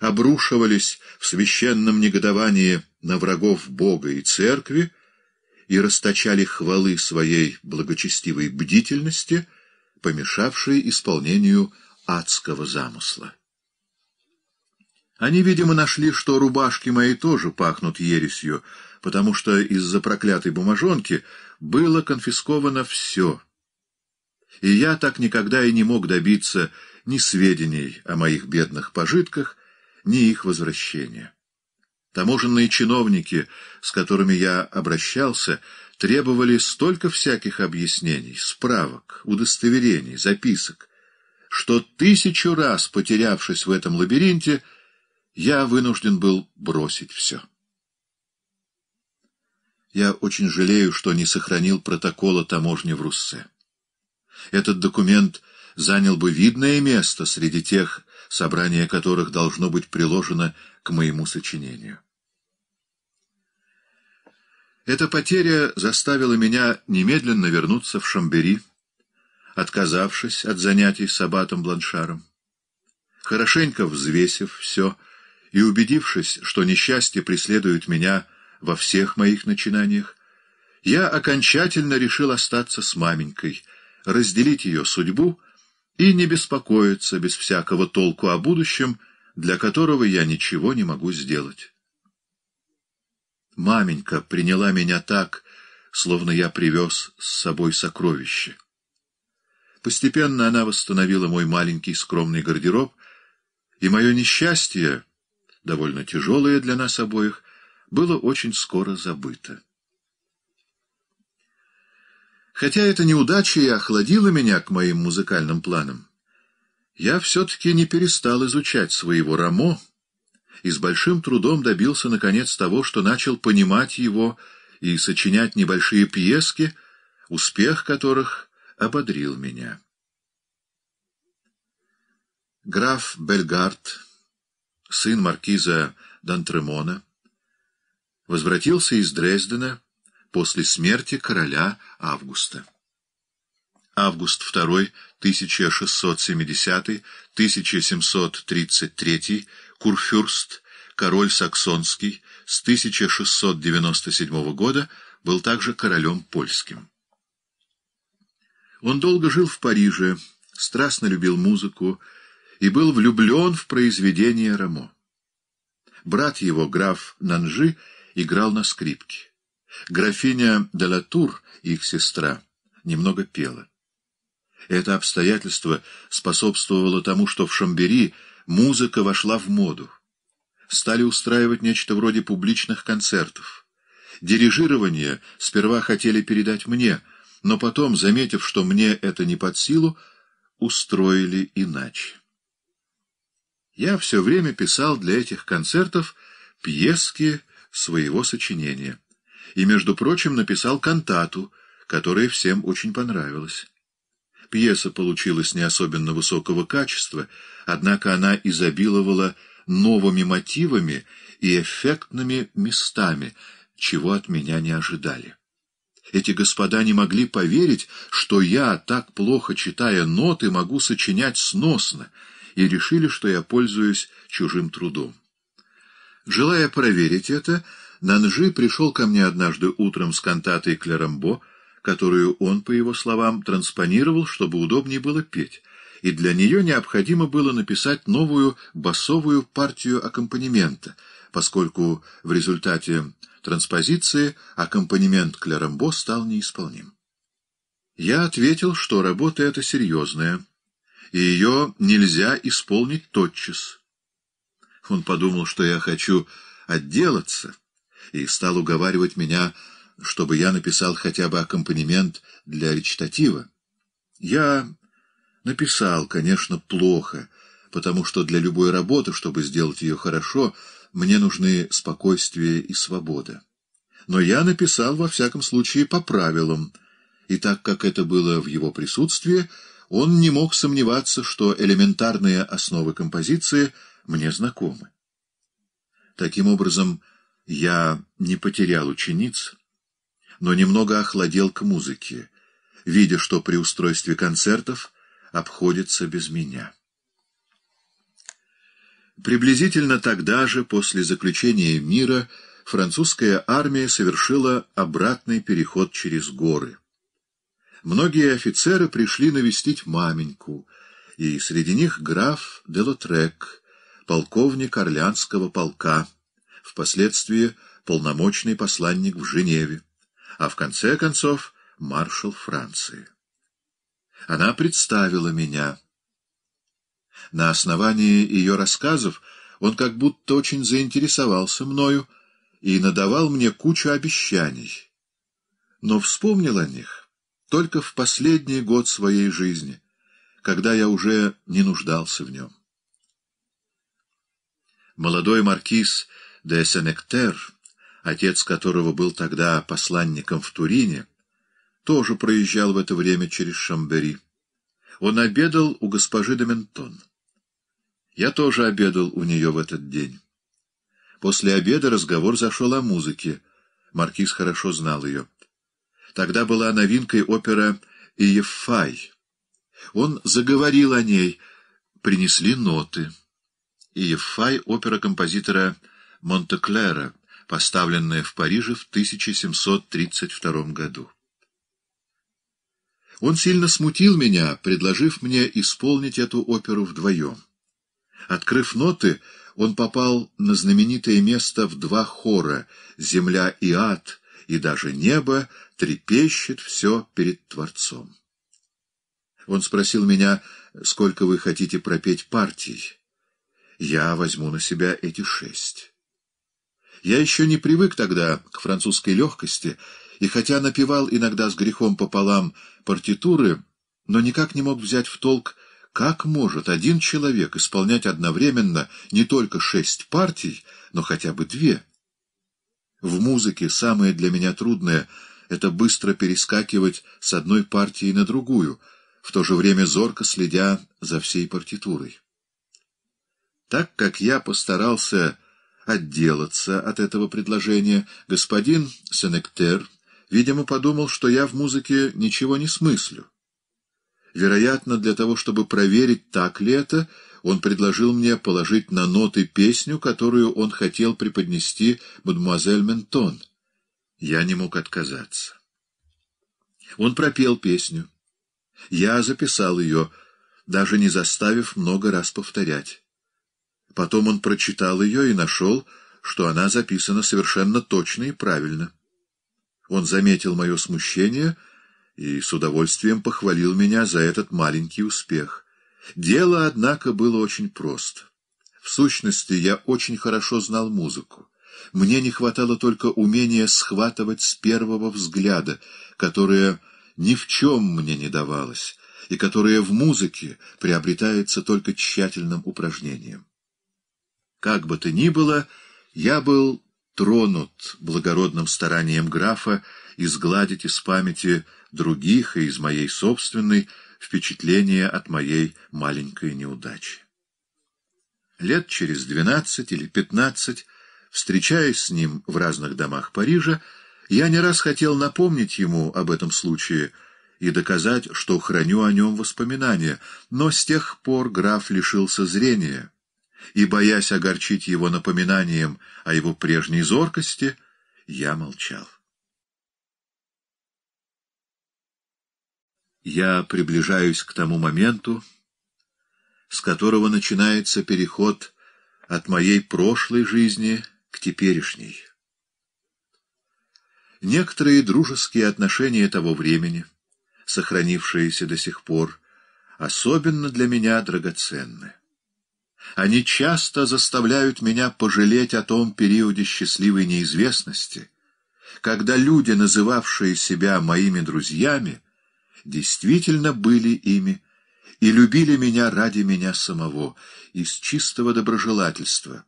S1: обрушивались в священном негодовании на врагов Бога и Церкви и расточали хвалы своей благочестивой бдительности, помешавшей исполнению адского замысла. Они, видимо, нашли, что рубашки мои тоже пахнут ересью, потому что из-за проклятой бумажонки было конфисковано все, и я так никогда и не мог добиться ни сведений о моих бедных пожитках, ни их возвращения. Таможенные чиновники, с которыми я обращался, требовали столько всяких объяснений, справок, удостоверений, записок, что тысячу раз, потерявшись в этом лабиринте, я вынужден был бросить все. Я очень жалею, что не сохранил протокола таможни в Руссе. Этот документ занял бы видное место среди тех, собрание которых должно быть приложено к моему сочинению. Эта потеря заставила меня немедленно вернуться в Шамбери, отказавшись от занятий с аббатом Бланшаром. Хорошенько взвесив все и убедившись, что несчастье преследует меня во всех моих начинаниях, я окончательно решил остаться с маменькой, разделить ее судьбу и не беспокоиться без всякого толку о будущем, для которого я ничего не могу сделать. Маменька приняла меня так, словно я привез с собой сокровище. Постепенно она восстановила мой маленький скромный гардероб, и мое несчастье, довольно тяжелое для нас обоих, было очень скоро забыто. Хотя эта неудача и охладила меня к моим музыкальным планам, я все-таки не перестал изучать своего Рамо и с большим трудом добился, наконец, того, что начал понимать его и сочинять небольшие пьески, успех которых ободрил меня. Граф Бельгард, сын маркиза Дантремона, возвратился из Дрездена после смерти короля Августа. Август II, 1670-1733, Курфюрст, король саксонский, с 1697 года был также королем польским. Он долго жил в Париже, страстно любил музыку и был влюблен в произведение Рамо. Брат его, граф Нанжи, играл на скрипке. Графиня Делатур, их сестра, немного пела. Это обстоятельство способствовало тому, что в Шамбери музыка вошла в моду. Стали устраивать нечто вроде публичных концертов. Дирижирование сперва хотели передать мне, но потом, заметив, что мне это не под силу, устроили иначе. Я все время писал для этих концертов пьески своего сочинения. И, между прочим, написал кантату, которая всем очень понравилась. Пьеса получилась не особенно высокого качества, однако она изобиловала новыми мотивами и эффектными местами, чего от меня не ожидали. Эти господа не могли поверить, что я, так плохо читая ноты, могу сочинять сносно, и решили, что я пользуюсь чужим трудом. Желая проверить это, Нанжи пришел ко мне однажды утром с кантатой Клерамбо, которую он, по его словам, транспонировал, чтобы удобнее было петь, и для нее необходимо было написать новую басовую партию аккомпанемента, поскольку в результате транспозиции аккомпанемент Клерамбо стал неисполним. Я ответил, что работа эта серьезная, и ее нельзя исполнить тотчас, он подумал, что я хочу отделаться, и стал уговаривать меня, чтобы я написал хотя бы аккомпанемент для речитатива. Я написал, конечно, плохо, потому что для любой работы, чтобы сделать ее хорошо, мне нужны спокойствие и свобода. Но я написал, во всяком случае, по правилам, и так как это было в его присутствии, он не мог сомневаться, что элементарные основы композиции — мне знакомы. Таким образом, я не потерял учениц, но немного охладел к музыке, видя, что при устройстве концертов обходится без меня. Приблизительно тогда же, после заключения мира, французская армия совершила обратный переход через горы. Многие офицеры пришли навестить маменьку, и среди них граф Делотрек — полковник Орлянского полка, впоследствии полномочный посланник в Женеве, а в конце концов маршал Франции. Она представила меня. На основании ее рассказов он как будто очень заинтересовался мною и надавал мне кучу обещаний. Но вспомнил о них только в последний год своей жизни, когда я уже не нуждался в нем молодой маркиз де Сенектер, отец которого был тогда посланником в Турине, тоже проезжал в это время через Шамбери. Он обедал у госпожи де Ментон. Я тоже обедал у нее в этот день. После обеда разговор зашел о музыке. Маркиз хорошо знал ее. Тогда была новинкой опера «Иефай». Он заговорил о ней, принесли ноты и Ефай опера композитора Монтеклера, поставленная в Париже в 1732 году. Он сильно смутил меня, предложив мне исполнить эту оперу вдвоем. Открыв ноты, он попал на знаменитое место в два хора «Земля и ад», и даже небо трепещет все перед Творцом. Он спросил меня, сколько вы хотите пропеть партий я возьму на себя эти шесть. Я еще не привык тогда к французской легкости, и хотя напевал иногда с грехом пополам партитуры, но никак не мог взять в толк, как может один человек исполнять одновременно не только шесть партий, но хотя бы две. В музыке самое для меня трудное — это быстро перескакивать с одной партии на другую, в то же время зорко следя за всей партитурой. Так как я постарался отделаться от этого предложения, господин Сенектер, видимо, подумал, что я в музыке ничего не смыслю. Вероятно, для того, чтобы проверить, так ли это, он предложил мне положить на ноты песню, которую он хотел преподнести мадемуазель Ментон. Я не мог отказаться. Он пропел песню. Я записал ее, даже не заставив много раз повторять. Потом он прочитал ее и нашел, что она записана совершенно точно и правильно. Он заметил мое смущение и с удовольствием похвалил меня за этот маленький успех. Дело, однако, было очень просто. В сущности, я очень хорошо знал музыку. Мне не хватало только умения схватывать с первого взгляда, которое ни в чем мне не давалось, и которое в музыке приобретается только тщательным упражнением. Как бы то ни было, я был тронут благородным старанием графа изгладить из памяти других и из моей собственной впечатление от моей маленькой неудачи. Лет через двенадцать или пятнадцать, встречаясь с ним в разных домах Парижа, я не раз хотел напомнить ему об этом случае и доказать, что храню о нем воспоминания, но с тех пор граф лишился зрения — и, боясь огорчить его напоминанием о его прежней зоркости, я молчал. Я приближаюсь к тому моменту, с которого начинается переход от моей прошлой жизни к теперешней. Некоторые дружеские отношения того времени, сохранившиеся до сих пор, особенно для меня драгоценны. Они часто заставляют меня пожалеть о том периоде счастливой неизвестности, когда люди, называвшие себя моими друзьями, действительно были ими и любили меня ради меня самого, из чистого доброжелательства,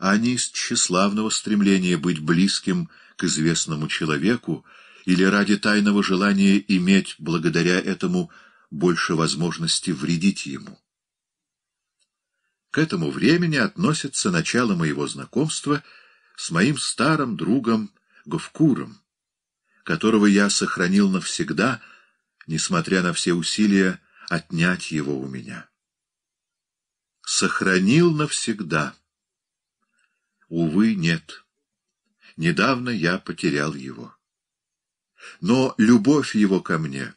S1: а не из тщеславного стремления быть близким к известному человеку или ради тайного желания иметь благодаря этому больше возможности вредить ему. К этому времени относится начало моего знакомства с моим старым другом Говкуром, которого я сохранил навсегда, несмотря на все усилия отнять его у меня. Сохранил навсегда. Увы, нет. Недавно я потерял его. Но любовь его ко мне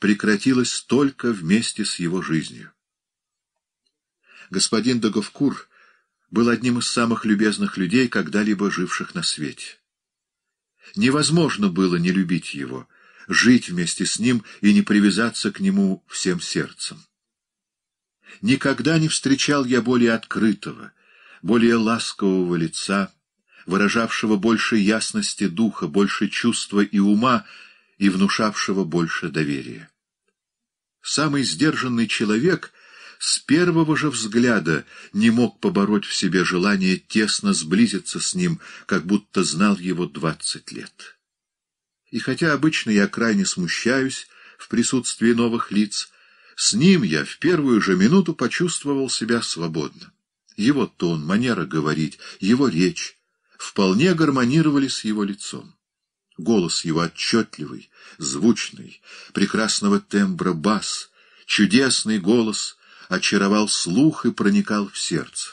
S1: прекратилась только вместе с его жизнью господин Договкур был одним из самых любезных людей, когда-либо живших на свете. Невозможно было не любить его, жить вместе с ним и не привязаться к нему всем сердцем. Никогда не встречал я более открытого, более ласкового лица, выражавшего больше ясности духа, больше чувства и ума и внушавшего больше доверия. Самый сдержанный человек — с первого же взгляда не мог побороть в себе желание тесно сблизиться с ним, как будто знал его двадцать лет. И хотя обычно я крайне смущаюсь в присутствии новых лиц, с ним я в первую же минуту почувствовал себя свободно. Его тон, манера говорить, его речь вполне гармонировали с его лицом. Голос его отчетливый, звучный, прекрасного тембра бас, чудесный голос — очаровал слух и проникал в сердце.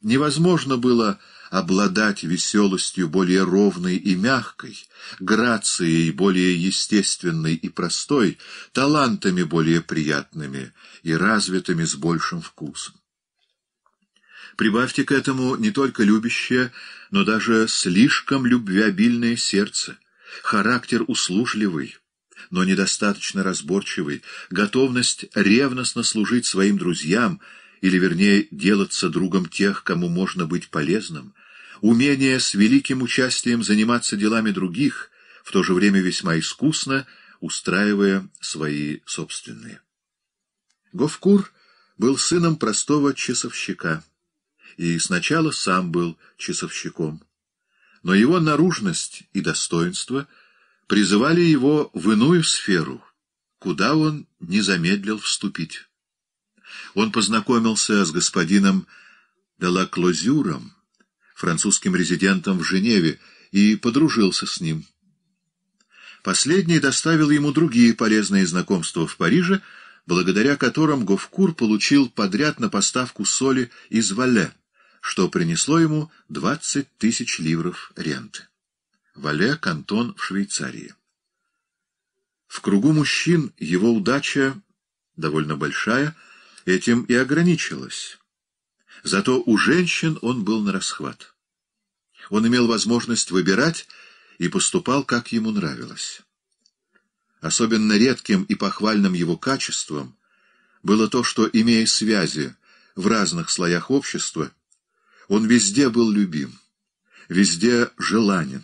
S1: Невозможно было обладать веселостью более ровной и мягкой, грацией более естественной и простой, талантами более приятными и развитыми с большим вкусом. Прибавьте к этому не только любящее, но даже слишком любвеобильное сердце, характер услужливый, но недостаточно разборчивый, готовность ревностно служить своим друзьям, или, вернее, делаться другом тех, кому можно быть полезным, умение с великим участием заниматься делами других, в то же время весьма искусно, устраивая свои собственные. Говкур был сыном простого часовщика, и сначала сам был часовщиком. Но его наружность и достоинство — призывали его в иную сферу, куда он не замедлил вступить. Он познакомился с господином Делаклозюром, французским резидентом в Женеве, и подружился с ним. Последний доставил ему другие полезные знакомства в Париже, благодаря которым Говкур получил подряд на поставку соли из Вале, что принесло ему 20 тысяч ливров ренты. Вале, кантон в Швейцарии. В кругу мужчин его удача, довольно большая, этим и ограничилась. Зато у женщин он был на расхват. Он имел возможность выбирать и поступал, как ему нравилось. Особенно редким и похвальным его качеством было то, что, имея связи в разных слоях общества, он везде был любим, везде желанен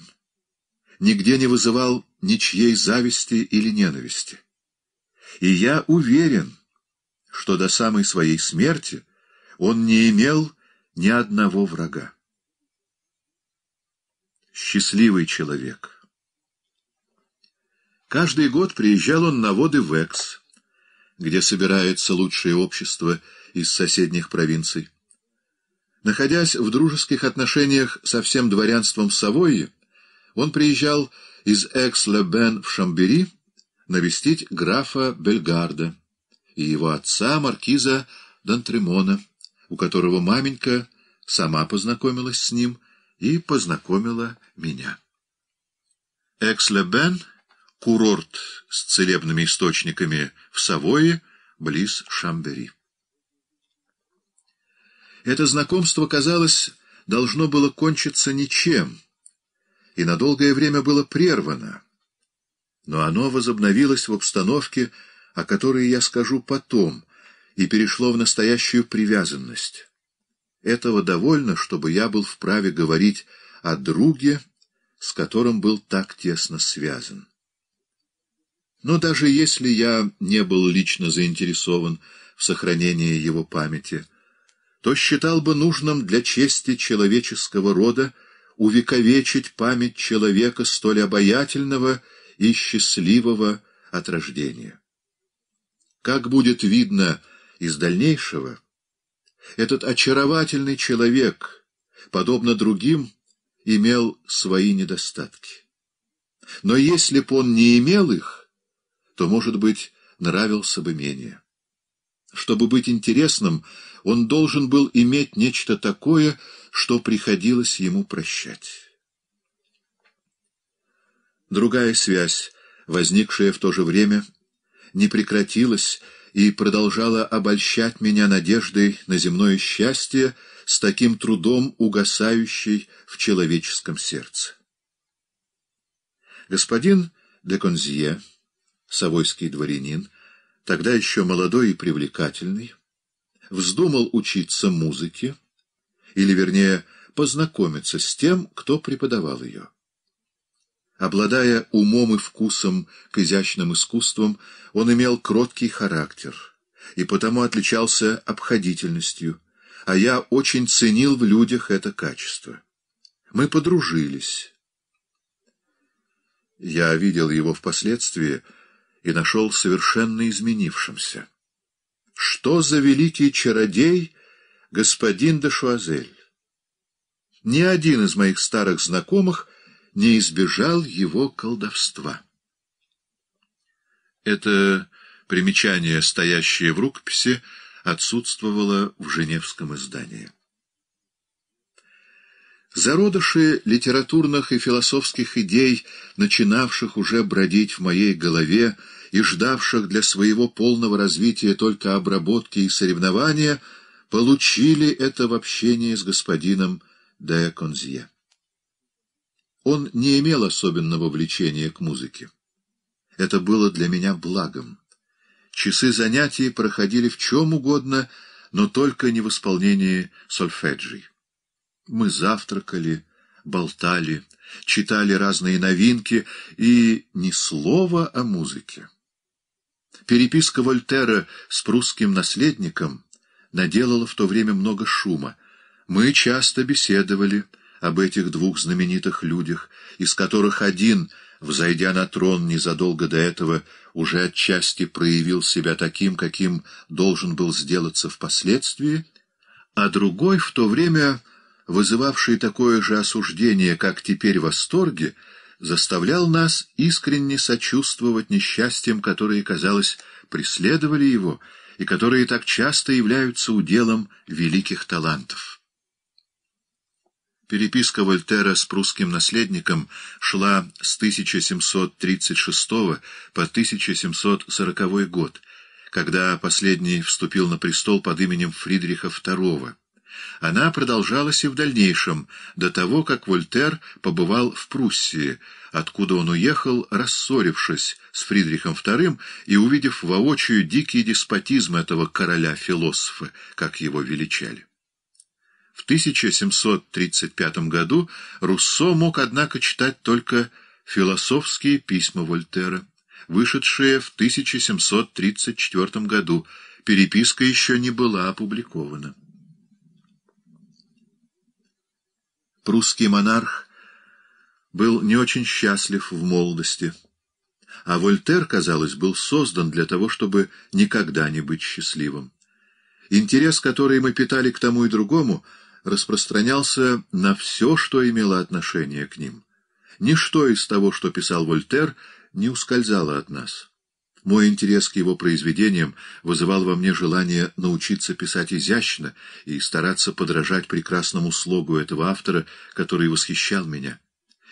S1: нигде не вызывал ничьей зависти или ненависти. И я уверен, что до самой своей смерти он не имел ни одного врага. Счастливый человек. Каждый год приезжал он на воды в Экс, где собирается лучшее общество из соседних провинций. Находясь в дружеских отношениях со всем дворянством Савойи, он приезжал из Экс-Лебен в Шамбери навестить графа Бельгарда и его отца, маркиза Дантремона, у которого маменька сама познакомилась с ним и познакомила меня. Экс-Лебен — курорт с целебными источниками в Савое, близ Шамбери. Это знакомство, казалось, должно было кончиться ничем — и на долгое время было прервано, но оно возобновилось в обстановке, о которой я скажу потом, и перешло в настоящую привязанность. Этого довольно, чтобы я был вправе говорить о друге, с которым был так тесно связан. Но даже если я не был лично заинтересован в сохранении его памяти, то считал бы нужным для чести человеческого рода увековечить память человека столь обаятельного и счастливого от рождения. Как будет видно из дальнейшего, этот очаровательный человек, подобно другим, имел свои недостатки. Но если б он не имел их, то, может быть, нравился бы менее. Чтобы быть интересным, он должен был иметь нечто такое, что приходилось ему прощать. Другая связь, возникшая в то же время, не прекратилась и продолжала обольщать меня надеждой на земное счастье с таким трудом угасающей в человеческом сердце. Господин де Конзье, совойский дворянин, тогда еще молодой и привлекательный, вздумал учиться музыке, или, вернее, познакомиться с тем, кто преподавал ее. Обладая умом и вкусом к изящным искусствам, он имел кроткий характер и потому отличался обходительностью, а я очень ценил в людях это качество. Мы подружились. Я видел его впоследствии и нашел совершенно изменившимся. Что за великий чародей — господин де Шуазель. Ни один из моих старых знакомых не избежал его колдовства. Это примечание, стоящее в рукописи, отсутствовало в Женевском издании. Зародыши литературных и философских идей, начинавших уже бродить в моей голове и ждавших для своего полного развития только обработки и соревнования — получили это в общении с господином де Конзье. Он не имел особенного влечения к музыке. Это было для меня благом. Часы занятий проходили в чем угодно, но только не в исполнении сольфеджи. Мы завтракали, болтали, читали разные новинки и ни слова о музыке. Переписка Вольтера с прусским наследником наделала в то время много шума. Мы часто беседовали об этих двух знаменитых людях, из которых один, взойдя на трон незадолго до этого, уже отчасти проявил себя таким, каким должен был сделаться впоследствии, а другой, в то время вызывавший такое же осуждение, как теперь восторги, заставлял нас искренне сочувствовать несчастьям, которые, казалось, преследовали его, и которые так часто являются уделом великих талантов. Переписка Вольтера с прусским наследником шла с 1736 по 1740 год, когда последний вступил на престол под именем Фридриха II. Она продолжалась и в дальнейшем, до того, как Вольтер побывал в Пруссии, откуда он уехал, рассорившись с Фридрихом II и увидев воочию дикий деспотизм этого короля-философа, как его величали. В 1735 году Руссо мог, однако, читать только философские письма Вольтера, вышедшие в 1734 году, переписка еще не была опубликована. Прусский монарх был не очень счастлив в молодости. А Вольтер, казалось, был создан для того, чтобы никогда не быть счастливым. Интерес, который мы питали к тому и другому, распространялся на все, что имело отношение к ним. Ничто из того, что писал Вольтер, не ускользало от нас. Мой интерес к его произведениям вызывал во мне желание научиться писать изящно и стараться подражать прекрасному слогу этого автора, который восхищал меня.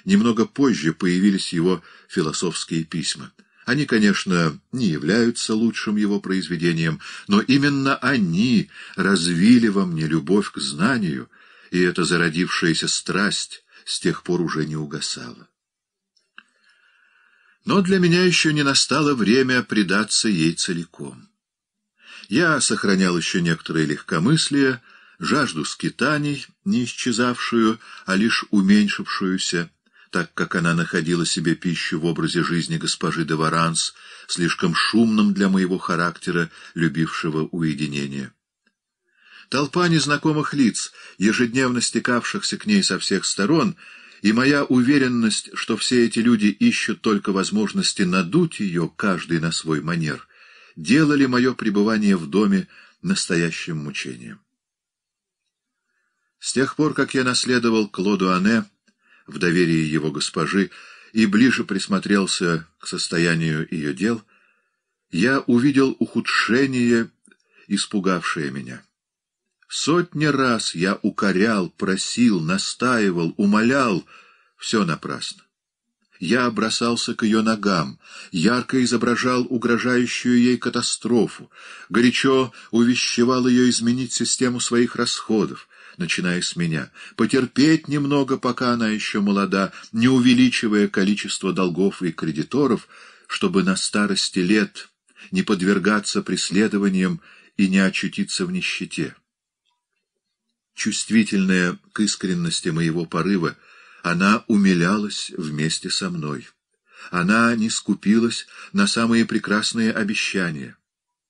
S1: Немного позже появились его философские письма. Они, конечно, не являются лучшим его произведением, но именно они развили во мне любовь к знанию, и эта зародившаяся страсть с тех пор уже не угасала. Но для меня еще не настало время предаться ей целиком. Я сохранял еще некоторые легкомыслие, жажду скитаний, не исчезавшую, а лишь уменьшившуюся, так как она находила себе пищу в образе жизни госпожи де Варанс, слишком шумным для моего характера, любившего уединение. Толпа незнакомых лиц, ежедневно стекавшихся к ней со всех сторон, и моя уверенность, что все эти люди ищут только возможности надуть ее, каждый на свой манер, делали мое пребывание в доме настоящим мучением. С тех пор, как я наследовал Клоду Ане, в доверии его госпожи и ближе присмотрелся к состоянию ее дел, я увидел ухудшение, испугавшее меня. Сотни раз я укорял, просил, настаивал, умолял — все напрасно. Я бросался к ее ногам, ярко изображал угрожающую ей катастрофу, горячо увещевал ее изменить систему своих расходов, начиная с меня, потерпеть немного, пока она еще молода, не увеличивая количество долгов и кредиторов, чтобы на старости лет не подвергаться преследованиям и не очутиться в нищете. Чувствительная к искренности моего порыва, она умилялась вместе со мной. Она не скупилась на самые прекрасные обещания.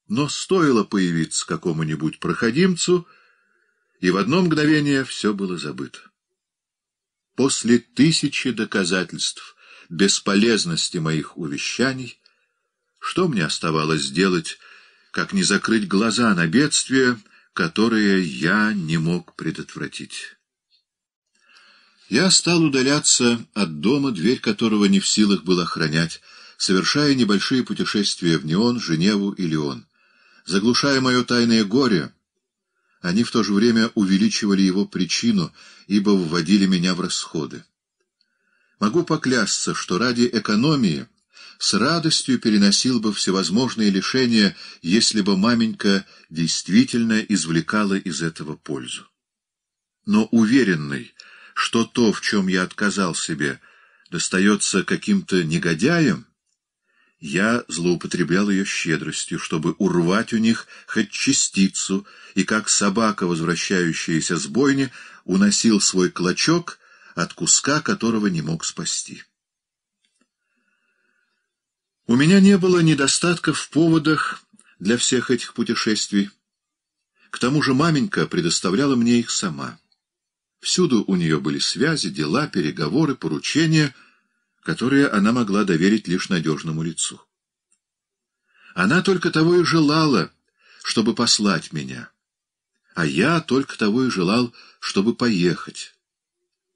S1: Но стоило появиться какому-нибудь проходимцу — и в одно мгновение все было забыто. После тысячи доказательств бесполезности моих увещаний, что мне оставалось сделать, как не закрыть глаза на бедствие, которое я не мог предотвратить? Я стал удаляться от дома, дверь которого не в силах был охранять, совершая небольшие путешествия в Неон, Женеву и Леон. Заглушая мое тайное горе, они в то же время увеличивали его причину, ибо вводили меня в расходы. Могу поклясться, что ради экономии с радостью переносил бы всевозможные лишения, если бы маменька действительно извлекала из этого пользу. Но уверенный, что то, в чем я отказал себе, достается каким-то негодяям, я злоупотреблял ее щедростью, чтобы урвать у них хоть частицу, и как собака, возвращающаяся с бойни, уносил свой клочок, от куска которого не мог спасти. У меня не было недостатков в поводах для всех этих путешествий. К тому же маменька предоставляла мне их сама. Всюду у нее были связи, дела, переговоры, поручения — которые она могла доверить лишь надежному лицу. Она только того и желала, чтобы послать меня, а я только того и желал, чтобы поехать.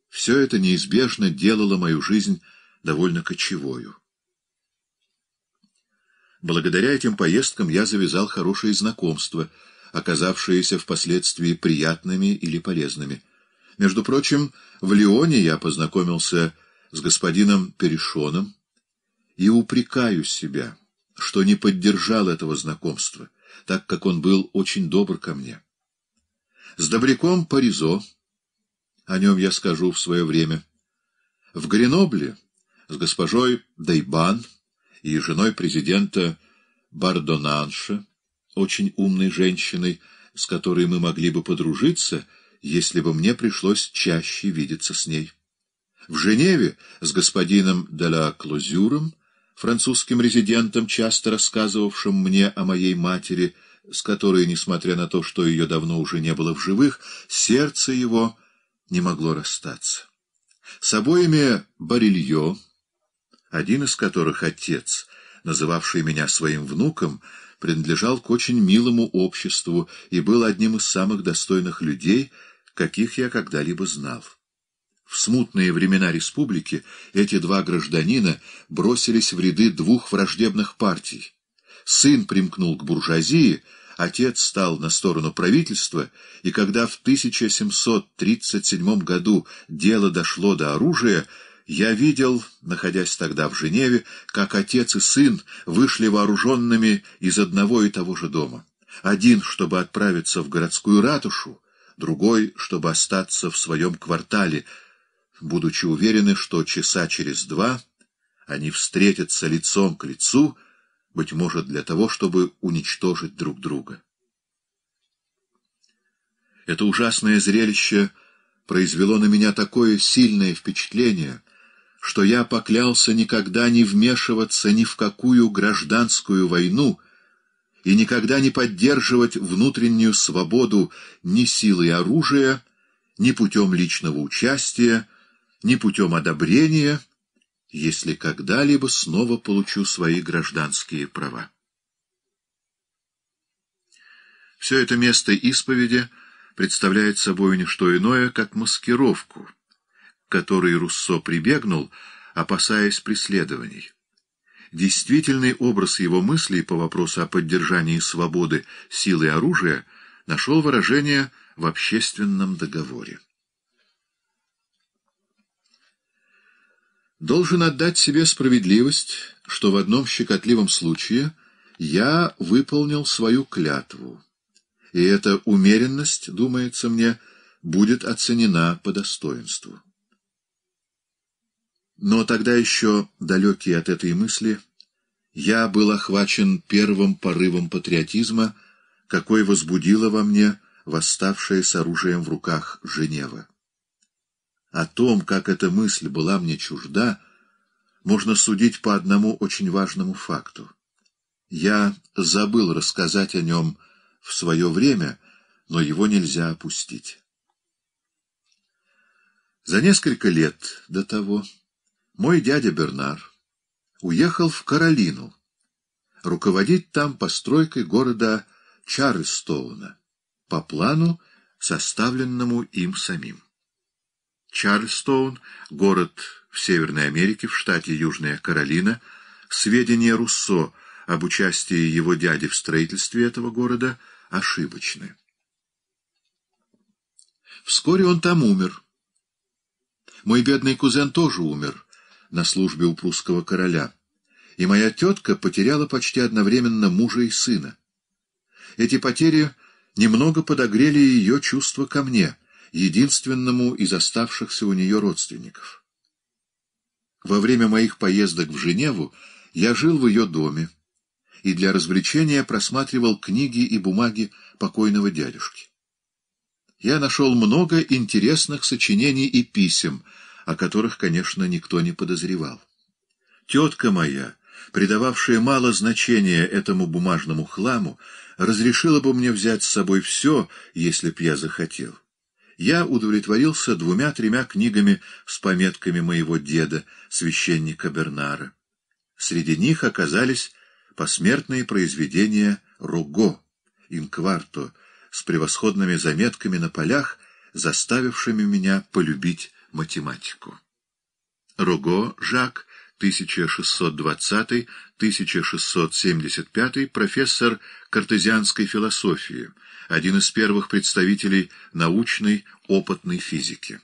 S1: Все это неизбежно делало мою жизнь довольно кочевою. Благодаря этим поездкам я завязал хорошие знакомства, оказавшиеся впоследствии приятными или полезными. Между прочим, в Лионе я познакомился с с господином Перешоном и упрекаю себя, что не поддержал этого знакомства, так как он был очень добр ко мне. С добряком Паризо, о нем я скажу в свое время, в Гренобле с госпожой Дайбан и женой президента Бардонанша, очень умной женщиной, с которой мы могли бы подружиться, если бы мне пришлось чаще видеться с ней. В Женеве с господином Деля Клозюром, французским резидентом, часто рассказывавшим мне о моей матери, с которой, несмотря на то, что ее давно уже не было в живых, сердце его не могло расстаться. С обоими Барильо, один из которых отец, называвший меня своим внуком, принадлежал к очень милому обществу и был одним из самых достойных людей, каких я когда-либо знал. В смутные времена республики эти два гражданина бросились в ряды двух враждебных партий. Сын примкнул к буржуазии, отец стал на сторону правительства, и когда в 1737 году дело дошло до оружия, я видел, находясь тогда в Женеве, как отец и сын вышли вооруженными из одного и того же дома. Один, чтобы отправиться в городскую ратушу, другой, чтобы остаться в своем квартале — будучи уверены, что часа через два они встретятся лицом к лицу, быть может, для того, чтобы уничтожить друг друга. Это ужасное зрелище произвело на меня такое сильное впечатление, что я поклялся никогда не вмешиваться ни в какую гражданскую войну и никогда не поддерживать внутреннюю свободу ни силой оружия, ни путем личного участия, ни путем одобрения, если когда-либо снова получу свои гражданские права. Все это место исповеди представляет собой не что иное, как маскировку, которой Руссо прибегнул, опасаясь преследований. Действительный образ его мыслей по вопросу о поддержании свободы, силы оружия нашел выражение в общественном договоре. Должен отдать себе справедливость, что в одном щекотливом случае я выполнил свою клятву. И эта умеренность, думается мне, будет оценена по достоинству. Но тогда еще, далекий от этой мысли, я был охвачен первым порывом патриотизма, какой возбудила во мне восставшая с оружием в руках Женева. О том, как эта мысль была мне чужда, можно судить по одному очень важному факту. Я забыл рассказать о нем в свое время, но его нельзя опустить. За несколько лет до того мой дядя Бернар уехал в Каролину, руководить там постройкой города Чарльстоуна по плану, составленному им самим. Чарльстоун, город в Северной Америке, в штате Южная Каролина, сведения Руссо об участии его дяди в строительстве этого города ошибочны. Вскоре он там умер. Мой бедный кузен тоже умер на службе у прусского короля, и моя тетка потеряла почти одновременно мужа и сына. Эти потери немного подогрели ее чувство ко мне — единственному из оставшихся у нее родственников. Во время моих поездок в Женеву я жил в ее доме и для развлечения просматривал книги и бумаги покойного дядюшки. Я нашел много интересных сочинений и писем, о которых, конечно, никто не подозревал. Тетка моя, придававшая мало значения этому бумажному хламу, разрешила бы мне взять с собой все, если б я захотел я удовлетворился двумя-тремя книгами с пометками моего деда, священника Бернара. Среди них оказались посмертные произведения Руго, Инкварто, с превосходными заметками на полях, заставившими меня полюбить математику. Руго, Жак, 1620-1675, профессор картезианской философии, один из первых представителей научной опытной физики.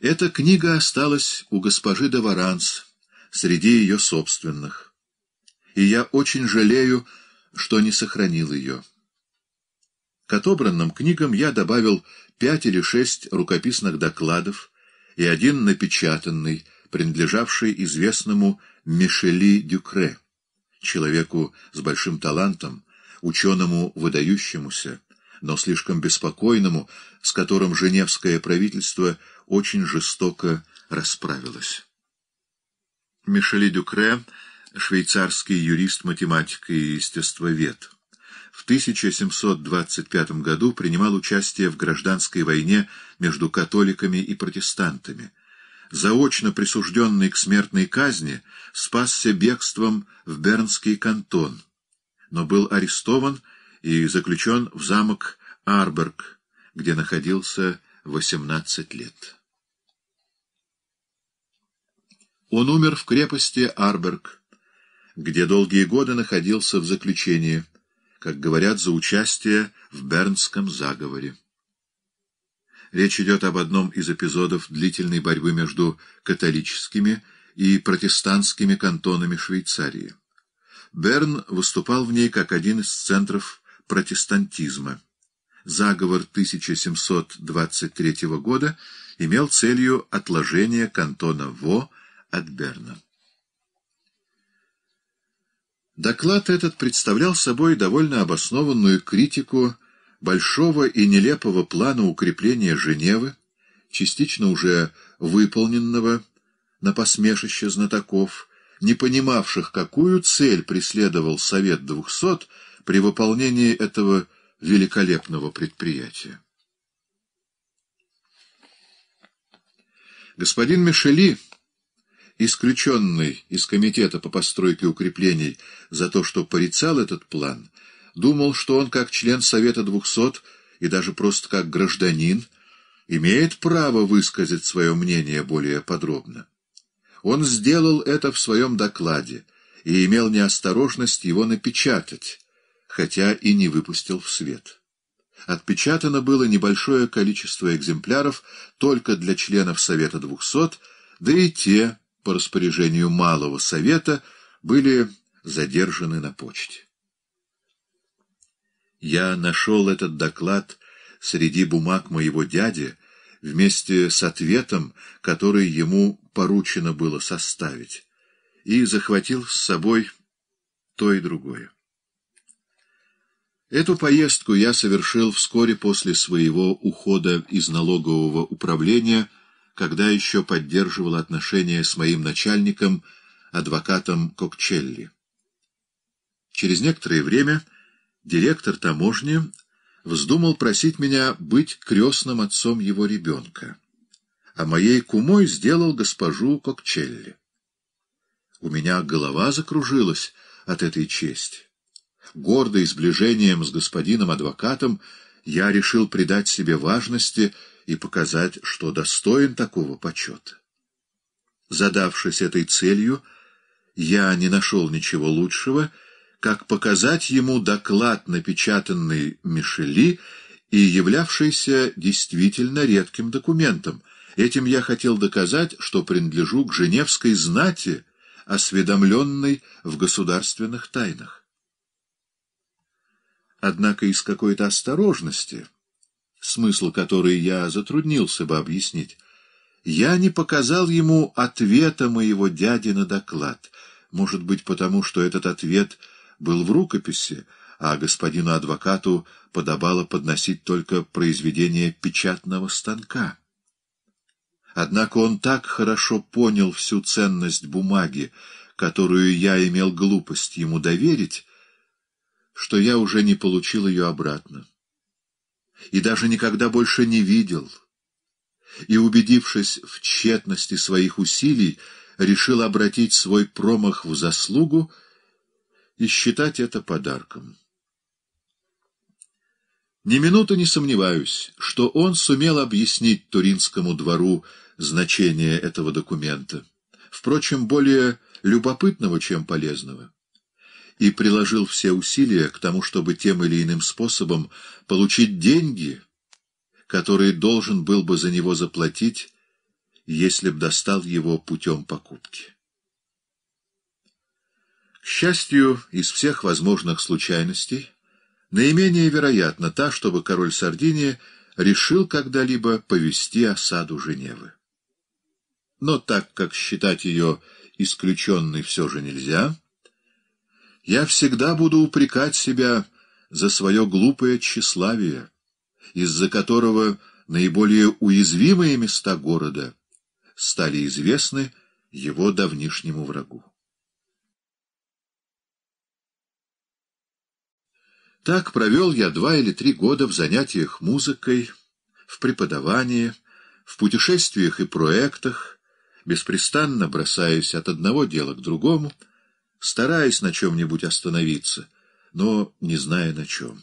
S1: Эта книга осталась у госпожи де Варанс, среди ее собственных. И я очень жалею, что не сохранил ее. К отобранным книгам я добавил пять или шесть рукописных докладов, и один напечатанный, принадлежавший известному Мишели Дюкре, человеку с большим талантом, ученому выдающемуся, но слишком беспокойному, с которым Женевское правительство очень жестоко расправилось. Мишели Дюкре — швейцарский юрист, математик и естествовед — в 1725 году принимал участие в гражданской войне между католиками и протестантами. Заочно присужденный к смертной казни спасся бегством в Бернский кантон, но был арестован и заключен в замок Арберг, где находился 18 лет. Он умер в крепости Арберг, где долгие годы находился в заключении – как говорят, за участие в Бернском заговоре. Речь идет об одном из эпизодов длительной борьбы между католическими и протестантскими кантонами Швейцарии. Берн выступал в ней как один из центров протестантизма. Заговор 1723 года имел целью отложения кантона Во от Берна. Доклад этот представлял собой довольно обоснованную критику большого и нелепого плана укрепления Женевы, частично уже выполненного на посмешище знатоков, не понимавших, какую цель преследовал Совет 200 при выполнении этого великолепного предприятия. Господин Мишели исключенный из комитета по постройке укреплений за то, что порицал этот план, думал, что он, как член Совета 200 и даже просто как гражданин, имеет право высказать свое мнение более подробно. Он сделал это в своем докладе и имел неосторожность его напечатать, хотя и не выпустил в свет. Отпечатано было небольшое количество экземпляров только для членов Совета 200, да и те по распоряжению Малого Совета были задержаны на почте. Я нашел этот доклад среди бумаг моего дяди вместе с ответом, который ему поручено было составить, и захватил с собой то и другое. Эту поездку я совершил вскоре после своего ухода из налогового управления – когда еще поддерживал отношения с моим начальником, адвокатом Кокчелли. Через некоторое время директор таможни вздумал просить меня быть крестным отцом его ребенка, а моей кумой сделал госпожу Кокчелли. У меня голова закружилась от этой чести. Гордый сближением с господином адвокатом, я решил придать себе важности — и показать, что достоин такого почета. Задавшись этой целью, я не нашел ничего лучшего, как показать ему доклад, напечатанный Мишели и являвшийся действительно редким документом. Этим я хотел доказать, что принадлежу к женевской знати, осведомленной в государственных тайнах. Однако из какой-то осторожности смысл которой я затруднился бы объяснить, я не показал ему ответа моего дяди на доклад, может быть, потому что этот ответ был в рукописи, а господину адвокату подобало подносить только произведение печатного станка. Однако он так хорошо понял всю ценность бумаги, которую я имел глупость ему доверить, что я уже не получил ее обратно и даже никогда больше не видел. И, убедившись в тщетности своих усилий, решил обратить свой промах в заслугу и считать это подарком. Ни минуты не сомневаюсь, что он сумел объяснить Туринскому двору значение этого документа, впрочем, более любопытного, чем полезного и приложил все усилия к тому, чтобы тем или иным способом получить деньги, которые должен был бы за него заплатить, если б достал его путем покупки. К счастью, из всех возможных случайностей, наименее вероятно та, чтобы король Сардинии решил когда-либо повести осаду Женевы. Но так как считать ее исключенной все же нельзя, я всегда буду упрекать себя за свое глупое тщеславие, из-за которого наиболее уязвимые места города стали известны его давнишнему врагу. Так провел я два или три года в занятиях музыкой, в преподавании, в путешествиях и проектах, беспрестанно бросаясь от одного дела к другому — стараясь на чем-нибудь остановиться, но не зная на чем.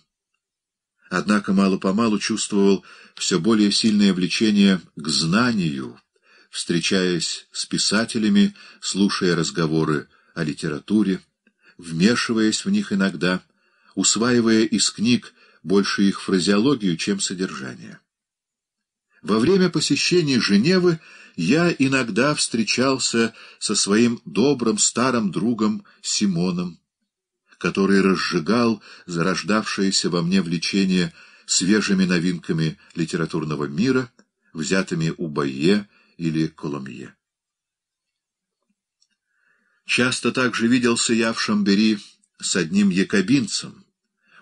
S1: Однако мало-помалу чувствовал все более сильное влечение к знанию, встречаясь с писателями, слушая разговоры о литературе, вмешиваясь в них иногда, усваивая из книг больше их фразеологию, чем содержание. Во время посещения Женевы я иногда встречался со своим добрым старым другом Симоном, который разжигал зарождавшееся во мне влечение свежими новинками литературного мира, взятыми у Байе или Коломье. Часто также виделся я в Шамбери с одним якобинцем,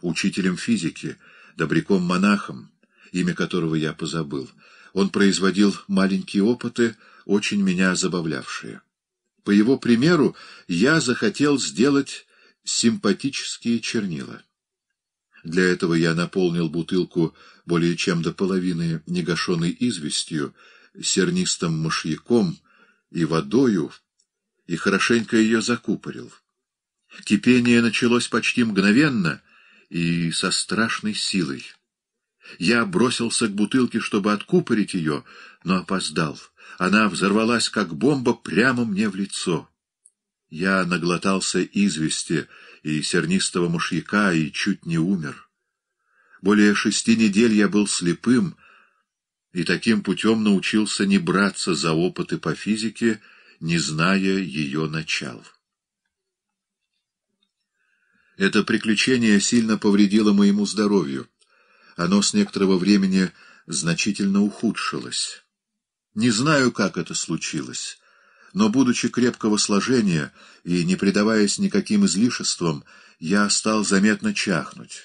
S1: учителем физики, добряком-монахом, имя которого я позабыл — он производил маленькие опыты, очень меня забавлявшие. По его примеру я захотел сделать симпатические чернила. Для этого я наполнил бутылку более чем до половины негашенной известью, сернистым мышьяком и водою, и хорошенько ее закупорил. Кипение началось почти мгновенно и со страшной силой. Я бросился к бутылке, чтобы откупорить ее, но опоздал. Она взорвалась, как бомба, прямо мне в лицо. Я наглотался извести и сернистого мушьяка и чуть не умер. Более шести недель я был слепым и таким путем научился не браться за опыты по физике, не зная ее начал. Это приключение сильно повредило моему здоровью оно с некоторого времени значительно ухудшилось. Не знаю, как это случилось, но, будучи крепкого сложения и не предаваясь никаким излишествам, я стал заметно чахнуть.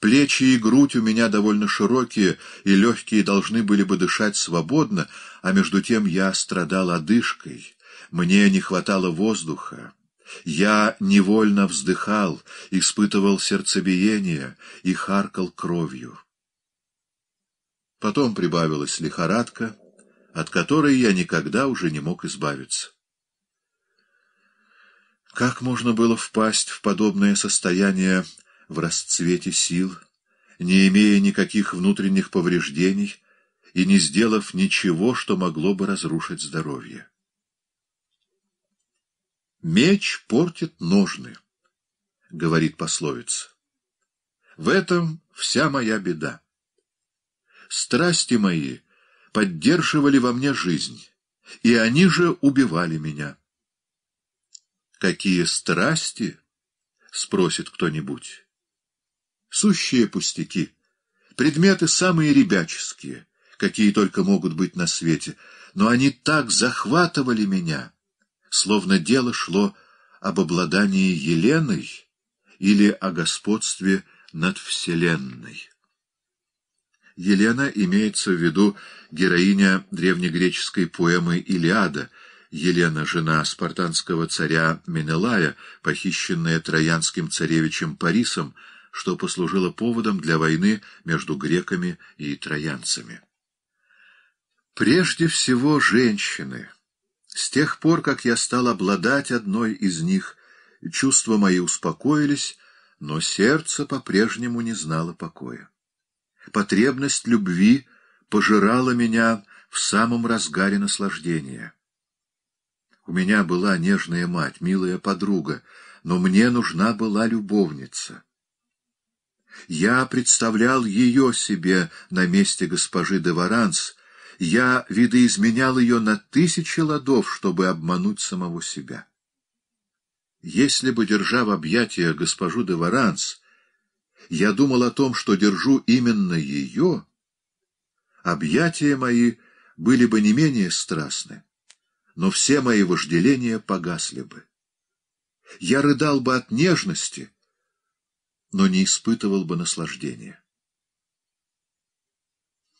S1: Плечи и грудь у меня довольно широкие, и легкие должны были бы дышать свободно, а между тем я страдал одышкой, мне не хватало воздуха. Я невольно вздыхал, испытывал сердцебиение и харкал кровью. Потом прибавилась лихорадка, от которой я никогда уже не мог избавиться. Как можно было впасть в подобное состояние в расцвете сил, не имея никаких внутренних повреждений и не сделав ничего, что могло бы разрушить здоровье? «Меч портит ножны», — говорит пословица. «В этом вся моя беда. Страсти мои поддерживали во мне жизнь, и они же убивали меня». «Какие страсти?» — спросит кто-нибудь. «Сущие пустяки, предметы самые ребяческие, какие только могут быть на свете, но они так захватывали меня» словно дело шло об обладании Еленой или о господстве над Вселенной. Елена имеется в виду героиня древнегреческой поэмы «Илиада», Елена, жена спартанского царя Менелая, похищенная троянским царевичем Парисом, что послужило поводом для войны между греками и троянцами. Прежде всего женщины — с тех пор, как я стал обладать одной из них, чувства мои успокоились, но сердце по-прежнему не знало покоя. Потребность любви пожирала меня в самом разгаре наслаждения. У меня была нежная мать, милая подруга, но мне нужна была любовница. Я представлял ее себе на месте госпожи де Варанс — я видоизменял ее на тысячи ладов, чтобы обмануть самого себя. Если бы, держа в объятия госпожу де Варанс, я думал о том, что держу именно ее, объятия мои были бы не менее страстны, но все мои вожделения погасли бы. Я рыдал бы от нежности, но не испытывал бы наслаждения.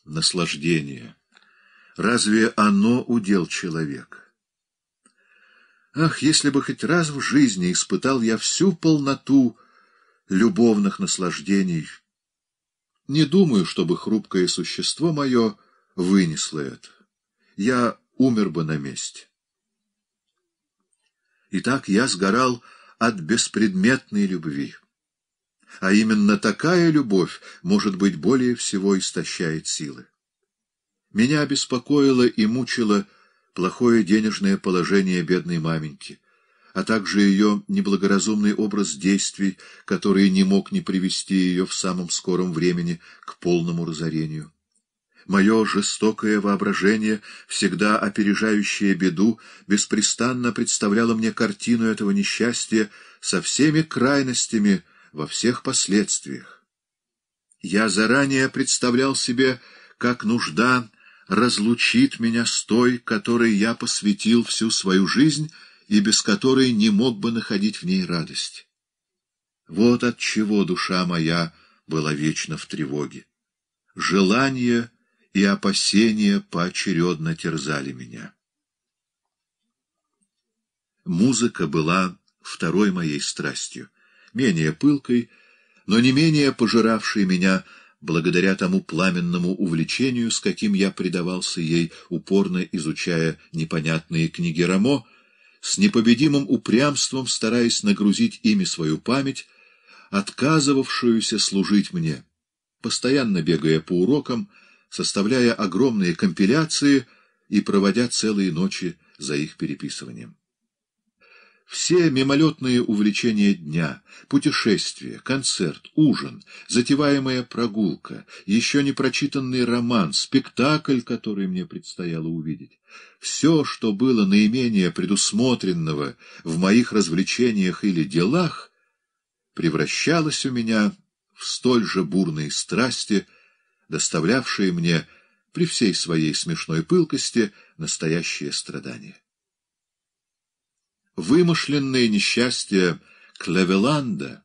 S1: Наслаждение. Разве оно удел человека? Ах, если бы хоть раз в жизни испытал я всю полноту любовных наслаждений! Не думаю, чтобы хрупкое существо мое вынесло это. Я умер бы на месте. Итак, я сгорал от беспредметной любви. А именно такая любовь, может быть, более всего истощает силы. Меня беспокоило и мучило плохое денежное положение бедной маменьки, а также ее неблагоразумный образ действий, который не мог не привести ее в самом скором времени к полному разорению. Мое жестокое воображение, всегда опережающее беду, беспрестанно представляло мне картину этого несчастья со всеми крайностями во всех последствиях. Я заранее представлял себе, как нужда разлучит меня с той, которой я посвятил всю свою жизнь и без которой не мог бы находить в ней радость. Вот от чего душа моя была вечно в тревоге. Желание и опасения поочередно терзали меня. Музыка была второй моей страстью, менее пылкой, но не менее пожиравшей меня, благодаря тому пламенному увлечению, с каким я предавался ей, упорно изучая непонятные книги Рамо, с непобедимым упрямством стараясь нагрузить ими свою память, отказывавшуюся служить мне, постоянно бегая по урокам, составляя огромные компиляции и проводя целые ночи за их переписыванием. Все мимолетные увлечения дня, путешествие, концерт, ужин, затеваемая прогулка, еще не прочитанный роман, спектакль, который мне предстояло увидеть, все, что было наименее предусмотренного в моих развлечениях или делах, превращалось у меня в столь же бурные страсти, доставлявшие мне при всей своей смешной пылкости настоящее страдание. Вымышленные несчастья Клевеланда,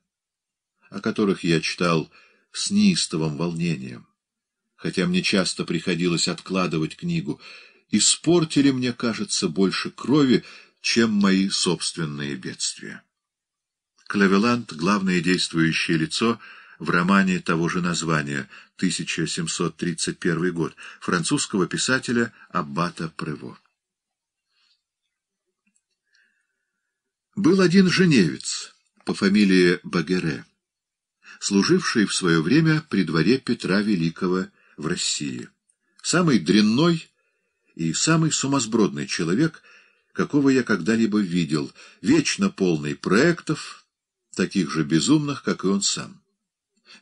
S1: о которых я читал с неистовым волнением, хотя мне часто приходилось откладывать книгу, испортили, мне кажется, больше крови, чем мои собственные бедствия. Клавеланд — главное действующее лицо в романе того же названия, 1731 год, французского писателя Аббата Прево. Был один женевец по фамилии Багере, служивший в свое время при дворе Петра Великого в России. Самый дрянной и самый сумасбродный человек, какого я когда-либо видел, вечно полный проектов, таких же безумных, как и он сам.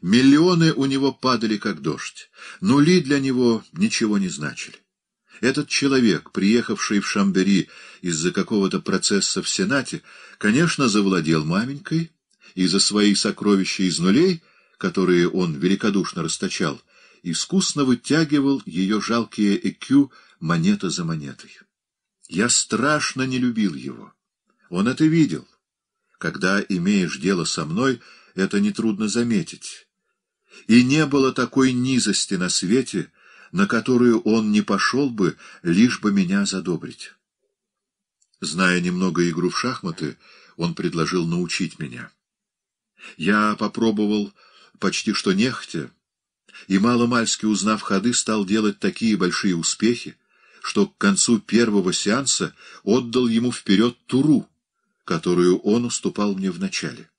S1: Миллионы у него падали, как дождь. Нули для него ничего не значили. Этот человек, приехавший в Шамбери из-за какого-то процесса в Сенате, конечно, завладел маменькой и за свои сокровища из нулей, которые он великодушно расточал, искусно вытягивал ее жалкие экю монета за монетой. Я страшно не любил его. Он это видел. Когда имеешь дело со мной, это нетрудно заметить. И не было такой низости на свете, на которую он не пошел бы, лишь бы меня задобрить. Зная немного игру в шахматы, он предложил научить меня. Я попробовал почти что нехотя, и маломальски узнав ходы, стал делать такие большие успехи, что к концу первого сеанса отдал ему вперед туру, которую он уступал мне в начале.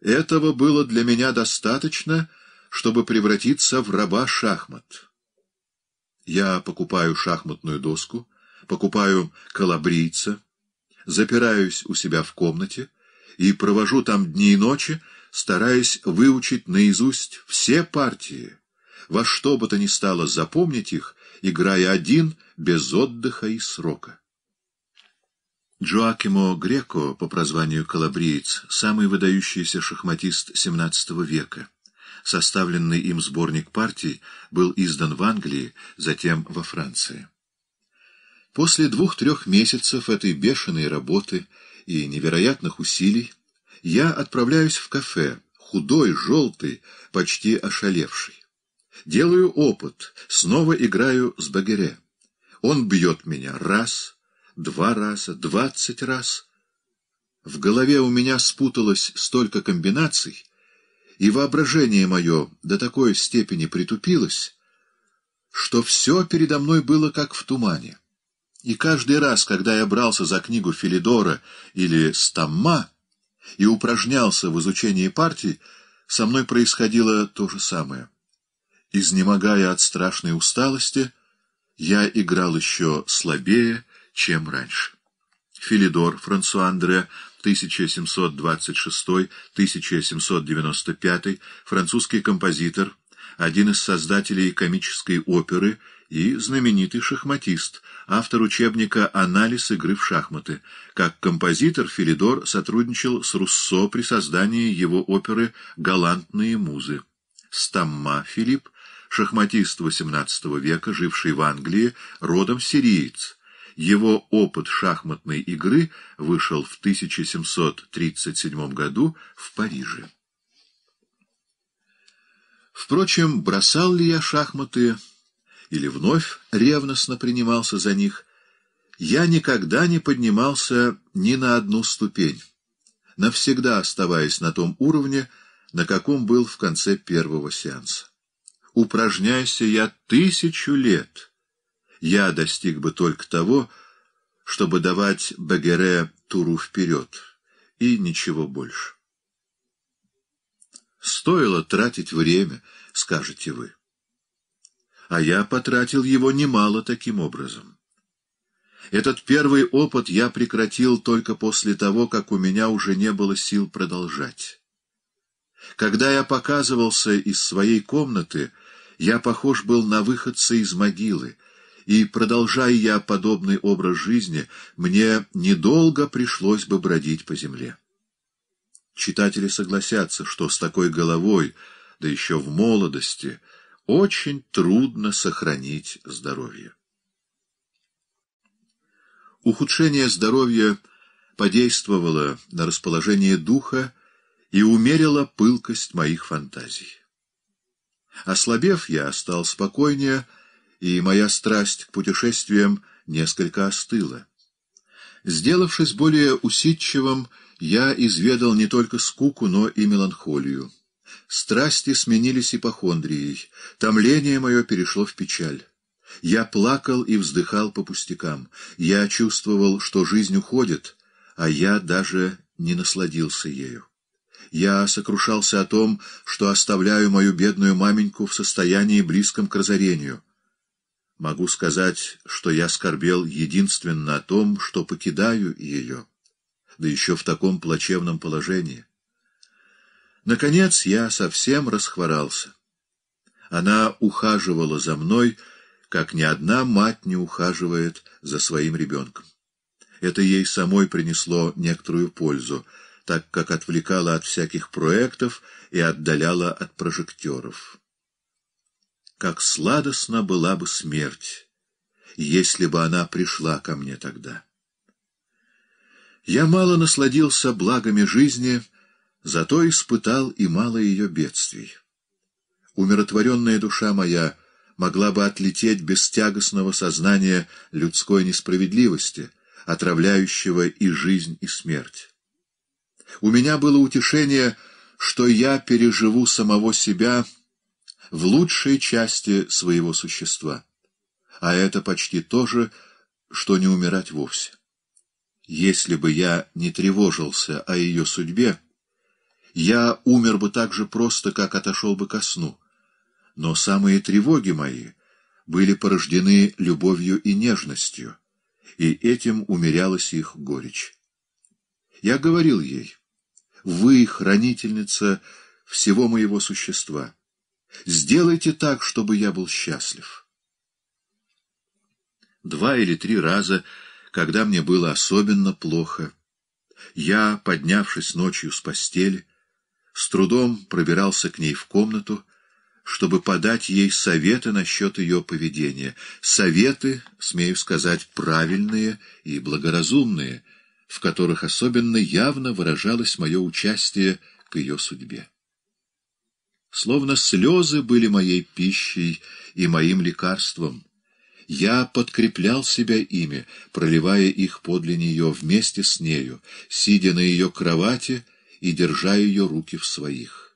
S1: Этого было для меня достаточно, чтобы превратиться в раба шахмат. Я покупаю шахматную доску, покупаю колобрийца, запираюсь у себя в комнате и провожу там дни и ночи, стараясь выучить наизусть все партии, во что бы то ни стало запомнить их, играя один, без отдыха и срока. Джоакимо Греко, по прозванию «Калабриец», самый выдающийся шахматист XVII века. Составленный им сборник партий был издан в Англии, затем во Франции. После двух-трех месяцев этой бешеной работы и невероятных усилий я отправляюсь в кафе, худой, желтый, почти ошалевший. Делаю опыт, снова играю с Багире. Он бьет меня раз, два раза, двадцать раз. В голове у меня спуталось столько комбинаций, и воображение мое до такой степени притупилось, что все передо мной было как в тумане. И каждый раз, когда я брался за книгу Филидора или Стамма и упражнялся в изучении партий, со мной происходило то же самое. Изнемогая от страшной усталости, я играл еще слабее, чем раньше. Филидор Франсуандре. 1726-1795, французский композитор, один из создателей комической оперы и знаменитый шахматист, автор учебника «Анализ игры в шахматы». Как композитор Филидор сотрудничал с Руссо при создании его оперы «Галантные музы». Стамма Филипп, шахматист XVIII века, живший в Англии, родом сириец, его опыт шахматной игры вышел в 1737 году в Париже. Впрочем, бросал ли я шахматы или вновь ревностно принимался за них, я никогда не поднимался ни на одну ступень, навсегда оставаясь на том уровне, на каком был в конце первого сеанса. Упражняйся я тысячу лет — я достиг бы только того, чтобы давать Багере туру вперед, и ничего больше. Стоило тратить время, скажете вы. А я потратил его немало таким образом. Этот первый опыт я прекратил только после того, как у меня уже не было сил продолжать. Когда я показывался из своей комнаты, я похож был на выходца из могилы — и, продолжая я подобный образ жизни, мне недолго пришлось бы бродить по земле. Читатели согласятся, что с такой головой, да еще в молодости, очень трудно сохранить здоровье. Ухудшение здоровья подействовало на расположение духа и умерило пылкость моих фантазий. Ослабев, я стал спокойнее, и моя страсть к путешествиям несколько остыла. Сделавшись более усидчивым, я изведал не только скуку, но и меланхолию. Страсти сменились ипохондрией, томление мое перешло в печаль. Я плакал и вздыхал по пустякам, я чувствовал, что жизнь уходит, а я даже не насладился ею. Я сокрушался о том, что оставляю мою бедную маменьку в состоянии близком к разорению — могу сказать, что я скорбел единственно о том, что покидаю ее, да еще в таком плачевном положении. Наконец я совсем расхворался. Она ухаживала за мной, как ни одна мать не ухаживает за своим ребенком. Это ей самой принесло некоторую пользу, так как отвлекало от всяких проектов и отдаляло от прожекторов как сладостна была бы смерть, если бы она пришла ко мне тогда. Я мало насладился благами жизни, зато испытал и мало ее бедствий. Умиротворенная душа моя могла бы отлететь без тягостного сознания людской несправедливости, отравляющего и жизнь, и смерть. У меня было утешение, что я переживу самого себя — в лучшей части своего существа. А это почти то же, что не умирать вовсе. Если бы я не тревожился о ее судьбе, я умер бы так же просто, как отошел бы ко сну. Но самые тревоги мои были порождены любовью и нежностью, и этим умерялась их горечь. Я говорил ей, «Вы — хранительница всего моего существа». Сделайте так, чтобы я был счастлив. Два или три раза, когда мне было особенно плохо, я, поднявшись ночью с постели, с трудом пробирался к ней в комнату, чтобы подать ей советы насчет ее поведения. Советы, смею сказать, правильные и благоразумные, в которых особенно явно выражалось мое участие к ее судьбе. Словно слезы были моей пищей и моим лекарством. Я подкреплял себя ими, проливая их подле нее вместе с нею, сидя на ее кровати и держа ее руки в своих.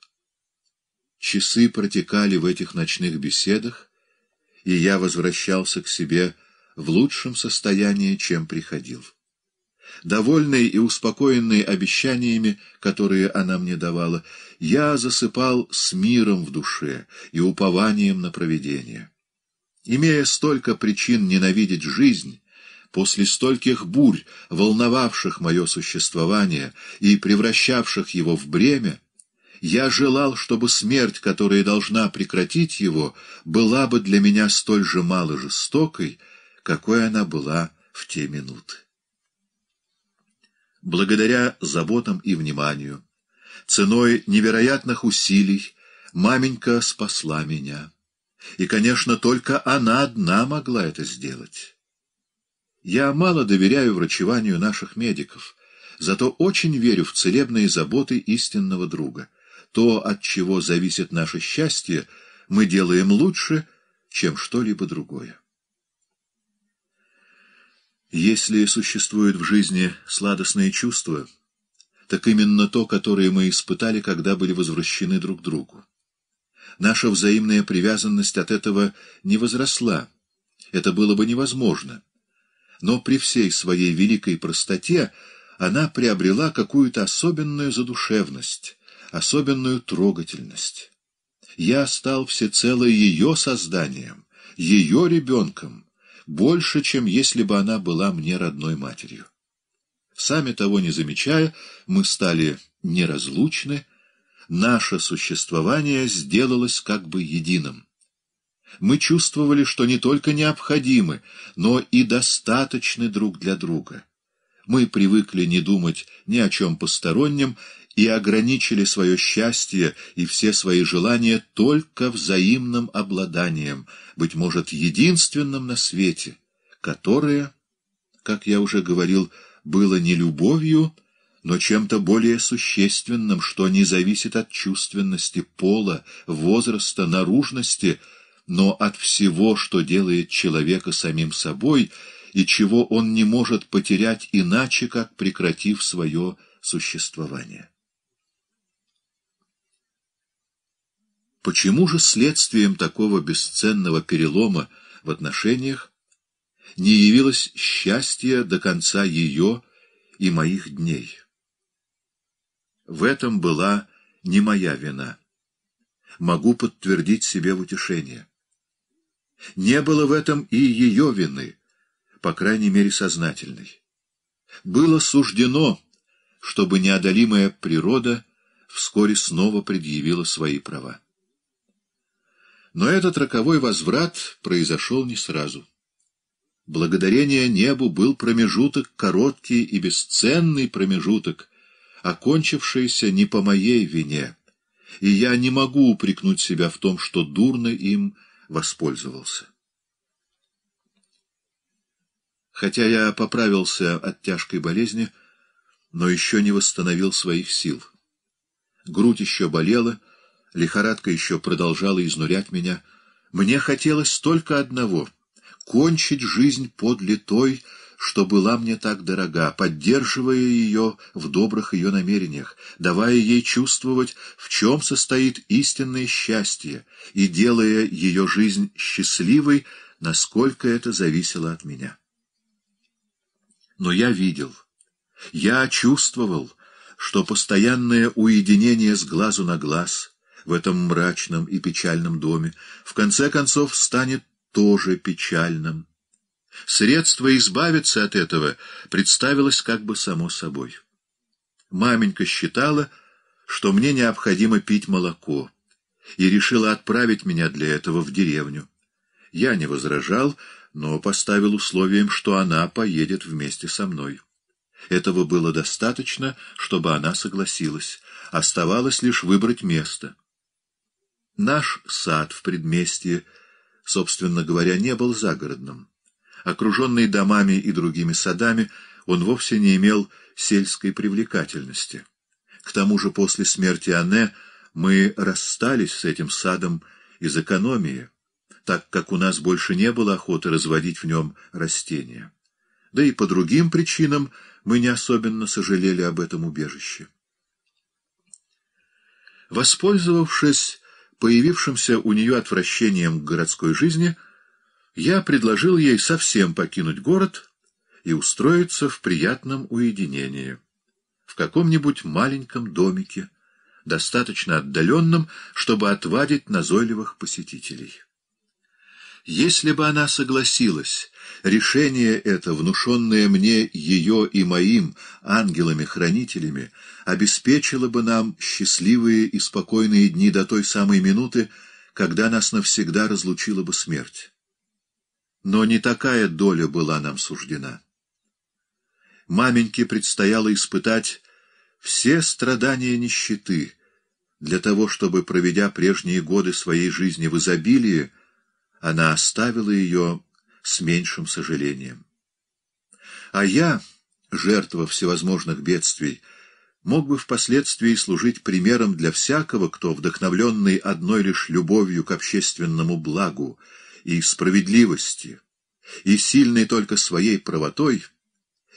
S1: Часы протекали в этих ночных беседах, и я возвращался к себе в лучшем состоянии, чем приходил. Довольный и успокоенный обещаниями, которые она мне давала, я засыпал с миром в душе и упованием на провидение. Имея столько причин ненавидеть жизнь, после стольких бурь, волновавших мое существование и превращавших его в бремя, я желал, чтобы смерть, которая должна прекратить его, была бы для меня столь же мало жестокой, какой она была в те минуты благодаря заботам и вниманию. Ценой невероятных усилий маменька спасла меня. И, конечно, только она одна могла это сделать. Я мало доверяю врачеванию наших медиков, зато очень верю в целебные заботы истинного друга. То, от чего зависит наше счастье, мы делаем лучше, чем что-либо другое. Если существует в жизни сладостные чувства, так именно то, которое мы испытали, когда были возвращены друг другу. Наша взаимная привязанность от этого не возросла, это было бы невозможно. Но при всей своей великой простоте она приобрела какую-то особенную задушевность, особенную трогательность. Я стал всецело ее созданием, ее ребенком, больше, чем если бы она была мне родной матерью. Сами того не замечая, мы стали неразлучны, наше существование сделалось как бы единым. Мы чувствовали, что не только необходимы, но и достаточны друг для друга. Мы привыкли не думать ни о чем постороннем и ограничили свое счастье и все свои желания только взаимным обладанием, быть может, единственным на свете, которое, как я уже говорил, было не любовью, но чем-то более существенным, что не зависит от чувственности, пола, возраста, наружности, но от всего, что делает человека самим собой и чего он не может потерять иначе, как прекратив свое существование. Почему же следствием такого бесценного перелома в отношениях не явилось счастье до конца ее и моих дней? В этом была не моя вина. Могу подтвердить себе в утешение. Не было в этом и ее вины, по крайней мере, сознательной. Было суждено, чтобы неодолимая природа вскоре снова предъявила свои права. Но этот роковой возврат произошел не сразу. Благодарение небу был промежуток, короткий и бесценный промежуток, окончившийся не по моей вине, и я не могу упрекнуть себя в том, что дурно им воспользовался. Хотя я поправился от тяжкой болезни, но еще не восстановил своих сил. Грудь еще болела, Лихорадка еще продолжала изнурять меня. Мне хотелось только одного — кончить жизнь подле той, что была мне так дорога, поддерживая ее в добрых ее намерениях, давая ей чувствовать, в чем состоит истинное счастье, и делая ее жизнь счастливой, насколько это зависело от меня. Но я видел, я чувствовал, что постоянное уединение с глазу на глаз — в этом мрачном и печальном доме, в конце концов станет тоже печальным. Средство избавиться от этого представилось как бы само собой. Маменька считала, что мне необходимо пить молоко, и решила отправить меня для этого в деревню. Я не возражал, но поставил условием, что она поедет вместе со мной. Этого было достаточно, чтобы она согласилась. Оставалось лишь выбрать место. Наш сад в предместье, собственно говоря, не был загородным. Окруженный домами и другими садами, он вовсе не имел сельской привлекательности. К тому же после смерти Анне мы расстались с этим садом из экономии, так как у нас больше не было охоты разводить в нем растения. Да и по другим причинам мы не особенно сожалели об этом убежище. Воспользовавшись появившимся у нее отвращением к городской жизни, я предложил ей совсем покинуть город и устроиться в приятном уединении, в каком-нибудь маленьком домике, достаточно отдаленном, чтобы отвадить назойливых посетителей. Если бы она согласилась Решение это, внушенное мне ее и моим ангелами-хранителями, обеспечило бы нам счастливые и спокойные дни до той самой минуты, когда нас навсегда разлучила бы смерть. Но не такая доля была нам суждена. Маменьке предстояло испытать все страдания нищеты для того, чтобы, проведя прежние годы своей жизни в изобилии, она оставила ее с меньшим сожалением. А я, жертва всевозможных бедствий, мог бы впоследствии служить примером для всякого, кто, вдохновленный одной лишь любовью к общественному благу и справедливости, и сильный только своей правотой,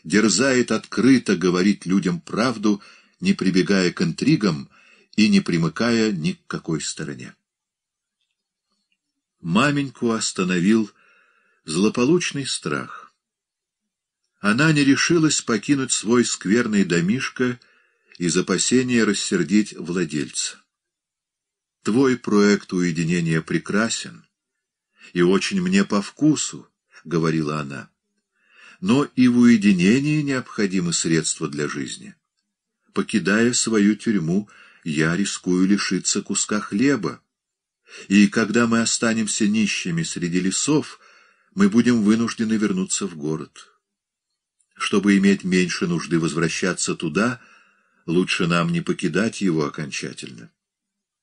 S1: дерзает открыто говорить людям правду, не прибегая к интригам и не примыкая ни к какой стороне. Маменьку остановил злополучный страх. Она не решилась покинуть свой скверный домишко из опасения рассердить владельца. «Твой проект уединения прекрасен и очень мне по вкусу», — говорила она. «Но и в уединении необходимы средства для жизни. Покидая свою тюрьму, я рискую лишиться куска хлеба. И когда мы останемся нищими среди лесов, — мы будем вынуждены вернуться в город. Чтобы иметь меньше нужды возвращаться туда, лучше нам не покидать его окончательно.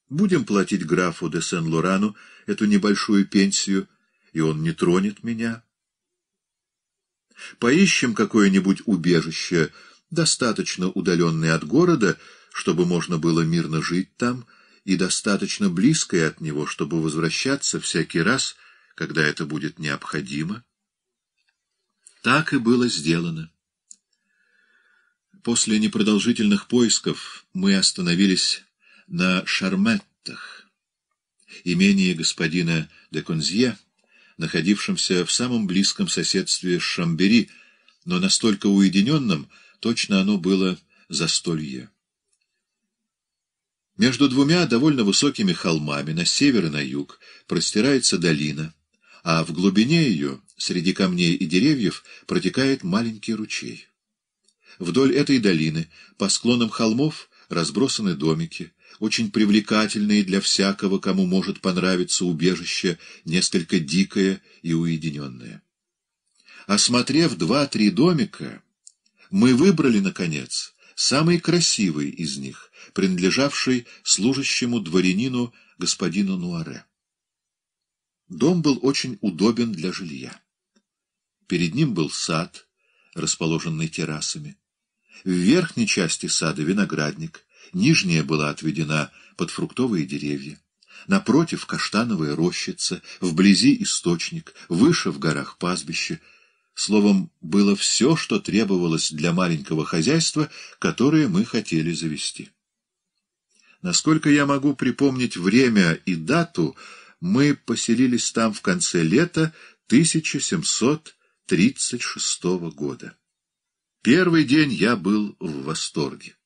S1: Будем платить графу де Сен-Лорану эту небольшую пенсию, и он не тронет меня. Поищем какое-нибудь убежище, достаточно удаленное от города, чтобы можно было мирно жить там, и достаточно близкое от него, чтобы возвращаться всякий раз — когда это будет необходимо. Так и было сделано. После непродолжительных поисков мы остановились на Шарметтах, имении господина де Конзье, находившемся в самом близком соседстве с Шамбери, но настолько уединенном, точно оно было застолье. Между двумя довольно высокими холмами на север и на юг простирается долина — а в глубине ее, среди камней и деревьев, протекает маленький ручей. Вдоль этой долины, по склонам холмов, разбросаны домики, очень привлекательные для всякого, кому может понравиться убежище, несколько дикое и уединенное. Осмотрев два-три домика, мы выбрали, наконец, самый красивый из них, принадлежавший служащему дворянину господину Нуаре. Дом был очень удобен для жилья. Перед ним был сад, расположенный террасами. В верхней части сада виноградник, нижняя была отведена под фруктовые деревья. Напротив каштановая рощица, вблизи источник, выше в горах пастбище. Словом, было все, что требовалось для маленького хозяйства, которое мы хотели завести. Насколько я могу припомнить время и дату, мы поселились там в конце лета 1736 года. Первый день я был в восторге.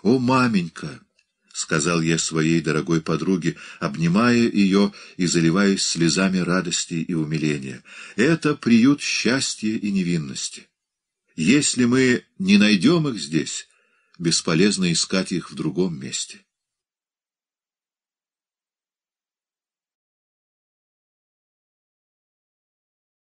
S1: «О, маменька!» — сказал я своей дорогой подруге, обнимая ее и заливаясь слезами радости и умиления. «Это приют счастья и невинности. Если мы не найдем их здесь, бесполезно искать их в другом месте.